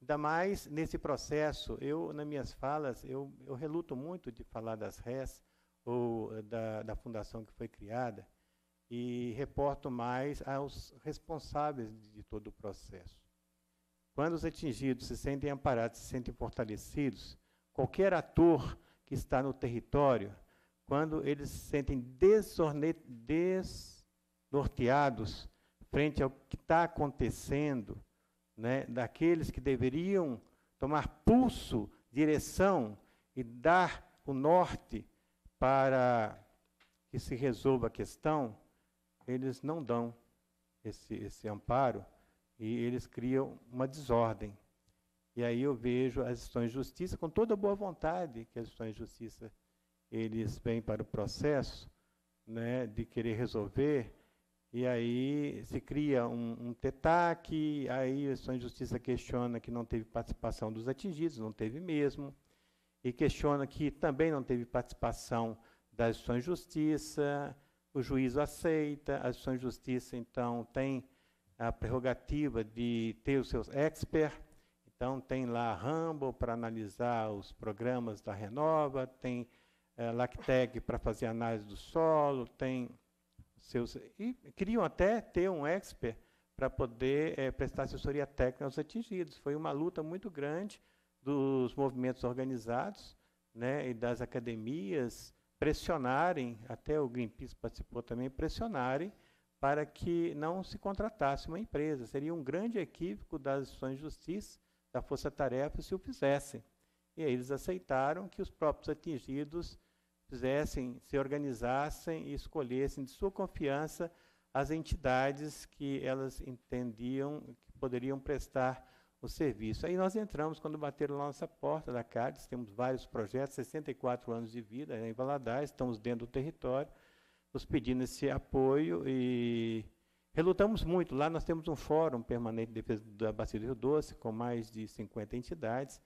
I: Ainda mais nesse processo, eu, nas minhas falas, eu, eu reluto muito de falar das RES, ou eh, da, da fundação que foi criada, e reporto mais aos responsáveis de todo o processo. Quando os atingidos se sentem amparados, se sentem fortalecidos, qualquer ator que está no território, quando eles se sentem desnorteados frente ao que está acontecendo, né, daqueles que deveriam tomar pulso, direção e dar o norte para que se resolva a questão, eles não dão esse, esse amparo e eles criam uma desordem. E aí eu vejo as instituições de justiça, com toda a boa vontade que as instituições de justiça eles vêm para o processo, né, de querer resolver, e aí se cria um, um tetaque, aí a instituição de justiça questiona que não teve participação dos atingidos, não teve mesmo e questiona que também não teve participação da Justiça Justiça, o juízo aceita, a Justiça Justiça, então, tem a prerrogativa de ter os seus experts, então tem lá a Rambo para analisar os programas da Renova, tem é, Lacteg para fazer análise do solo, tem seus... E queriam até ter um expert para poder é, prestar assessoria técnica aos atingidos. Foi uma luta muito grande, dos movimentos organizados né, e das academias pressionarem, até o Greenpeace participou também, pressionarem para que não se contratasse uma empresa. Seria um grande equívoco das instituições de justiça, da Força Tarefa, se o fizessem. E aí eles aceitaram que os próprios atingidos fizessem, se organizassem e escolhessem de sua confiança as entidades que elas entendiam que poderiam prestar o serviço. Aí nós entramos, quando bateram lá nossa porta da CADES, temos vários projetos, 64 anos de vida em Valadares, estamos dentro do território, nos pedindo esse apoio e relutamos muito. Lá nós temos um fórum permanente de defesa da bacia do Rio Doce, com mais de 50 entidades,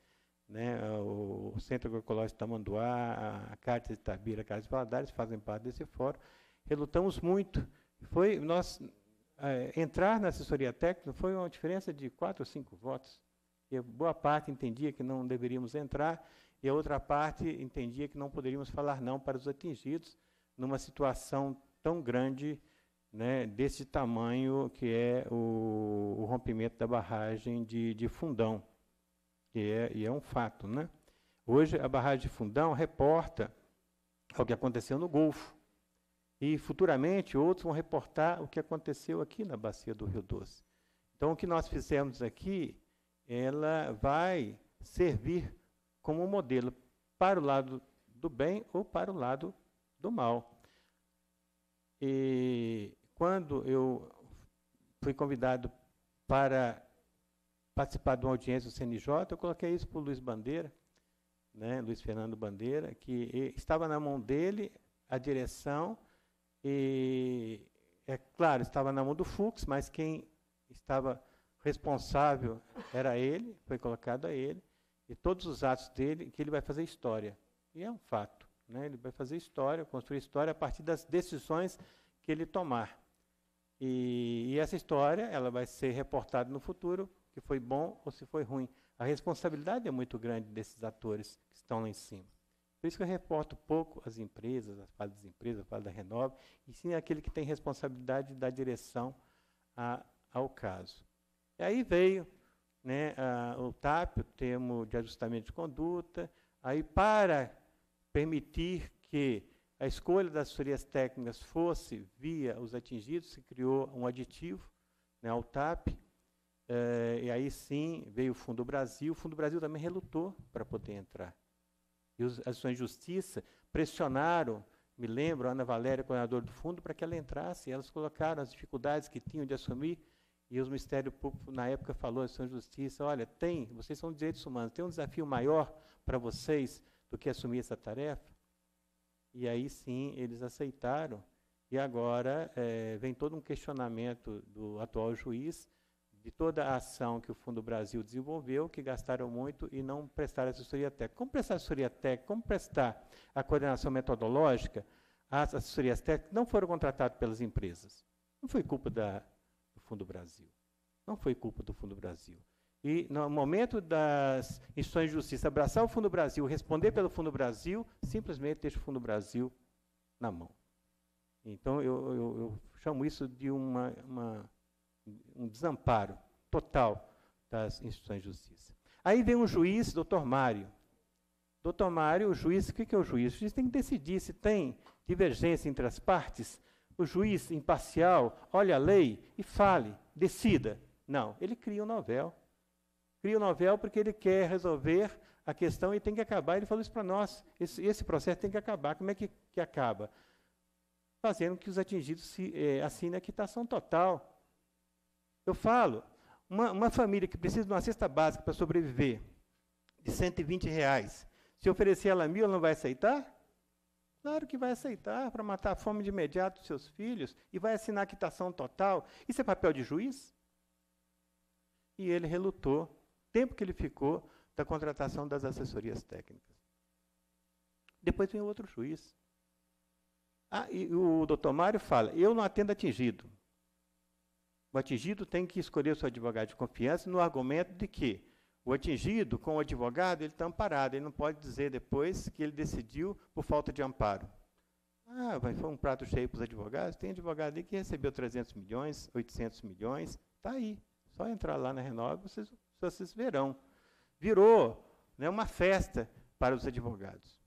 I: né, o Centro Agroecológico de Tamanduá, a Cátia de Tabira, a Cátia de Valadares fazem parte desse fórum. Relutamos muito. Foi, nós é, entrar na assessoria técnica foi uma diferença de quatro ou cinco votos. E boa parte entendia que não deveríamos entrar, e a outra parte entendia que não poderíamos falar não para os atingidos numa situação tão grande, né, desse tamanho que é o, o rompimento da barragem de, de Fundão, e é, e é um fato. Né? Hoje, a barragem de Fundão reporta ao que aconteceu no Golfo. E futuramente outros vão reportar o que aconteceu aqui na bacia do Rio Doce. Então o que nós fizemos aqui, ela vai servir como modelo para o lado do bem ou para o lado do mal. E quando eu fui convidado para participar de uma audiência do CNJ, eu coloquei isso para o Luiz Bandeira, né, Luiz Fernando Bandeira, que estava na mão dele a direção e, é claro, estava na mão do Fux, mas quem estava responsável era ele, foi colocado a ele, e todos os atos dele, que ele vai fazer história. E é um fato. Né? Ele vai fazer história, construir história a partir das decisões que ele tomar. E, e essa história ela vai ser reportada no futuro, que foi bom ou se foi ruim. A responsabilidade é muito grande desses atores que estão lá em cima. Por isso que eu reporto pouco as empresas, falo das empresas, falo da Renove, e sim aquele que tem responsabilidade da direção a, ao caso. E aí veio né, a, o TAP, o termo de ajustamento de conduta, aí para permitir que a escolha das assessorias técnicas fosse via os atingidos, se criou um aditivo né, ao TAP, eh, e aí sim veio o Fundo Brasil, o Fundo Brasil também relutou para poder entrar. E as ações de justiça pressionaram, me lembro, a Ana Valéria, coordenadora do fundo, para que ela entrasse. E elas colocaram as dificuldades que tinham de assumir. E o Ministério Público, na época, falou à Ação de Justiça, olha, tem, vocês são direitos humanos, tem um desafio maior para vocês do que assumir essa tarefa? E aí, sim, eles aceitaram. E agora é, vem todo um questionamento do atual juiz de toda a ação que o Fundo Brasil desenvolveu, que gastaram muito e não prestaram assessoria técnica. Como prestar assessoria técnica? Como prestar a coordenação metodológica? As assessorias técnicas não foram contratadas pelas empresas. Não foi culpa da, do Fundo Brasil. Não foi culpa do Fundo Brasil. E no momento das instituições de justiça abraçar o Fundo Brasil, responder pelo Fundo Brasil, simplesmente deixa o Fundo Brasil na mão. Então, eu, eu, eu chamo isso de uma, uma um desamparo total das instituições de justiça. Aí vem um juiz, doutor Mário. Doutor Mário, o juiz, o que é o juiz? O juiz tem que decidir se tem divergência entre as partes. O juiz imparcial olha a lei e fale, decida. Não, ele cria um novel. Cria um novel porque ele quer resolver a questão e tem que acabar. Ele falou isso para nós. Esse, esse, processo tem que acabar. Como é que, que acaba? Fazendo que os atingidos se, eh, assinem a quitação total eu falo, uma, uma família que precisa de uma cesta básica para sobreviver, de 120 reais, se oferecer ela mil, ela não vai aceitar? Claro que vai aceitar, para matar a fome de imediato dos seus filhos, e vai assinar a quitação total. Isso é papel de juiz? E ele relutou, tempo que ele ficou, da contratação das assessorias técnicas. Depois vem outro juiz. Ah, e o doutor Mário fala, eu não atendo atingido. O atingido tem que escolher o seu advogado de confiança no argumento de que o atingido, com o advogado, ele está amparado, ele não pode dizer depois que ele decidiu por falta de amparo. Ah, mas foi um prato cheio para os advogados? Tem advogado aí que recebeu 300 milhões, 800 milhões, está aí. Só entrar lá na Renova, vocês, vocês verão. Virou né, uma festa para os advogados.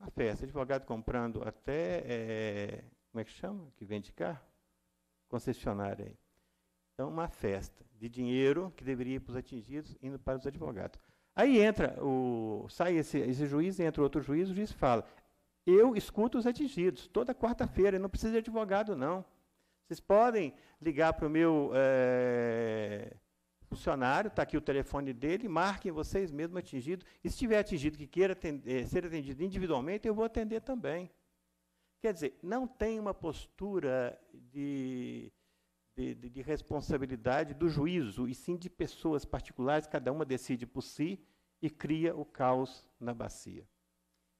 I: Uma festa, advogado comprando até, é, como é que chama, que vende carro? Concessionária aí. Então, uma festa de dinheiro que deveria ir para os atingidos, indo para os advogados. Aí entra, o, sai esse, esse juiz, entra outro juiz, o juiz fala, eu escuto os atingidos, toda quarta-feira, não precisa de advogado, não. Vocês podem ligar para o meu é, funcionário, está aqui o telefone dele, marquem vocês mesmo atingido. E se tiver atingido que queira atender, eh, ser atendido individualmente, eu vou atender também. Quer dizer, não tem uma postura de de, de, de responsabilidade do juízo, e sim de pessoas particulares, cada uma decide por si e cria o caos na bacia.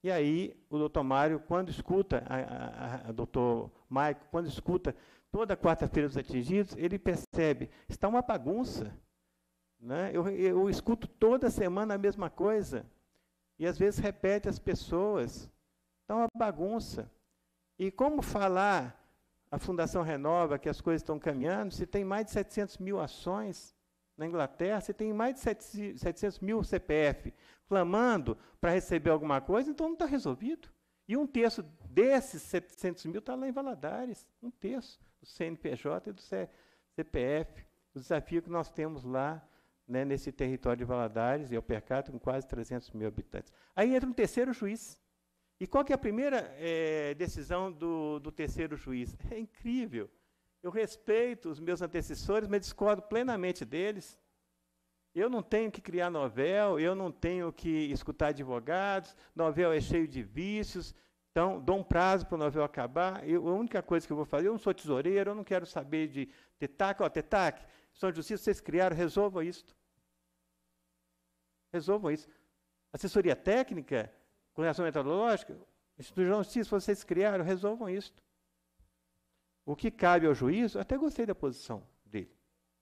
I: E aí, o doutor Mário, quando escuta, a, a, a, a doutor Maico, quando escuta toda quarta-feira dos atingidos, ele percebe, está uma bagunça. Né? Eu, eu escuto toda semana a mesma coisa. E às vezes repete as pessoas. Está uma bagunça. E como falar a Fundação Renova, que as coisas estão caminhando, se tem mais de 700 mil ações na Inglaterra, se tem mais de 700 mil CPF clamando para receber alguma coisa, então não está resolvido. E um terço desses 700 mil está lá em Valadares, um terço do CNPJ e do CPF. O desafio que nós temos lá né, nesse território de Valadares, e o percato com quase 300 mil habitantes. Aí entra um terceiro juiz, e qual que é a primeira é, decisão do, do terceiro juiz? É incrível. Eu respeito os meus antecessores, mas discordo plenamente deles. Eu não tenho que criar novel, eu não tenho que escutar advogados, novel é cheio de vícios, então dou um prazo para o novel acabar. Eu, a única coisa que eu vou fazer, eu não sou tesoureiro, eu não quero saber de TETAC, ó, TETAC, São Justiça, vocês criaram, resolvam isso. Resolvam isso. Assessoria técnica relação metodológica, instituição de Justiça, vocês criaram, resolvam isso. O que cabe ao juiz, eu até gostei da posição dele.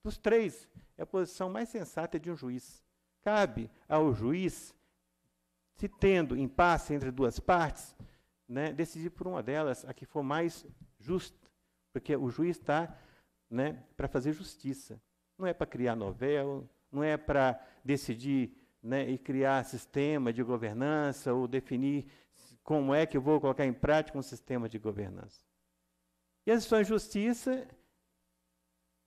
I: Dos três, é a posição mais sensata de um juiz. Cabe ao juiz, se tendo impasse entre duas partes, né, decidir por uma delas, a que for mais justa, porque o juiz está né, para fazer justiça. Não é para criar novela, não é para decidir né, e criar sistema de governança ou definir como é que eu vou colocar em prática um sistema de governança. E a instituição de justiça,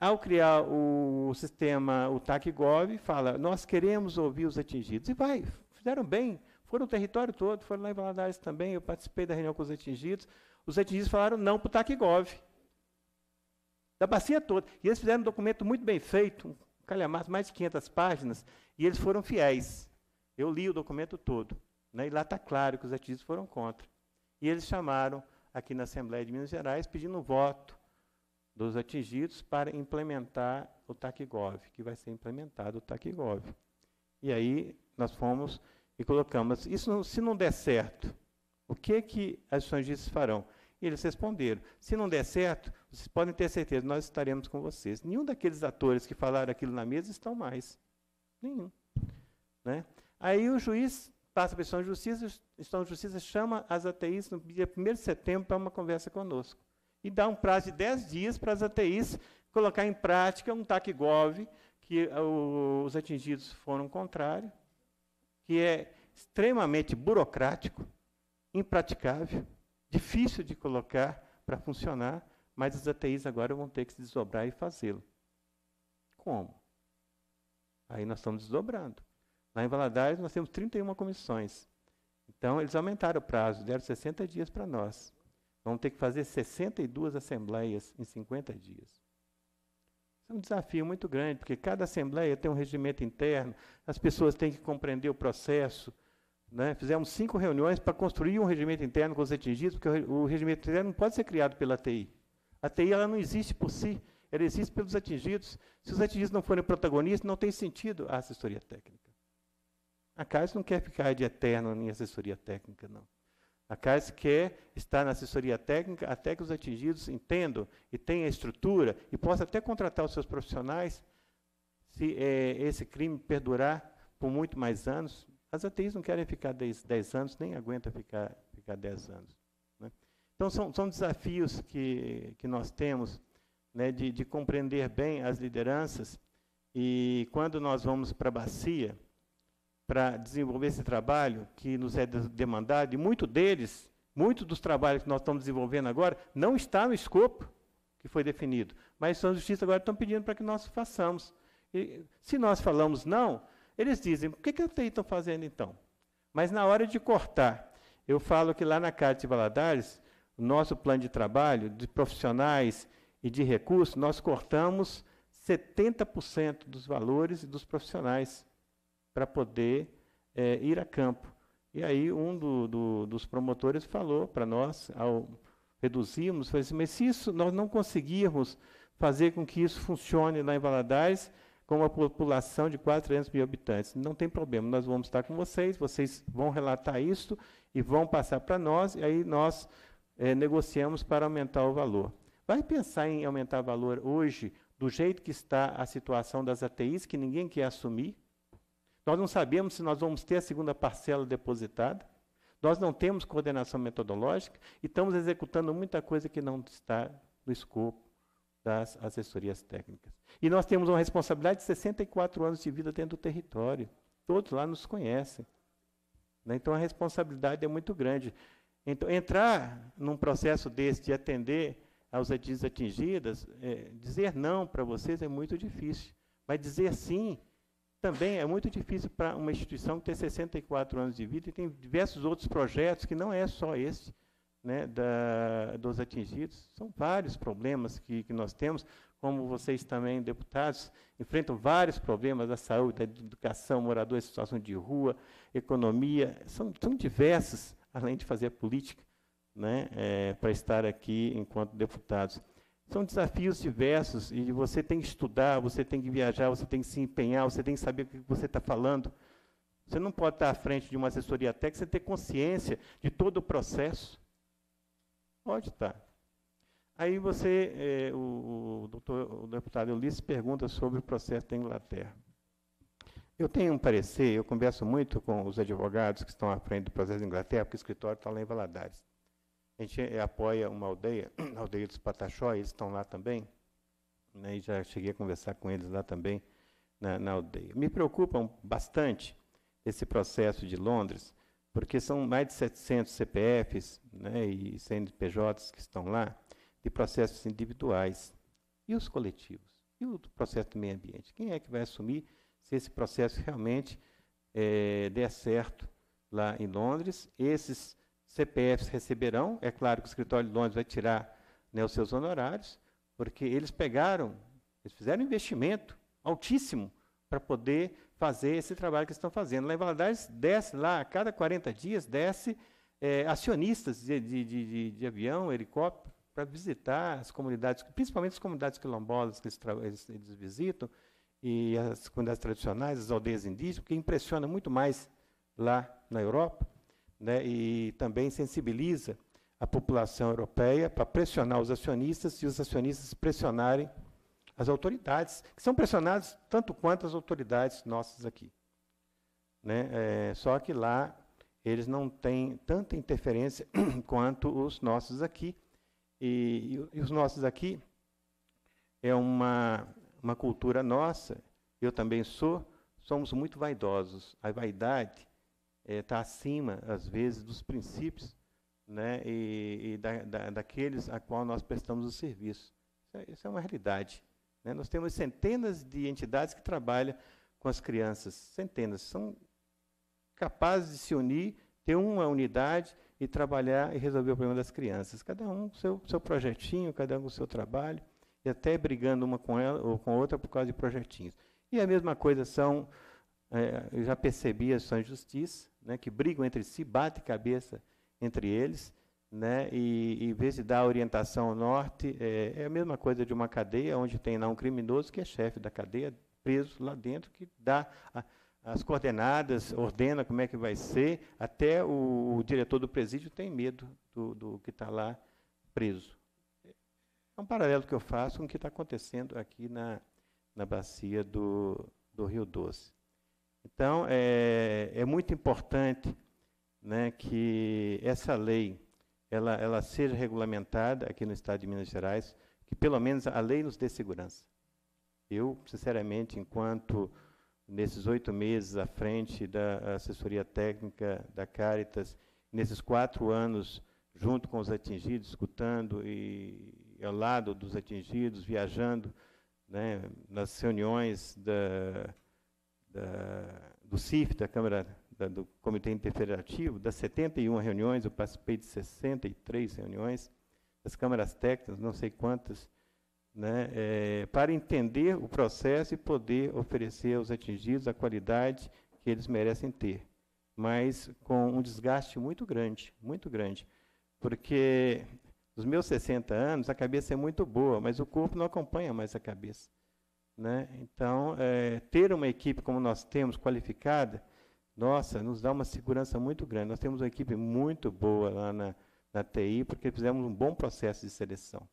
I: ao criar o sistema, o TACGOV, fala, nós queremos ouvir os atingidos. E vai, fizeram bem, foram o território todo, foram lá em Valadares também, eu participei da reunião com os atingidos. Os atingidos falaram não para o TACGOV. Da bacia toda. E eles fizeram um documento muito bem feito, um calhamaço, mais de 500 páginas, e eles foram fiéis. Eu li o documento todo. Né, e lá está claro que os ativistas foram contra. E eles chamaram aqui na Assembleia de Minas Gerais pedindo o voto dos atingidos para implementar o TACGOV, que vai ser implementado o TACGOV. E aí nós fomos e colocamos, isso se não der certo, o que, que as estudantes farão? E eles responderam, se não der certo, vocês podem ter certeza, nós estaremos com vocês. Nenhum daqueles atores que falaram aquilo na mesa estão mais nenhum. Né? Aí o juiz passa para a de Justiça, a Instituição de Justiça chama as ATIs no dia 1 de setembro para uma conversa conosco. E dá um prazo de 10 dias para as ATIs colocar em prática um TAC-GOV, que os atingidos foram contrário, que é extremamente burocrático, impraticável, difícil de colocar para funcionar, mas as ATIs agora vão ter que se desdobrar e fazê-lo. Como? Aí nós estamos desdobrando. Lá em Valadares nós temos 31 comissões. Então eles aumentaram o prazo, deram 60 dias para nós. Vamos ter que fazer 62 assembleias em 50 dias. Isso é um desafio muito grande, porque cada assembleia tem um regimento interno, as pessoas têm que compreender o processo. Né? Fizemos cinco reuniões para construir um regimento interno com os atingidos, porque o regimento interno não pode ser criado pela TI. A TI ela não existe por si, ela existe pelos atingidos. Se os atingidos não forem protagonistas, não tem sentido a assessoria técnica. A Caes não quer ficar de eterno em assessoria técnica, não. A Caes quer estar na assessoria técnica até que os atingidos entendam e tenham a estrutura e possa até contratar os seus profissionais se é, esse crime perdurar por muito mais anos. As ATIs não querem ficar 10, anos, nem aguenta ficar, ficar 10 anos. Né? Então, são, são desafios que, que nós temos né, de, de compreender bem as lideranças. E quando nós vamos para a bacia, para desenvolver esse trabalho que nos é demandado, e muito deles, muito dos trabalhos que nós estamos desenvolvendo agora, não está no escopo que foi definido. Mas são justiça agora estão pedindo para que nós façamos. E, se nós falamos não, eles dizem, o que, que a TI estão fazendo então? Mas na hora de cortar, eu falo que lá na Cate de Valadares, o nosso plano de trabalho, de profissionais e de recursos, nós cortamos 70% dos valores e dos profissionais para poder é, ir a campo. E aí um do, do, dos promotores falou para nós, ao reduzirmos, falou assim, mas se isso, nós não conseguirmos fazer com que isso funcione lá em Valadares, com uma população de 400 mil habitantes. Não tem problema, nós vamos estar com vocês, vocês vão relatar isso e vão passar para nós, e aí nós é, negociamos para aumentar o valor. Vai pensar em aumentar valor hoje, do jeito que está a situação das ATIs, que ninguém quer assumir? Nós não sabemos se nós vamos ter a segunda parcela depositada. Nós não temos coordenação metodológica e estamos executando muita coisa que não está no escopo das assessorias técnicas. E nós temos uma responsabilidade de 64 anos de vida dentro do território. Todos lá nos conhecem. Né? Então a responsabilidade é muito grande. Então, entrar num processo desse de atender aos desatingidas, é, dizer não para vocês é muito difícil. Mas dizer sim também é muito difícil para uma instituição que tem 64 anos de vida e tem diversos outros projetos, que não é só esse né, da, dos atingidos. São vários problemas que, que nós temos, como vocês também, deputados, enfrentam vários problemas da saúde, da educação, moradores em situação de rua, economia, são, são diversos, além de fazer política né, é, para estar aqui enquanto deputados. São desafios diversos e você tem que estudar, você tem que viajar, você tem que se empenhar, você tem que saber o que você está falando. Você não pode estar à frente de uma assessoria técnica sem ter consciência de todo o processo. Pode estar. Aí você, é, o, o, doutor, o deputado Ulisses pergunta sobre o processo da Inglaterra. Eu tenho um parecer, eu converso muito com os advogados que estão à frente do processo da Inglaterra, porque o escritório está lá em Valadares. A gente apoia uma aldeia, (clears throat) a aldeia dos Pataxó, eles estão lá também, né, e já cheguei a conversar com eles lá também, na, na aldeia. Me preocupam bastante esse processo de Londres, porque são mais de 700 CPFs né, e CNPJs que estão lá, de processos individuais. E os coletivos? E o processo do meio ambiente? Quem é que vai assumir se esse processo realmente é, der certo lá em Londres? Esses CPFs receberão, é claro que o escritório de Londres vai tirar né, os seus honorários, porque eles pegaram, eles fizeram um investimento altíssimo para poder fazer esse trabalho que estão fazendo. Lá em Valadares, desce lá, a cada 40 dias, desce é, acionistas de, de, de, de avião, helicóptero, para visitar as comunidades, principalmente as comunidades quilombolas que eles, eles, eles, visitam, e as comunidades tradicionais, as aldeias indígenas, que impressiona muito mais lá na Europa né, e também sensibiliza a população europeia para pressionar os acionistas e os acionistas pressionarem as autoridades, que são pressionados tanto quanto as autoridades nossas aqui. Né? É, só que lá eles não têm tanta interferência (clears throat) quanto os nossos aqui. E, e, e, os nossos aqui é uma, uma cultura nossa, eu também sou, somos muito vaidosos. A vaidade está eh, é, acima, às vezes, dos princípios né, e, e da, da, daqueles a qual nós prestamos o serviço. Isso é, isso é uma realidade. Né? Nós temos centenas de entidades que trabalham com as crianças, centenas, são capazes de se unir, ter uma unidade e trabalhar e resolver o problema das crianças. Cada um com seu, seu projetinho, cada um com seu trabalho, e até brigando uma com ela ou com outra por causa de projetinhos. E a mesma coisa são é, eu já percebi as sua justiça, né, que brigam entre si, bate cabeça entre eles, né, e em vez de dar orientação ao norte, é, é, a mesma coisa de uma cadeia onde tem lá um criminoso que é chefe da cadeia, preso lá dentro, que dá a, as coordenadas, ordena como é que vai ser, até o, o diretor do presídio tem medo do, do que está lá preso. É um paralelo que eu faço com o que está acontecendo aqui na, na bacia do, do Rio Doce. Então, é, é muito importante né, que essa lei ela, ela seja regulamentada aqui no Estado de Minas Gerais, que pelo menos a lei nos dê segurança. Eu, sinceramente, enquanto nesses oito meses à frente da assessoria técnica da Caritas, nesses quatro anos junto com os atingidos, escutando e ao lado dos atingidos, viajando né, nas reuniões da, da, do CIF, da Câmara, da, do Comitê Interfederativo, das 71 reuniões, eu participei de 63 reuniões, das câmaras técnicas, não sei quantas, né, é, para entender o processo e poder oferecer aos atingidos a qualidade que eles merecem ter, mas com um desgaste muito grande, muito grande, porque nos meus 60 anos a cabeça é muito boa, mas o corpo não acompanha mais a cabeça. Né? Então, é, ter uma equipe como nós temos, qualificada, nossa, nos dá uma segurança muito grande. Nós temos uma equipe muito boa lá na, na TI, porque fizemos um bom processo de seleção.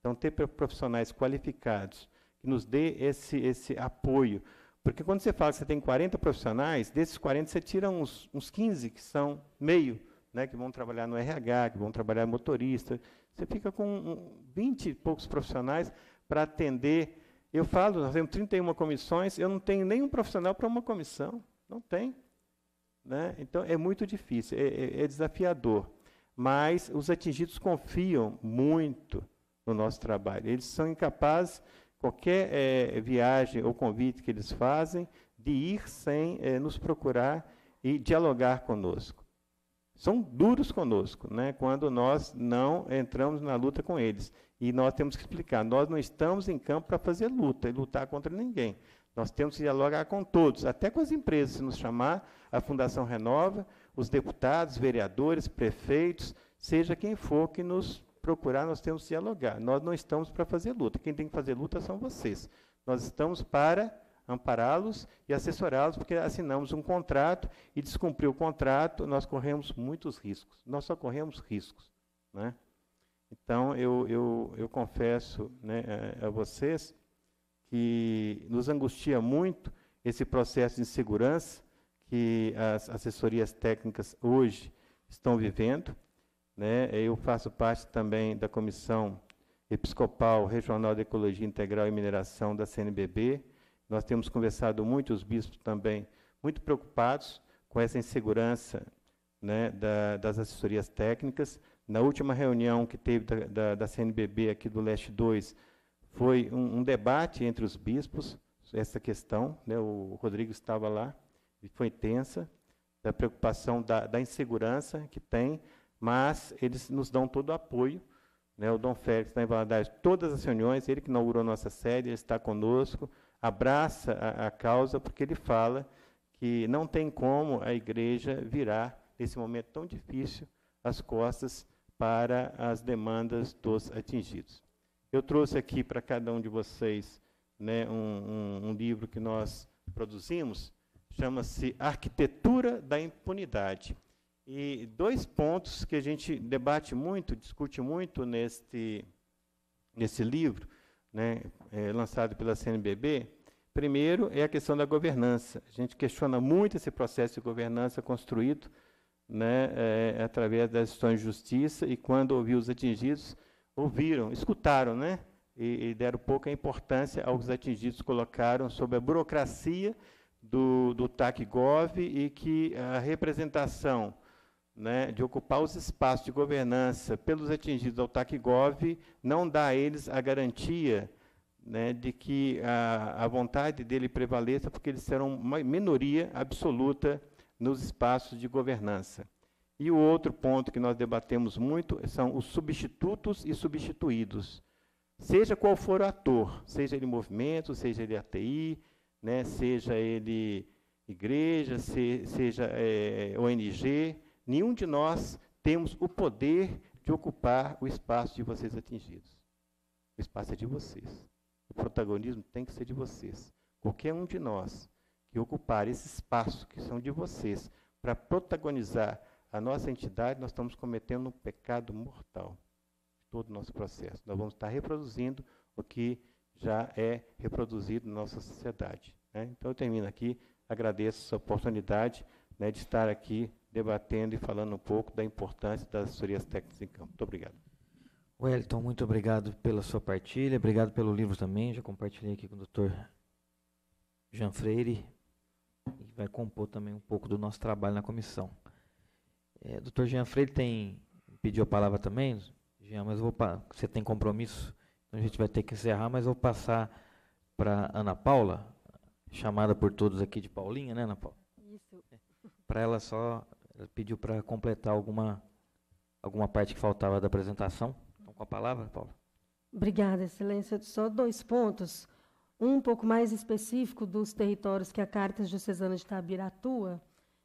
I: Então, ter profissionais qualificados que nos dê esse, esse apoio. Porque quando você fala que você tem 40 profissionais, desses 40 você tira uns, uns 15 que são meio, né, que vão trabalhar no RH, que vão trabalhar motorista. Você fica com 20 e poucos profissionais para atender eu falo, nós temos 31 comissões, eu não tenho nenhum profissional para uma comissão. Não tem. Né? Então é muito difícil, é, é, é, desafiador. Mas os atingidos confiam muito no nosso trabalho. Eles são incapazes, qualquer é, viagem ou convite que eles fazem, de ir sem é, nos procurar e dialogar conosco. São duros conosco, né, quando nós não entramos na luta com eles. E nós temos que explicar: nós não estamos em campo para fazer luta e lutar contra ninguém. Nós temos que dialogar com todos, até com as empresas, se nos chamar, a Fundação Renova, os deputados, vereadores, prefeitos, seja quem for que nos procurar, nós temos que dialogar. Nós não estamos para fazer luta. Quem tem que fazer luta são vocês. Nós estamos para ampará-los e assessorá-los, porque assinamos um contrato e descumprir o contrato, nós corremos muitos riscos. Nós só corremos riscos. Né? Então, eu, eu, eu confesso né, a vocês que nos angustia muito esse processo de insegurança que as assessorias técnicas hoje estão vivendo. Né? Eu faço parte também da Comissão Episcopal Regional de Ecologia Integral e Mineração da CNBB. Nós temos conversado muito, os bispos também, muito preocupados com essa insegurança né, da, das assessorias técnicas na última reunião que teve da, da, da CNBB aqui do Leste 2, foi um, um, debate entre os bispos, essa questão, né, o Rodrigo estava lá, e foi intensa, da preocupação da, da insegurança que tem, mas eles nos dão todo o apoio né? o Dom Félix está em Valadares todas as reuniões, ele que inaugurou nossa sede, ele está conosco, abraça a, a, causa, porque ele fala que não tem como a igreja virar, nesse momento tão difícil, as costas para as demandas dos atingidos. Eu trouxe aqui para cada um de vocês né, um, um, um livro que nós produzimos, chama-se Arquitetura da Impunidade. E dois pontos que a gente debate muito, discute muito neste, nesse livro, né, é, lançado pela CNBB. Primeiro é a questão da governança. A gente questiona muito esse processo de governança construído né, é, através das instituições de justiça, e quando ouviu os atingidos, ouviram, escutaram, né, e, e deram pouca importância aos atingidos, colocaram sobre a burocracia do, do TAC-GOV e que a representação né, de ocupar os espaços de governança pelos atingidos ao TAC-GOV não dá a eles a garantia né, de que a, a vontade dele prevaleça, porque eles serão uma minoria absoluta nos espaços de governança. E o outro ponto que nós debatemos muito são os substitutos e substituídos. Seja qual for o ator, seja ele movimento, seja ele ATI, né, seja ele igreja, se, seja é, ONG, nenhum de nós temos o poder de ocupar o espaço de vocês atingidos. O espaço é de vocês. O protagonismo tem que ser de vocês. Qualquer um de nós que ocupar esse espaço que são de vocês para protagonizar a nossa entidade, nós estamos cometendo um pecado mortal de todo o nosso processo. Nós vamos estar reproduzindo o que já é reproduzido na nossa sociedade. Né? Então, eu termino aqui, agradeço essa oportunidade né, de estar aqui debatendo e falando um pouco da importância das assessorias técnicas em campo. Muito obrigado.
A: Wellington, muito obrigado pela sua partilha, obrigado pelo livro também, já compartilhei aqui com o doutor Jean Freire, e vai compor também um pouco do nosso trabalho na comissão. É, Dr. Jean Freire tem pediu a palavra também, Jean, mas vou você tem compromisso, então a gente vai ter que encerrar, mas vou passar para Ana Paula, chamada por todos aqui de Paulinha, né, Ana Paula? Isso. É, para ela só ela pediu para completar alguma alguma parte que faltava da apresentação. Então, com a palavra, Paula.
D: Obrigada, Excelência. Só dois pontos um pouco mais específico dos territórios que a Caritas Diocesana de Itabira atua,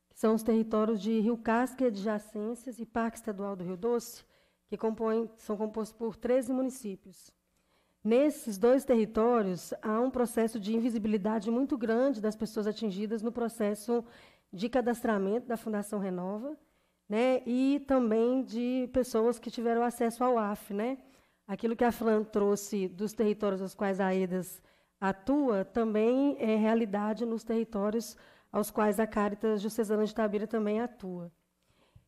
D: que são os territórios de Rio Casca, adjacências e Parque Estadual do Rio Doce, que compõem, são compostos por 13 municípios. Nesses dois territórios, há um processo de invisibilidade muito grande das pessoas atingidas no processo de cadastramento da Fundação Renova, né, e também de pessoas que tiveram acesso ao AF. Né? Aquilo que a Flan trouxe dos territórios aos quais a EDAS atua também é realidade nos territórios aos quais a Caritas Diocesana de Tabira também atua.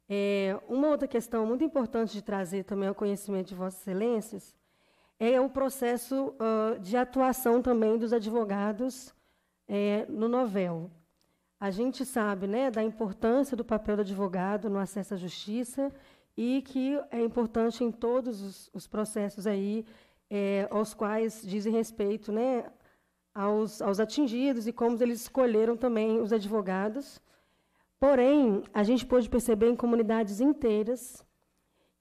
D: É, uma outra questão muito importante de trazer também ao conhecimento de Vossas Excelências é o processo uh, de atuação também dos advogados é, no novel. A gente sabe né, da importância do papel do advogado no acesso à justiça e que é importante em todos os, os processos aí é, aos quais dizem respeito né, aos, aos atingidos e como eles escolheram também os advogados. Porém, a gente pôde perceber em comunidades inteiras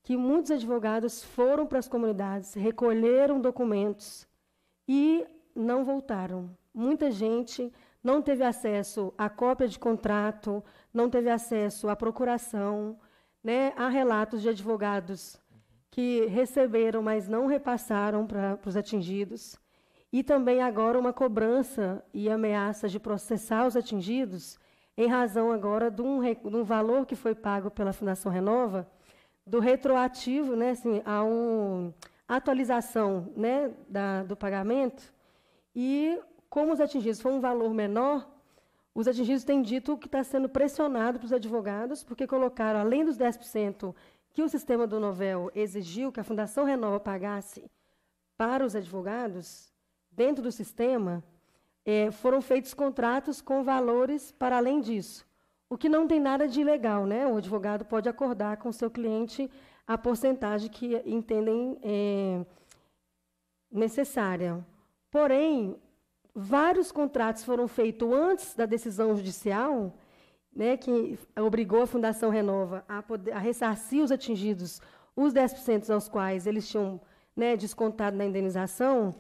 D: que muitos advogados foram para as comunidades, recolheram documentos e não voltaram. Muita gente não teve acesso à cópia de contrato, não teve acesso à procuração. Né? Há relatos de advogados que receberam, mas não repassaram para os atingidos e também agora uma cobrança e ameaça de processar os atingidos, em razão agora de um, de um valor que foi pago pela Fundação Renova, do retroativo, né, assim, a uma atualização né, da, do pagamento, e como os atingidos foi um valor menor, os atingidos têm dito que está sendo pressionado para os advogados, porque colocaram, além dos 10% que o sistema do Novel exigiu que a Fundação Renova pagasse para os advogados, dentro do sistema, é, foram feitos contratos com valores para além disso. O que não tem nada de ilegal, né? O advogado pode acordar com o seu cliente a porcentagem que entendem é, necessária. Porém, vários contratos foram feitos antes da decisão judicial, né, que obrigou a Fundação Renova a, poder, a ressarcir os atingidos, os 10% aos quais eles tinham né, descontado na indenização.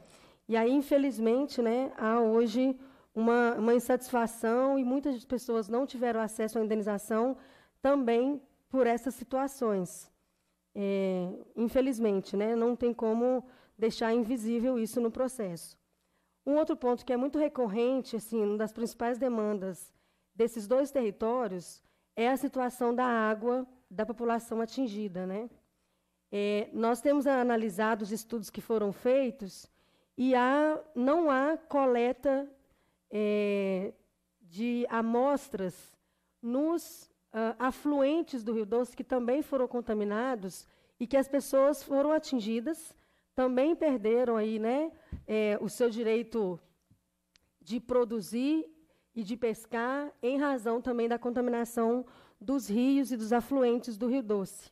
D: E aí, infelizmente, né, há hoje uma, uma insatisfação e muitas pessoas não tiveram acesso à indenização também por essas situações. É, infelizmente, né, não tem como deixar invisível isso no processo. Um outro ponto que é muito recorrente, assim, uma das principais demandas desses dois territórios é a situação da água da população atingida, né? É, nós temos analisado os estudos que foram feitos e há, não há coleta é, de amostras nos uh, afluentes do Rio Doce, que também foram contaminados e que as pessoas foram atingidas, também perderam aí, né, é, o seu direito de produzir e de pescar, em razão também da contaminação dos rios e dos afluentes do Rio Doce.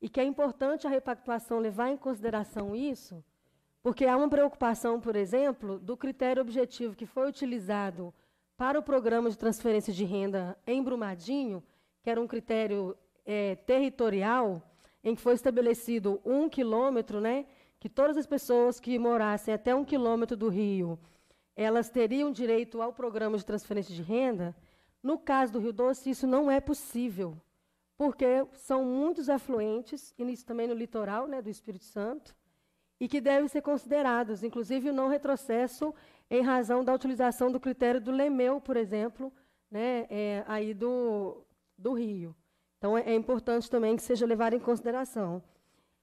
D: E que é importante a repactuação levar em consideração isso, porque há uma preocupação, por exemplo, do critério objetivo que foi utilizado para o programa de transferência de renda em Brumadinho, que era um critério é, territorial, em que foi estabelecido um quilômetro, né, que todas as pessoas que morassem até um quilômetro do rio, elas teriam direito ao programa de transferência de renda. No caso do Rio Doce, isso não é possível, porque são muitos afluentes, e isso também no litoral né, do Espírito Santo, e que devem ser considerados, inclusive o não retrocesso em razão da utilização do critério do Lemeu, por exemplo, né, é, aí do, do Rio. Então, é, é, importante também que seja levado em consideração.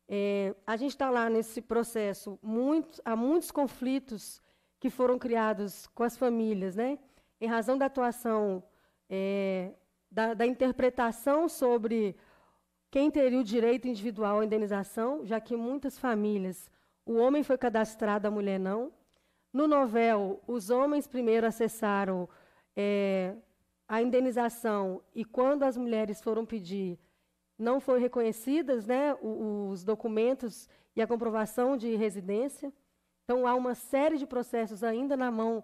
D: É, a gente está lá nesse processo, muito, há muitos conflitos que foram criados com as famílias, né, em razão da atuação, é, da, da interpretação sobre quem teria o direito individual à indenização, já que muitas famílias o homem foi cadastrado, a mulher não. No novel, os homens primeiro acessaram é, a indenização e quando as mulheres foram pedir, não foram reconhecidas né, os documentos e a comprovação de residência. Então, há uma série de processos ainda na mão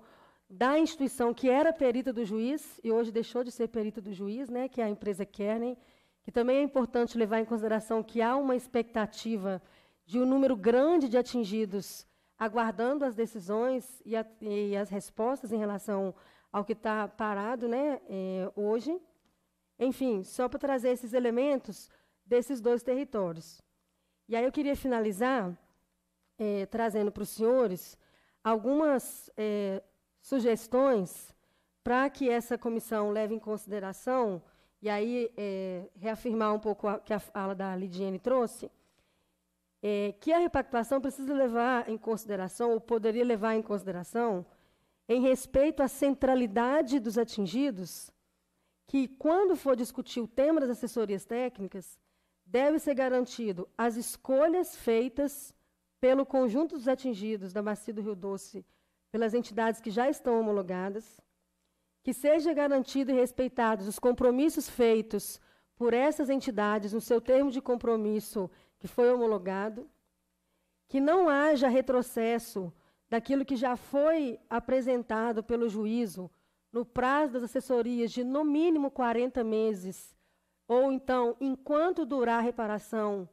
D: da instituição que era perita do juiz e hoje deixou de ser perita do juiz, né, que é a empresa Kernen, que também é importante levar em consideração que há uma expectativa de um número grande de atingidos aguardando as decisões e, a, e as respostas em relação ao que está parado né, é, hoje. Enfim, só para trazer esses elementos desses dois territórios. E aí eu queria finalizar é, trazendo para os senhores algumas é, sugestões para que essa comissão leve em consideração, e aí reafirmar um pouco o que a fala da Lidiane trouxe, é, que a repactuação precisa levar em consideração, ou poderia levar em consideração, em respeito à centralidade dos atingidos, que, quando for discutir o tema das assessorias técnicas, deve ser garantido as escolhas feitas pelo conjunto dos atingidos da Bacia do Rio Doce, pelas entidades que já estão homologadas, que seja garantido e respeitados os compromissos feitos por essas entidades no seu termo de compromisso foi homologado, que não haja retrocesso daquilo que já foi apresentado pelo juízo no prazo das assessorias de no mínimo 40 meses, ou então, enquanto durar a reparação,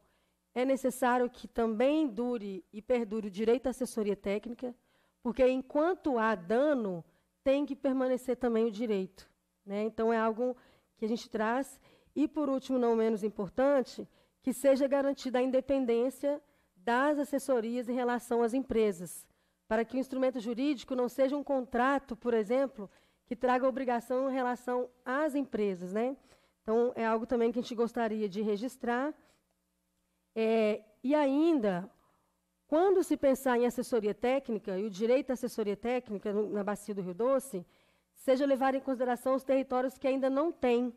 D: é necessário que também dure e perdure o direito à assessoria técnica, porque enquanto há dano, tem que permanecer também o direito. Né? Então, é algo que a gente traz. E, por último, não menos importante, que seja garantida a independência das assessorias em relação às empresas, para que o instrumento jurídico não seja um contrato, por exemplo, que traga obrigação em relação às empresas. Né? Então, é algo também que a gente gostaria de registrar. É, e ainda, quando se pensar em assessoria técnica e o direito à assessoria técnica na bacia do Rio Doce, seja levar em consideração os territórios que ainda não têm.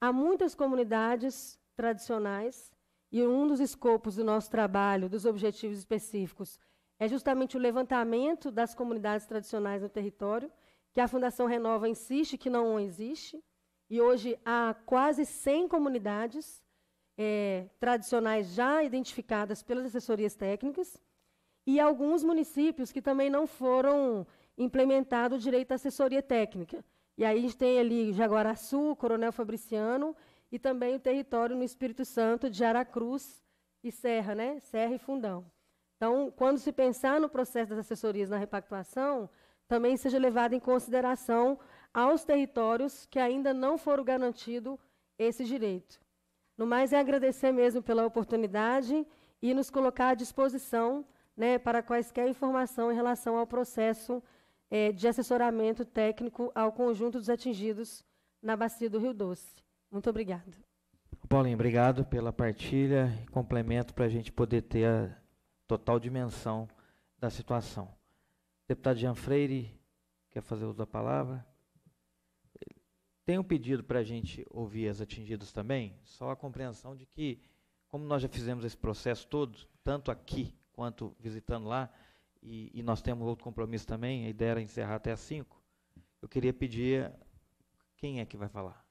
D: Há muitas comunidades tradicionais, e um dos escopos do nosso trabalho, dos objetivos específicos, é justamente o levantamento das comunidades tradicionais no território, que a Fundação Renova insiste que não existe, e hoje há quase 100 comunidades é, tradicionais já identificadas pelas assessorias técnicas, e alguns municípios que também não foram implementados o direito à assessoria técnica. E aí a gente tem ali Jaguaraçu, Coronel Fabriciano, e também o território no Espírito Santo de Aracruz e Serra, né? Serra e Fundão. Então, quando se pensar no processo das assessorias na repactuação, também seja levado em consideração aos territórios que ainda não foram garantido esse direito. No mais, é agradecer mesmo pela oportunidade e nos colocar à disposição né, para quaisquer informação em relação ao processo eh, de assessoramento técnico ao conjunto dos atingidos na Bacia do Rio Doce. Muito obrigada.
A: Paulinho, obrigado pela partilha e complemento para a gente poder ter a total dimensão da situação. Deputado Jean Freire, quer fazer uso da palavra? Tem um pedido para a gente ouvir as atingidas também, só a compreensão de que, como nós já fizemos esse processo todo, tanto aqui quanto visitando lá, e, e nós temos outro compromisso também, a ideia era encerrar até às 5, eu queria pedir quem é que vai falar.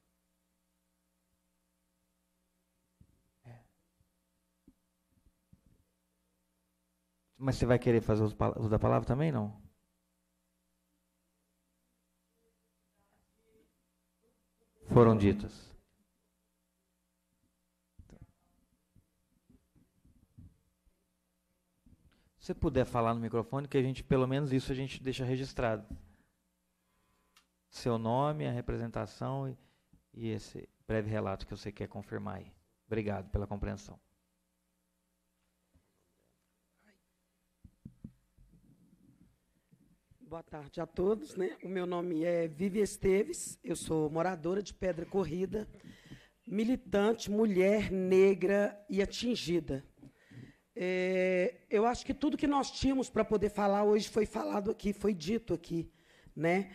A: Mas você vai querer fazer o da palavra também, não? Foram ditas. Se puder falar no microfone, que a gente, pelo menos isso a gente deixa registrado. Seu nome, a representação e, e esse breve relato que você quer confirmar aí. Obrigado pela compreensão.
J: Boa tarde a todos. Né? O meu nome é Vivi Esteves, eu sou moradora de Pedra Corrida, militante, mulher negra e atingida. É, eu acho que tudo que nós tínhamos para poder falar hoje foi falado aqui, foi dito aqui. Né?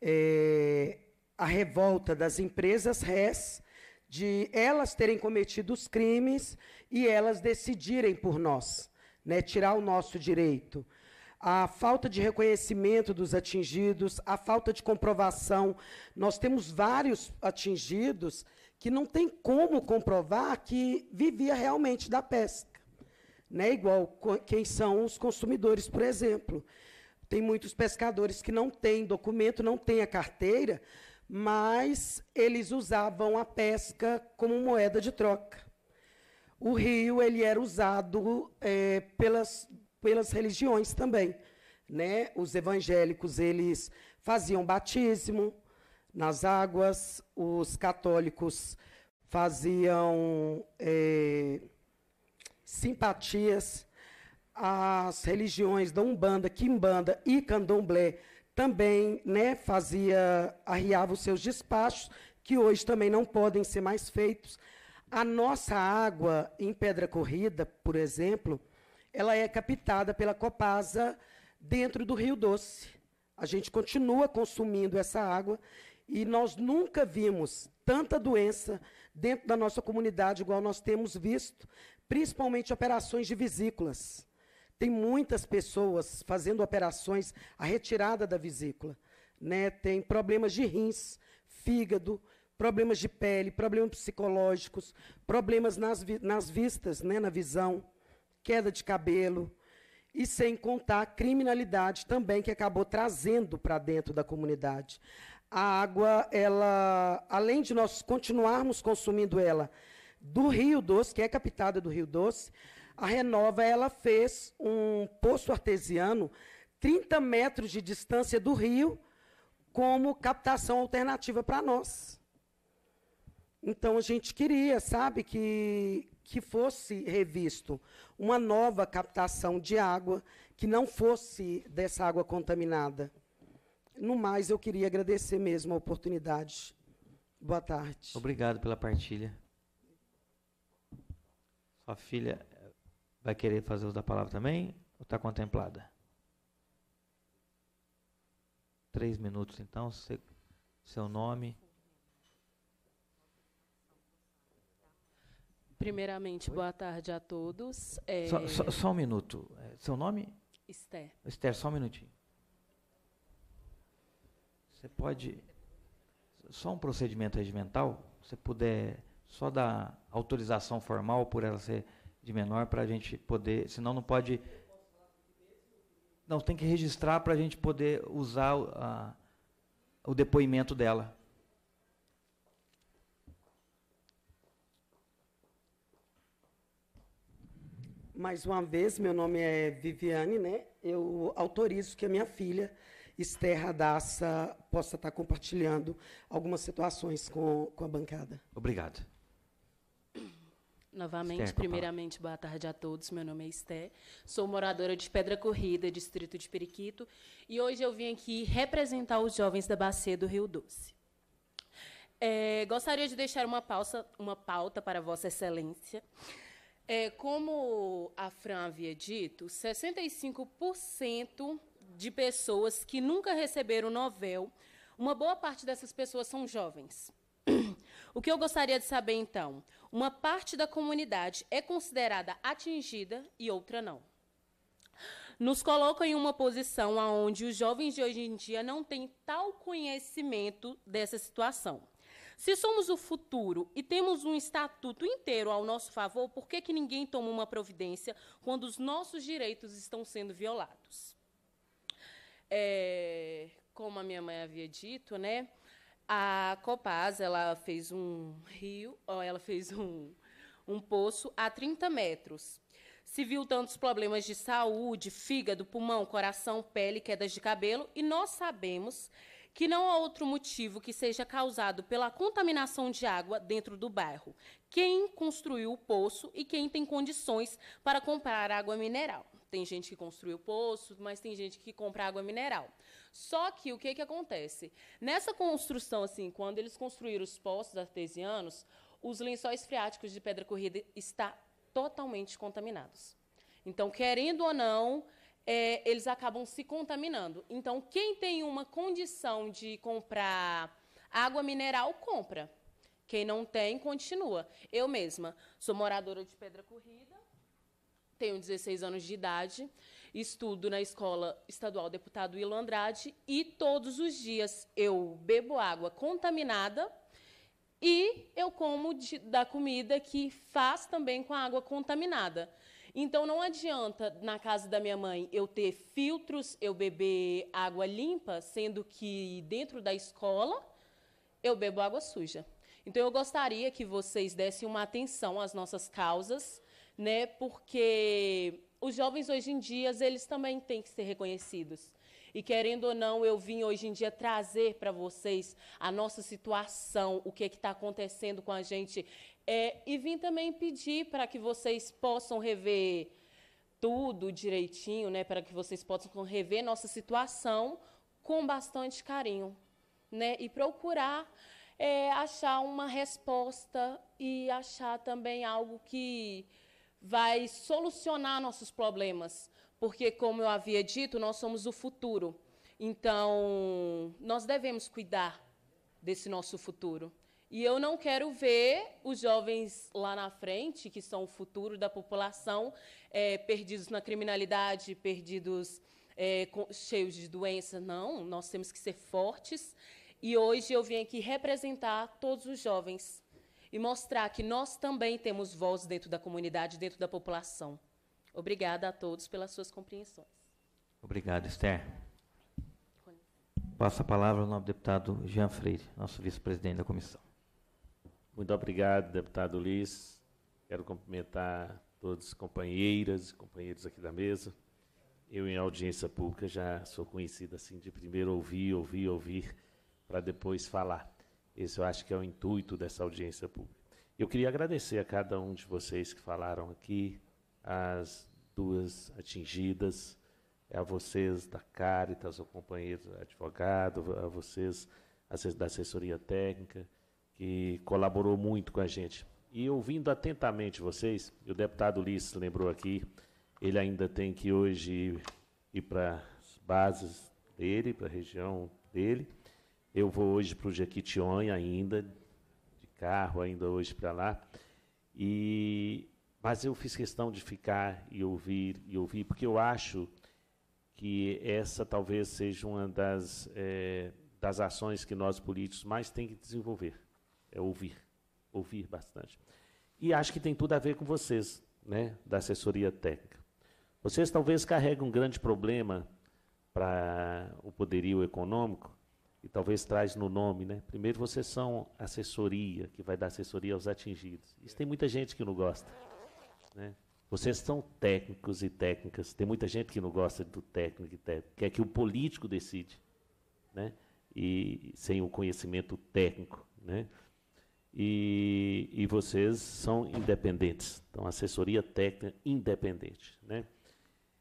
J: É, a revolta das empresas réis, de elas terem cometido os crimes e elas decidirem por nós, né? tirar o nosso direito a falta de reconhecimento dos atingidos, a falta de comprovação. Nós temos vários atingidos que não tem como comprovar que vivia realmente da pesca. Né? Igual quem são os consumidores, por exemplo. Tem muitos pescadores que não têm documento, não têm a carteira, mas eles usavam a pesca como moeda de troca. O rio ele era usado é, pelas pelas religiões também. Né? Os evangélicos eles faziam batismo nas águas, os católicos faziam é, simpatias, as religiões da Umbanda, Quimbanda e Candomblé também né, fazia, arriava os seus despachos, que hoje também não podem ser mais feitos. A nossa água em Pedra Corrida, por exemplo, ela é captada pela Copasa dentro do Rio Doce. A gente continua consumindo essa água e nós nunca vimos tanta doença dentro da nossa comunidade igual nós temos visto, principalmente operações de vesículas. Tem muitas pessoas fazendo operações a retirada da vesícula, né? Tem problemas de rins, fígado, problemas de pele, problemas psicológicos, problemas nas, vi nas vistas, né, na visão queda de cabelo, e sem contar a criminalidade também que acabou trazendo para dentro da comunidade. A água, ela, além de nós continuarmos consumindo ela do Rio Doce, que é captada do Rio Doce, a Renova ela fez um poço artesiano 30 metros de distância do rio como captação alternativa para nós. Então a gente queria, sabe, que que fosse revisto uma nova captação de água que não fosse dessa água contaminada. No mais, eu queria agradecer mesmo a oportunidade. Boa tarde. Obrigado pela
A: partilha. Sua filha vai querer fazer uso da palavra também? Ou está contemplada? Três minutos, então. Seu nome.
K: Primeiramente, Oi? boa tarde a todos. É... Só, só, só,
A: um minuto. É, seu nome? Esther. Esther, só um minutinho. Você pode. Só um procedimento regimental, se puder só dar autorização formal por ela ser de menor para a gente poder, senão não pode. Não, tem que registrar para a gente poder usar a, o depoimento dela.
J: Mais uma vez, meu nome é Viviane, né? Eu autorizo que a minha filha, Esther Daça, possa estar compartilhando algumas situações com, com a bancada.
A: Obrigado.
K: Novamente, Esther, primeiramente, boa tarde a todos. Meu nome é Esté, sou moradora de Pedra Corrida, distrito de Periquito, e hoje eu vim aqui representar os jovens da Bacia do Rio Doce. É, gostaria de deixar uma, pausa, uma pauta para Vossa Excelência é, como a Fran havia dito, 65% de pessoas que nunca receberam novel, uma boa parte dessas pessoas são jovens. (clears throat) O que eu gostaria de saber, então, uma parte da comunidade é considerada atingida e outra não. Nos coloca em uma posição onde os jovens de hoje em dia não têm tal conhecimento dessa situação. Se somos o futuro e temos um estatuto inteiro ao nosso favor, por que, que ninguém toma uma providência quando os nossos direitos estão sendo violados? É, como a minha mãe havia dito, né? A Copaz ela fez um rio, ó, ela fez um, um poço a 30 metros. Se viu tantos problemas de saúde, fígado, pulmão, coração, pele, quedas de cabelo, e nós sabemos que não há outro motivo que seja causado pela contaminação de água dentro do bairro. Quem construiu o poço e quem tem condições para comprar água mineral. Tem gente que construiu o poço, mas tem gente que compra água mineral. Só que o que, que acontece? Nessa construção, assim, quando eles construíram os poços artesianos, os lençóis freáticos de pedra corrida estão totalmente contaminados. Então, querendo ou não, é, eles acabam se contaminando. Então, quem tem uma condição de comprar água mineral, compra. Quem não tem, continua. Eu mesma sou moradora de Pedra Corrida, tenho 16 anos de idade, estudo na Escola Estadual Deputado Ilo Andrade e todos os dias eu bebo água contaminada e eu como de, da comida que faz também com a água contaminada. Então não adianta na casa da minha mãe eu ter filtros, eu beber água limpa, sendo que dentro da escola eu bebo água suja. Então eu gostaria que vocês dessem uma atenção às nossas causas, né? Porque os jovens hoje em dia, eles também têm que ser reconhecidos. E querendo ou não, eu vim hoje em dia trazer para vocês a nossa situação, o que é está acontecendo com a gente é, e vim também pedir para que vocês possam rever tudo direitinho, né, para que vocês possam rever nossa situação com bastante carinho, né, e procurar é, achar uma resposta e achar também algo que vai solucionar nossos problemas, porque como eu havia dito, nós somos o futuro. Então, nós devemos cuidar desse nosso futuro. E eu não quero ver os jovens lá na frente, que são o futuro da população, é, perdidos na criminalidade, perdidos é, com, cheios de doença. Não, nós temos que ser fortes. E hoje eu vim aqui representar todos os jovens e mostrar que nós também temos voz dentro da comunidade, dentro da população. Obrigada a todos pelas suas compreensões.
E: Obrigado, Esther. Passa a
A: palavra ao novo deputado Jean Freire, nosso vice-presidente da comissão.
E: Muito obrigado, deputado Luiz. Quero cumprimentar todas as companheiras e companheiros aqui da mesa. Eu, em audiência pública, já sou conhecido assim de primeiro ouvir, ouvir, ouvir, para depois falar. Esse eu acho que é o intuito dessa audiência pública. Eu queria agradecer a cada um de vocês que falaram aqui, as duas atingidas, a vocês da Caritas, ao companheiro advogado, a vocês da assessoria técnica, que colaborou muito com a gente. E ouvindo atentamente vocês, o deputado Ulisses lembrou aqui, ele ainda tem que hoje ir para as bases dele, para a região dele. Eu vou hoje para o Jequitinhonha ainda, de carro ainda hoje para lá. E mas eu fiz questão de ficar e ouvir e ouvir porque eu acho que essa talvez seja uma das é, das ações que nós políticos mais tem que desenvolver é ouvir, ouvir bastante. E acho que tem tudo a ver com vocês, né, da assessoria técnica. Vocês talvez carregam um grande problema para o poderio econômico e talvez traz no nome, né? Primeiro vocês são assessoria, que vai dar assessoria aos atingidos. Isso tem muita gente que não gosta, né? Vocês são técnicos e técnicas. Tem muita gente que não gosta do técnico e técnico, que que o político decide, né? E sem o conhecimento técnico, né? e, e vocês são independentes, então assessoria técnica independente, né?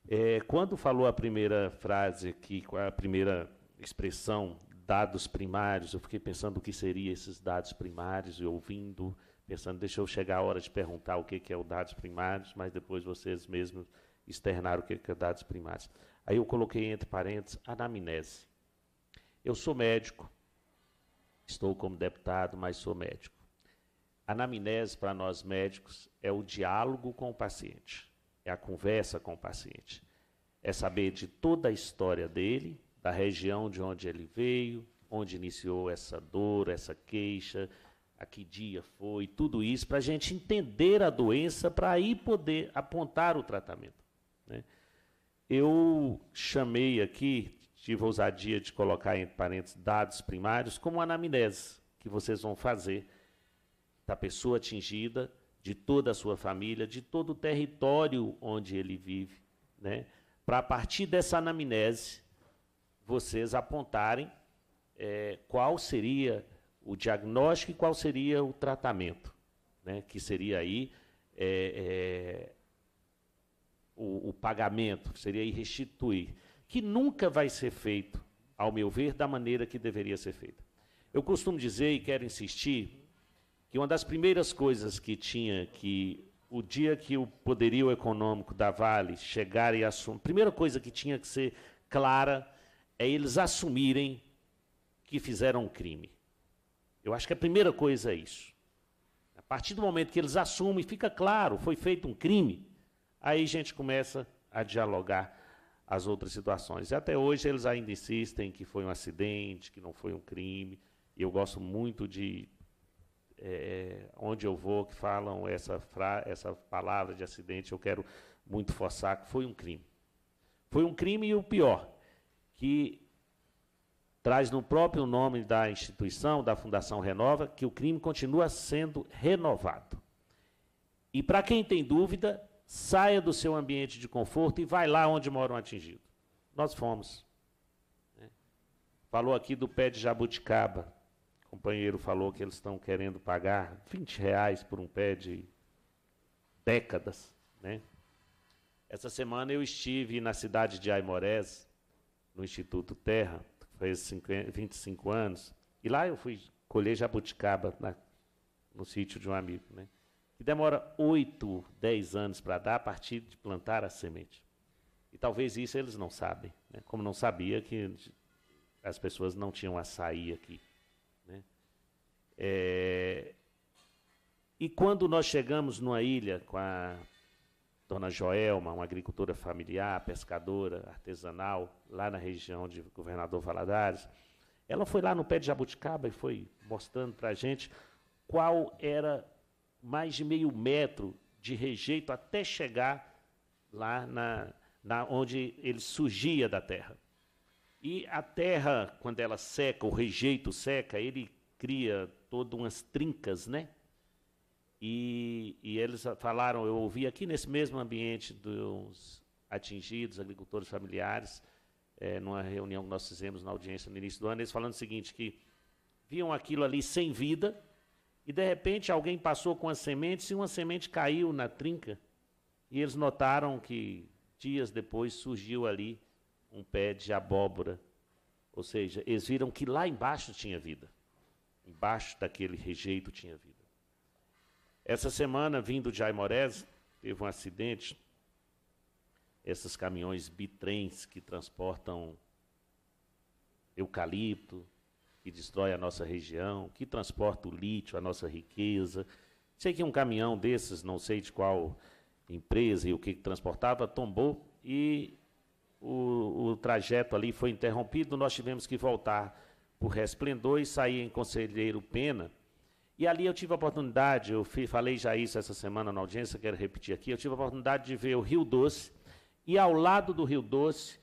E: É, quando falou a primeira frase aqui, a primeira expressão dados primários, eu fiquei pensando o que seriam esses dados primários e ouvindo, pensando, deixa eu chegar a hora de perguntar o que, que é o dados primários, mas depois vocês mesmos externaram o que, que é dados primários. Aí eu coloquei entre parênteses anamnese. Eu sou médico, estou como deputado, mas sou médico. Anamnese para nós médicos é o diálogo com o paciente, é a conversa com o paciente. É saber de toda a história dele, da região de onde ele veio, onde iniciou essa dor, essa queixa, a que dia foi, tudo isso, para a gente entender a doença, para aí poder apontar o tratamento. Né? Eu chamei aqui, tive a ousadia de colocar entre parênteses dados primários, como anamnese, que vocês vão fazer da pessoa atingida, de toda a sua família, de todo o território onde ele vive, né? Para a partir dessa anamnese, vocês apontarem é, qual seria o diagnóstico e qual seria o tratamento, né? Que seria aí é, é, o, o pagamento, seria aí restituir, que nunca vai ser feito, ao meu ver, da maneira que deveria ser feito. Eu costumo dizer e quero insistir que uma das primeiras coisas que tinha que o dia que o poderio econômico da Vale chegar e assumir, primeira coisa que tinha que ser clara é eles assumirem que fizeram um crime. Eu acho que a primeira coisa é isso. A partir do momento que eles assumem, fica claro, foi feito um crime, aí a gente começa a dialogar as outras situações. E até hoje eles ainda insistem que foi um acidente, que não foi um crime. Eu gosto muito de é, é, onde eu vou, que falam essa, fra, essa palavra de acidente, eu quero muito forçar, que foi um crime. Foi um crime e o pior, que traz no próprio nome da instituição, da Fundação Renova, que o crime continua sendo renovado. E para quem tem dúvida, saia do seu ambiente de conforto e vai lá onde moram atingidos Nós fomos. Né? Falou aqui do pé de jabuticaba. O companheiro falou que eles estão querendo pagar 20 reais por um pé de décadas, né? Essa semana eu estive na cidade de Aimorés, no Instituto Terra, faz 25 anos, e lá eu fui colher jabuticaba na, no sítio de um amigo, né? que demora 8, 10 anos para dar a partir de plantar a semente. E talvez isso eles não sabem, né? como não sabia que as pessoas não tinham açaí aqui. É... E quando nós chegamos numa ilha com a dona Joelma, uma agricultora familiar, pescadora, artesanal, lá na região de Governador Valadares, ela foi lá no pé de jabuticaba e foi mostrando para a gente qual era mais de meio metro de rejeito até chegar lá na, na onde ele surgia da terra. E a terra, quando ela seca, o rejeito seca, ele cria todo umas trincas, né? E, e, eles falaram, eu ouvi aqui nesse mesmo ambiente dos atingidos, agricultores familiares, é, numa reunião que nós fizemos na audiência no início do ano, eles falando o seguinte, que viam aquilo ali sem vida, e de repente alguém passou com as sementes e uma semente caiu na trinca, e eles notaram que dias depois surgiu ali um pé de abóbora. Ou seja, eles viram que lá embaixo tinha vida. Embaixo daquele rejeito tinha vida. Essa semana, vindo de Aimorés, teve um acidente. Esses caminhões bitrens que transportam eucalipto, que destrói a nossa região, que transporta o lítio, a nossa riqueza. Sei que um caminhão desses, não sei de qual empresa e o que, transportava, tombou e o, o trajeto ali foi interrompido. Nós tivemos que voltar por Resplendor e saí em Conselheiro Pena. E ali eu tive a oportunidade, eu falei já isso essa semana na audiência, quero repetir aqui, eu tive a oportunidade de ver o Rio Doce e ao lado do Rio Doce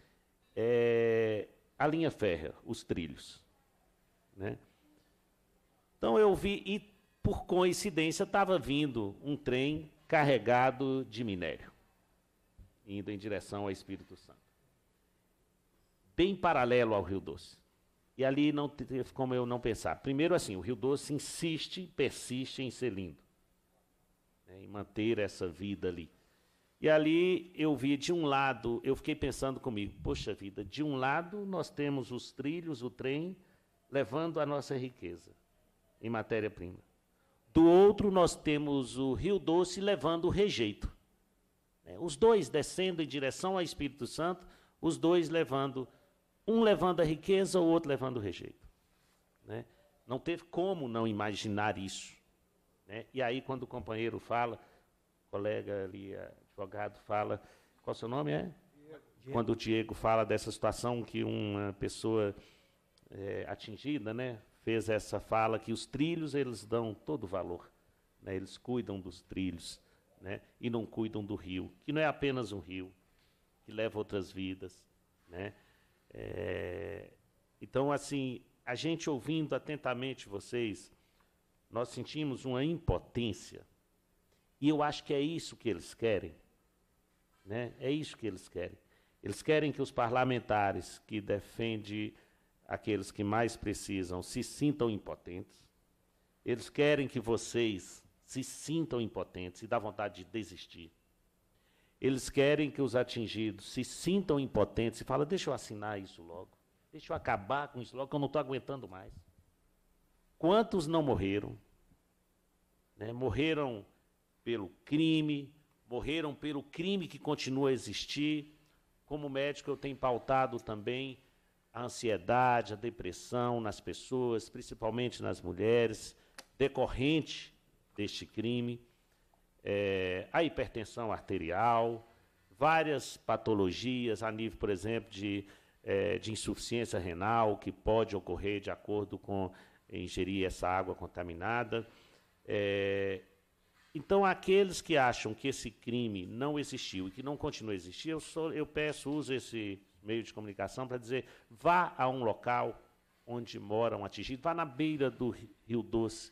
E: é, a linha férrea, os trilhos. Né? Então eu vi, e por coincidência estava vindo um trem carregado de minério, indo em direção ao Espírito Santo. Bem paralelo ao Rio Doce. E ali não teve como eu não pensar. Primeiro, assim, o Rio Doce insiste, persiste em ser lindo, né, em manter essa vida ali. E ali eu vi de um lado, eu fiquei pensando comigo, poxa vida, de um lado nós temos os trilhos, o trem, levando a nossa riqueza em matéria-prima. Do outro nós temos o Rio Doce levando o rejeito. Né, os dois descendo em direção ao Espírito Santo, os dois levando um levando a riqueza, o outro levando o rejeito. Né? Não teve como não imaginar isso. Né? E aí, quando o companheiro fala, o colega ali, advogado, fala. Qual o seu nome é? Diego. Quando o Diego fala dessa situação que uma pessoa é, atingida né, fez essa fala, que os trilhos eles dão todo o valor. Né? Eles cuidam dos trilhos né? e não cuidam do rio, que não é apenas um rio, que leva outras vidas. Né? É... Então, assim, a gente ouvindo atentamente vocês, nós sentimos uma impotência. E eu acho que é isso que eles querem. Né? É isso que eles querem. Eles querem que os parlamentares que defendem aqueles que mais precisam se sintam impotentes. Eles querem que vocês se sintam impotentes e dá vontade de desistir. Eles querem que os atingidos se sintam impotentes e falem, deixa eu assinar isso logo, deixa eu acabar com isso logo, que eu não estou aguentando mais. Quantos não morreram? Né? Morreram pelo crime, morreram pelo crime que continua a existir. Como médico, eu tenho pautado também a ansiedade, a depressão nas pessoas, principalmente nas mulheres, decorrente deste crime é, a hipertensão arterial, várias patologias a nível, por exemplo, de, é, de insuficiência renal, que pode ocorrer de acordo com ingerir essa água contaminada. É, então, aqueles que acham que esse crime não existiu e que não continua a existir, eu, sou, eu peço, uso esse meio de comunicação para dizer: vá a um local onde moram atingidos, vá na beira do Rio Doce.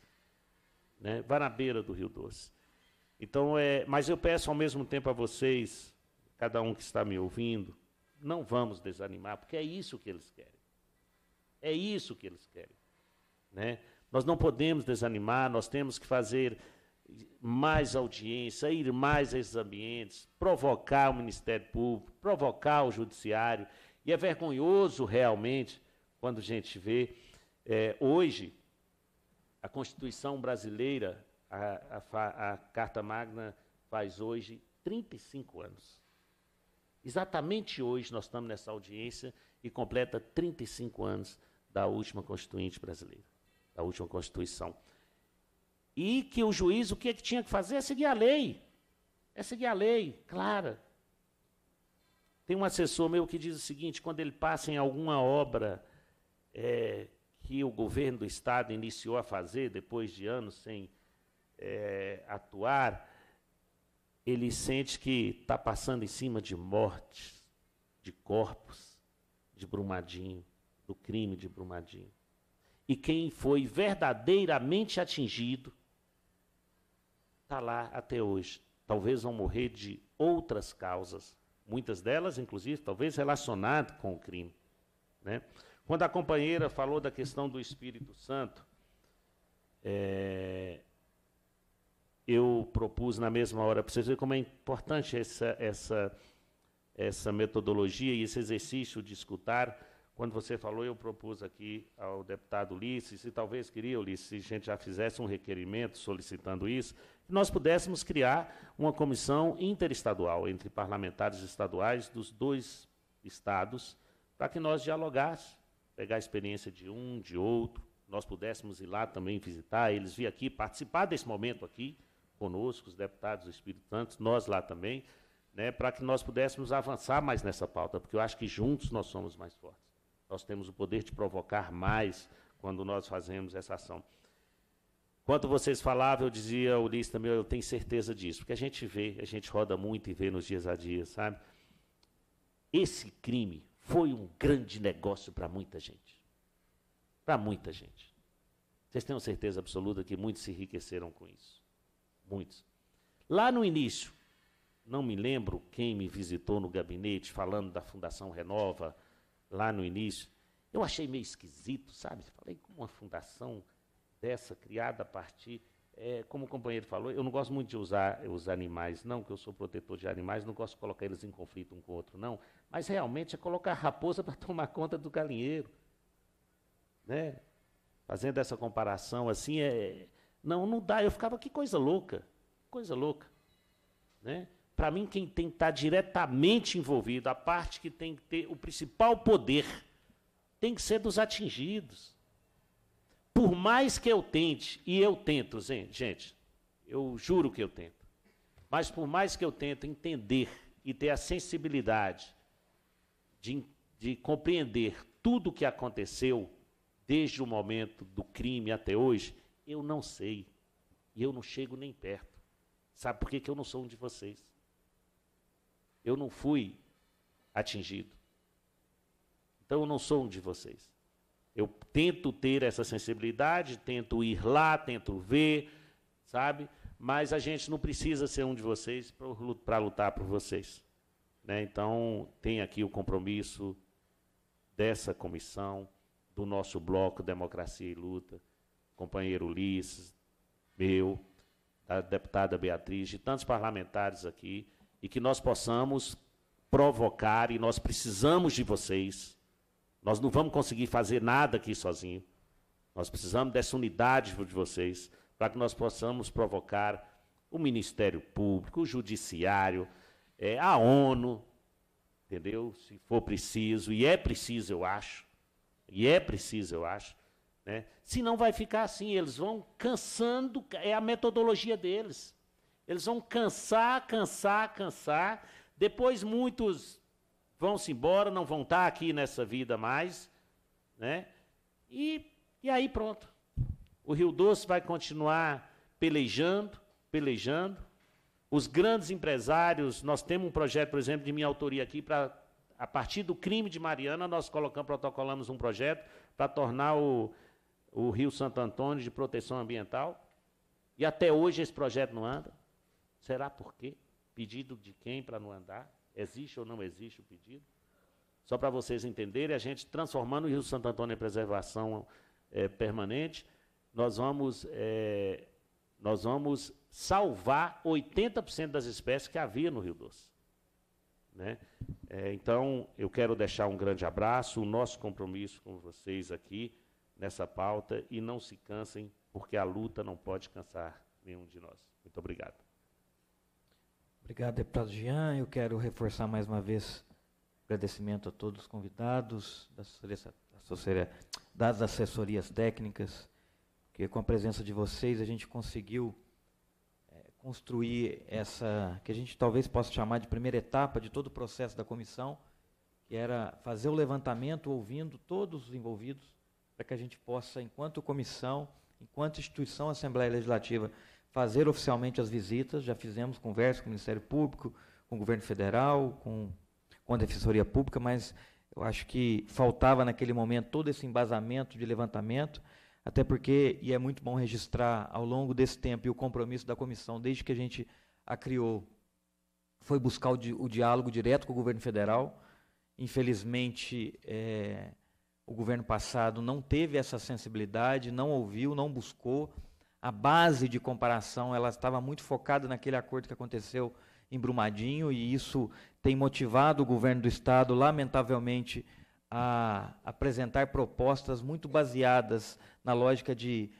E: Né? Vá na beira do Rio Doce. Então, é, mas eu peço ao mesmo tempo a vocês, cada um que está me ouvindo, não vamos desanimar, porque é isso que eles querem. É isso que eles querem. Né? Nós não podemos desanimar, nós temos que fazer mais audiência, ir mais a esses ambientes, provocar o Ministério Público, provocar o Judiciário. E é vergonhoso realmente quando a gente vê, é, hoje, a Constituição brasileira a, a, a Carta Magna faz hoje 35 anos. Exatamente hoje nós estamos nessa audiência e completa 35 anos da última Constituinte brasileira, da última Constituição. E que o juiz, o que, é que tinha que fazer? É seguir a lei. É seguir a lei, clara. Tem um assessor meu que diz o seguinte: quando ele passa em alguma obra é, que o governo do Estado iniciou a fazer, depois de anos sem é, atuar, ele sente que está passando em cima de mortes, de corpos, de Brumadinho, do crime de Brumadinho. E quem foi verdadeiramente atingido está lá até hoje. Talvez vão morrer de outras causas, muitas delas, inclusive, talvez relacionadas com o crime. Né? Quando a companheira falou da questão do Espírito Santo, é, eu propus na mesma hora para vocês verem como é importante essa, essa, essa metodologia e esse exercício de escutar. Quando você falou, eu propus aqui ao deputado Ulisses, e talvez queria, Ulisses, se a gente já fizesse um requerimento solicitando isso, que nós pudéssemos criar uma comissão interestadual entre parlamentares estaduais dos dois estados, para que nós dialogássemos, pegar a experiência de um, de outro, nós pudéssemos ir lá também visitar eles, vir aqui, participar desse momento aqui, conosco, os deputados do Espírito Santo, nós lá também, né, para que nós pudéssemos avançar mais nessa pauta, porque eu acho que juntos nós somos mais fortes. Nós temos o poder de provocar mais quando nós fazemos essa ação. Enquanto vocês falavam, eu dizia, Ulisses também, eu tenho certeza disso, porque a gente vê, a gente roda muito e vê nos dias a dia, sabe? Esse crime foi um grande negócio para muita gente. Para muita gente. Vocês têm uma certeza absoluta que muitos se enriqueceram com isso muitos. Lá no início, não me lembro quem me visitou no gabinete falando da Fundação Renova, lá no início. Eu achei meio esquisito, sabe? Falei, como uma fundação dessa, criada a partir. É, como o companheiro falou, eu não gosto muito de usar os animais, não, que eu sou protetor de animais, não gosto de colocar eles em conflito um com o outro, não. Mas realmente é colocar a raposa para (laughs) tomar conta do galinheiro. Né? Fazendo essa comparação assim, é, não, não dá. Eu ficava, que coisa louca. Coisa louca. Né? Para mim, quem tem que estar tá diretamente envolvido, a parte que tem que ter o principal poder, tem que ser dos atingidos. Por mais que eu tente, e eu tento, gente, eu juro que eu tento, mas por mais que eu tente entender e ter a sensibilidade de, de compreender tudo o que aconteceu, desde o momento do crime até hoje, eu não sei. E eu não chego nem perto. Sabe por que, que eu não sou um de vocês? Eu não fui atingido. Então eu não sou um de vocês. Eu tento ter essa sensibilidade, tento ir lá, tento ver, sabe? Mas a gente não precisa ser um de vocês para lutar por vocês. Né? Então, tem aqui o compromisso dessa comissão, do nosso bloco Democracia e Luta companheiro Ulisses, meu, da deputada Beatriz, de tantos parlamentares aqui, e que nós possamos provocar, e nós precisamos de vocês. Nós não vamos conseguir fazer nada aqui sozinho. Nós precisamos dessa unidade de vocês para que nós possamos provocar o Ministério Público, o Judiciário, é, a ONU, entendeu? Se for preciso, e é preciso, eu acho, e é preciso, eu acho, né? Senão vai ficar assim, eles vão cansando, é a metodologia deles. Eles vão cansar, cansar, cansar. Depois muitos vão-se embora, não vão estar aqui nessa vida mais. Né? E, e aí pronto. O Rio Doce vai continuar pelejando, pelejando. Os grandes empresários, nós temos um projeto, por exemplo, de minha autoria aqui, para a partir do crime de Mariana, nós colocamos, protocolamos um projeto para tornar o o Rio Santo Antônio de proteção ambiental, e até hoje esse projeto não anda. Será por quê? Pedido de quem para não andar? Existe ou não existe o pedido? Só para vocês entenderem, a gente transformando o Rio Santo Antônio em preservação é, permanente, nós vamos, é, nós vamos salvar 80% das espécies que havia no Rio Doce. Né? É, então, eu quero deixar um grande abraço, o nosso compromisso com vocês aqui nessa pauta e não se cansem, porque a luta não pode cansar nenhum de nós. Muito obrigado.
A: Obrigado, deputado Jean. Eu quero reforçar mais uma vez agradecimento a todos os convidados da assessoria, das assessorias técnicas, que com a presença de vocês a gente conseguiu é, construir essa, que a gente talvez possa chamar de primeira etapa de todo o processo da comissão, que era fazer o levantamento ouvindo todos os envolvidos para que a gente possa, enquanto comissão, enquanto instituição Assembleia Legislativa, fazer oficialmente as visitas. Já fizemos conversa com o Ministério Público, com o Governo Federal, com, com a Defensoria Pública, mas eu acho que faltava naquele momento todo esse embasamento de levantamento, até porque, e é muito bom registrar ao longo desse tempo, e o compromisso da comissão, desde que a gente a criou, foi buscar o, di o diálogo direto com o governo federal. Infelizmente, é, o governo passado não teve essa sensibilidade, não ouviu, não buscou. A base de comparação ela estava muito focada naquele acordo que aconteceu em Brumadinho e isso tem motivado o governo do estado, lamentavelmente, a apresentar propostas muito baseadas na lógica de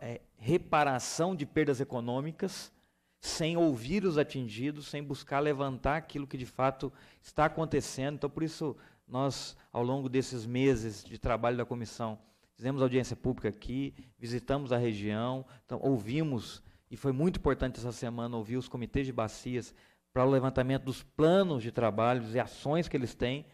A: é, reparação de perdas econômicas, sem ouvir os atingidos, sem buscar levantar aquilo que de fato está acontecendo. Então, por isso, nós, ao longo desses meses de trabalho da comissão, fizemos audiência pública aqui, visitamos a região, então, ouvimos, e foi muito importante essa semana ouvir os comitês de bacias para o levantamento dos planos de trabalhos e ações que eles têm.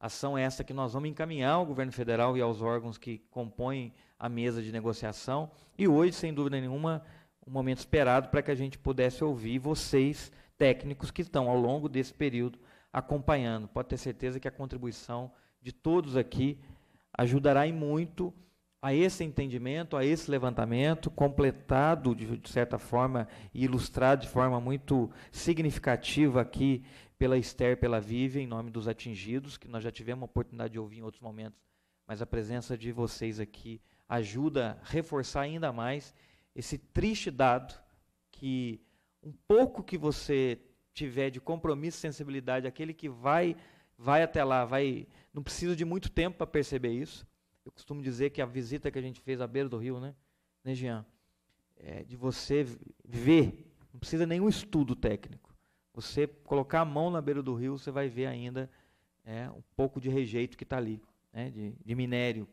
A: Ação essa que nós vamos encaminhar ao governo federal e aos órgãos que compõem a mesa de negociação. E hoje, sem dúvida nenhuma, um momento esperado para que a gente pudesse ouvir vocês, técnicos, que estão ao longo desse período acompanhando. Pode ter certeza que a contribuição de todos aqui ajudará e muito a esse entendimento, a esse levantamento, completado de, de, certa forma e ilustrado de forma muito significativa aqui pela Esther, pela Vivian, em nome dos atingidos, que nós já tivemos a oportunidade de ouvir em outros momentos, mas a presença de vocês aqui ajuda a reforçar ainda mais esse triste dado que um pouco que você tiver de compromisso e sensibilidade, aquele que vai vai até lá, vai, não precisa de muito tempo para perceber isso. Eu costumo dizer que a visita que a gente fez à beira do rio, né, né Jean? É, de você ver, não precisa nenhum estudo técnico. Você colocar a mão na beira do rio, você vai ver ainda é, um pouco de rejeito que está ali, né, de, de minério,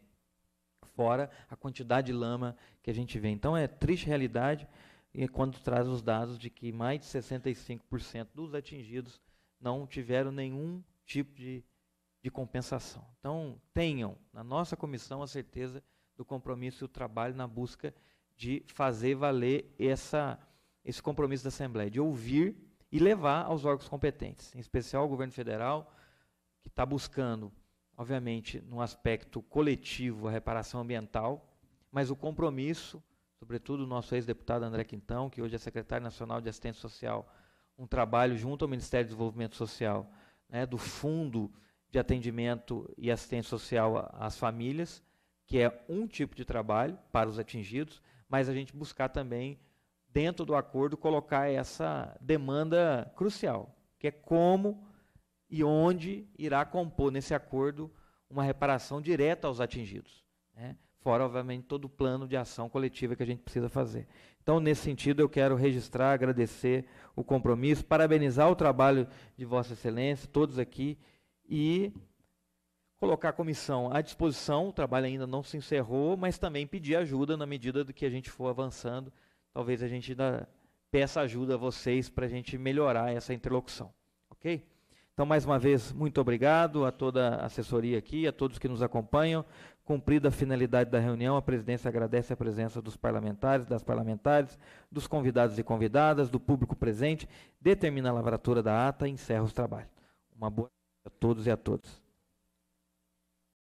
A: fora a quantidade de lama que a gente vê. Então é triste realidade e quando traz os dados de que mais de 65% dos atingidos não tiveram nenhum tipo de, de compensação. Então, tenham na nossa comissão a certeza do compromisso e o trabalho na busca de fazer valer essa, esse compromisso da Assembleia, de ouvir e levar aos órgãos competentes, em especial ao governo federal, que está buscando, obviamente, no aspecto coletivo, a reparação ambiental, mas o compromisso sobretudo o nosso ex-deputado André Quintão, que hoje é secretário nacional de assistência social, um trabalho junto ao Ministério do Desenvolvimento Social, né, do Fundo de Atendimento e Assistência Social às Famílias, que é um tipo de trabalho para os atingidos, mas a gente buscar também, dentro do acordo, colocar essa demanda crucial, que é como e onde irá compor nesse acordo uma reparação direta aos atingidos. Né? fora, obviamente, todo o plano de ação coletiva que a gente precisa fazer. Então, nesse sentido, eu quero registrar, agradecer o compromisso, parabenizar o trabalho de Vossa Excelência, todos aqui, e colocar a comissão à disposição. O trabalho ainda não se encerrou, mas também pedir ajuda na medida do que a gente for avançando. Talvez a gente ainda peça ajuda a vocês para a gente melhorar essa interlocução. Ok? Então, mais uma vez, muito obrigado a toda a assessoria aqui, a todos que nos acompanham. Cumprida a finalidade da reunião, a presidência agradece a presença dos parlamentares, das parlamentares, dos convidados e convidadas, do público presente, determina a lavratura da ata e encerra os trabalhos. Uma boa noite a todos e a todas.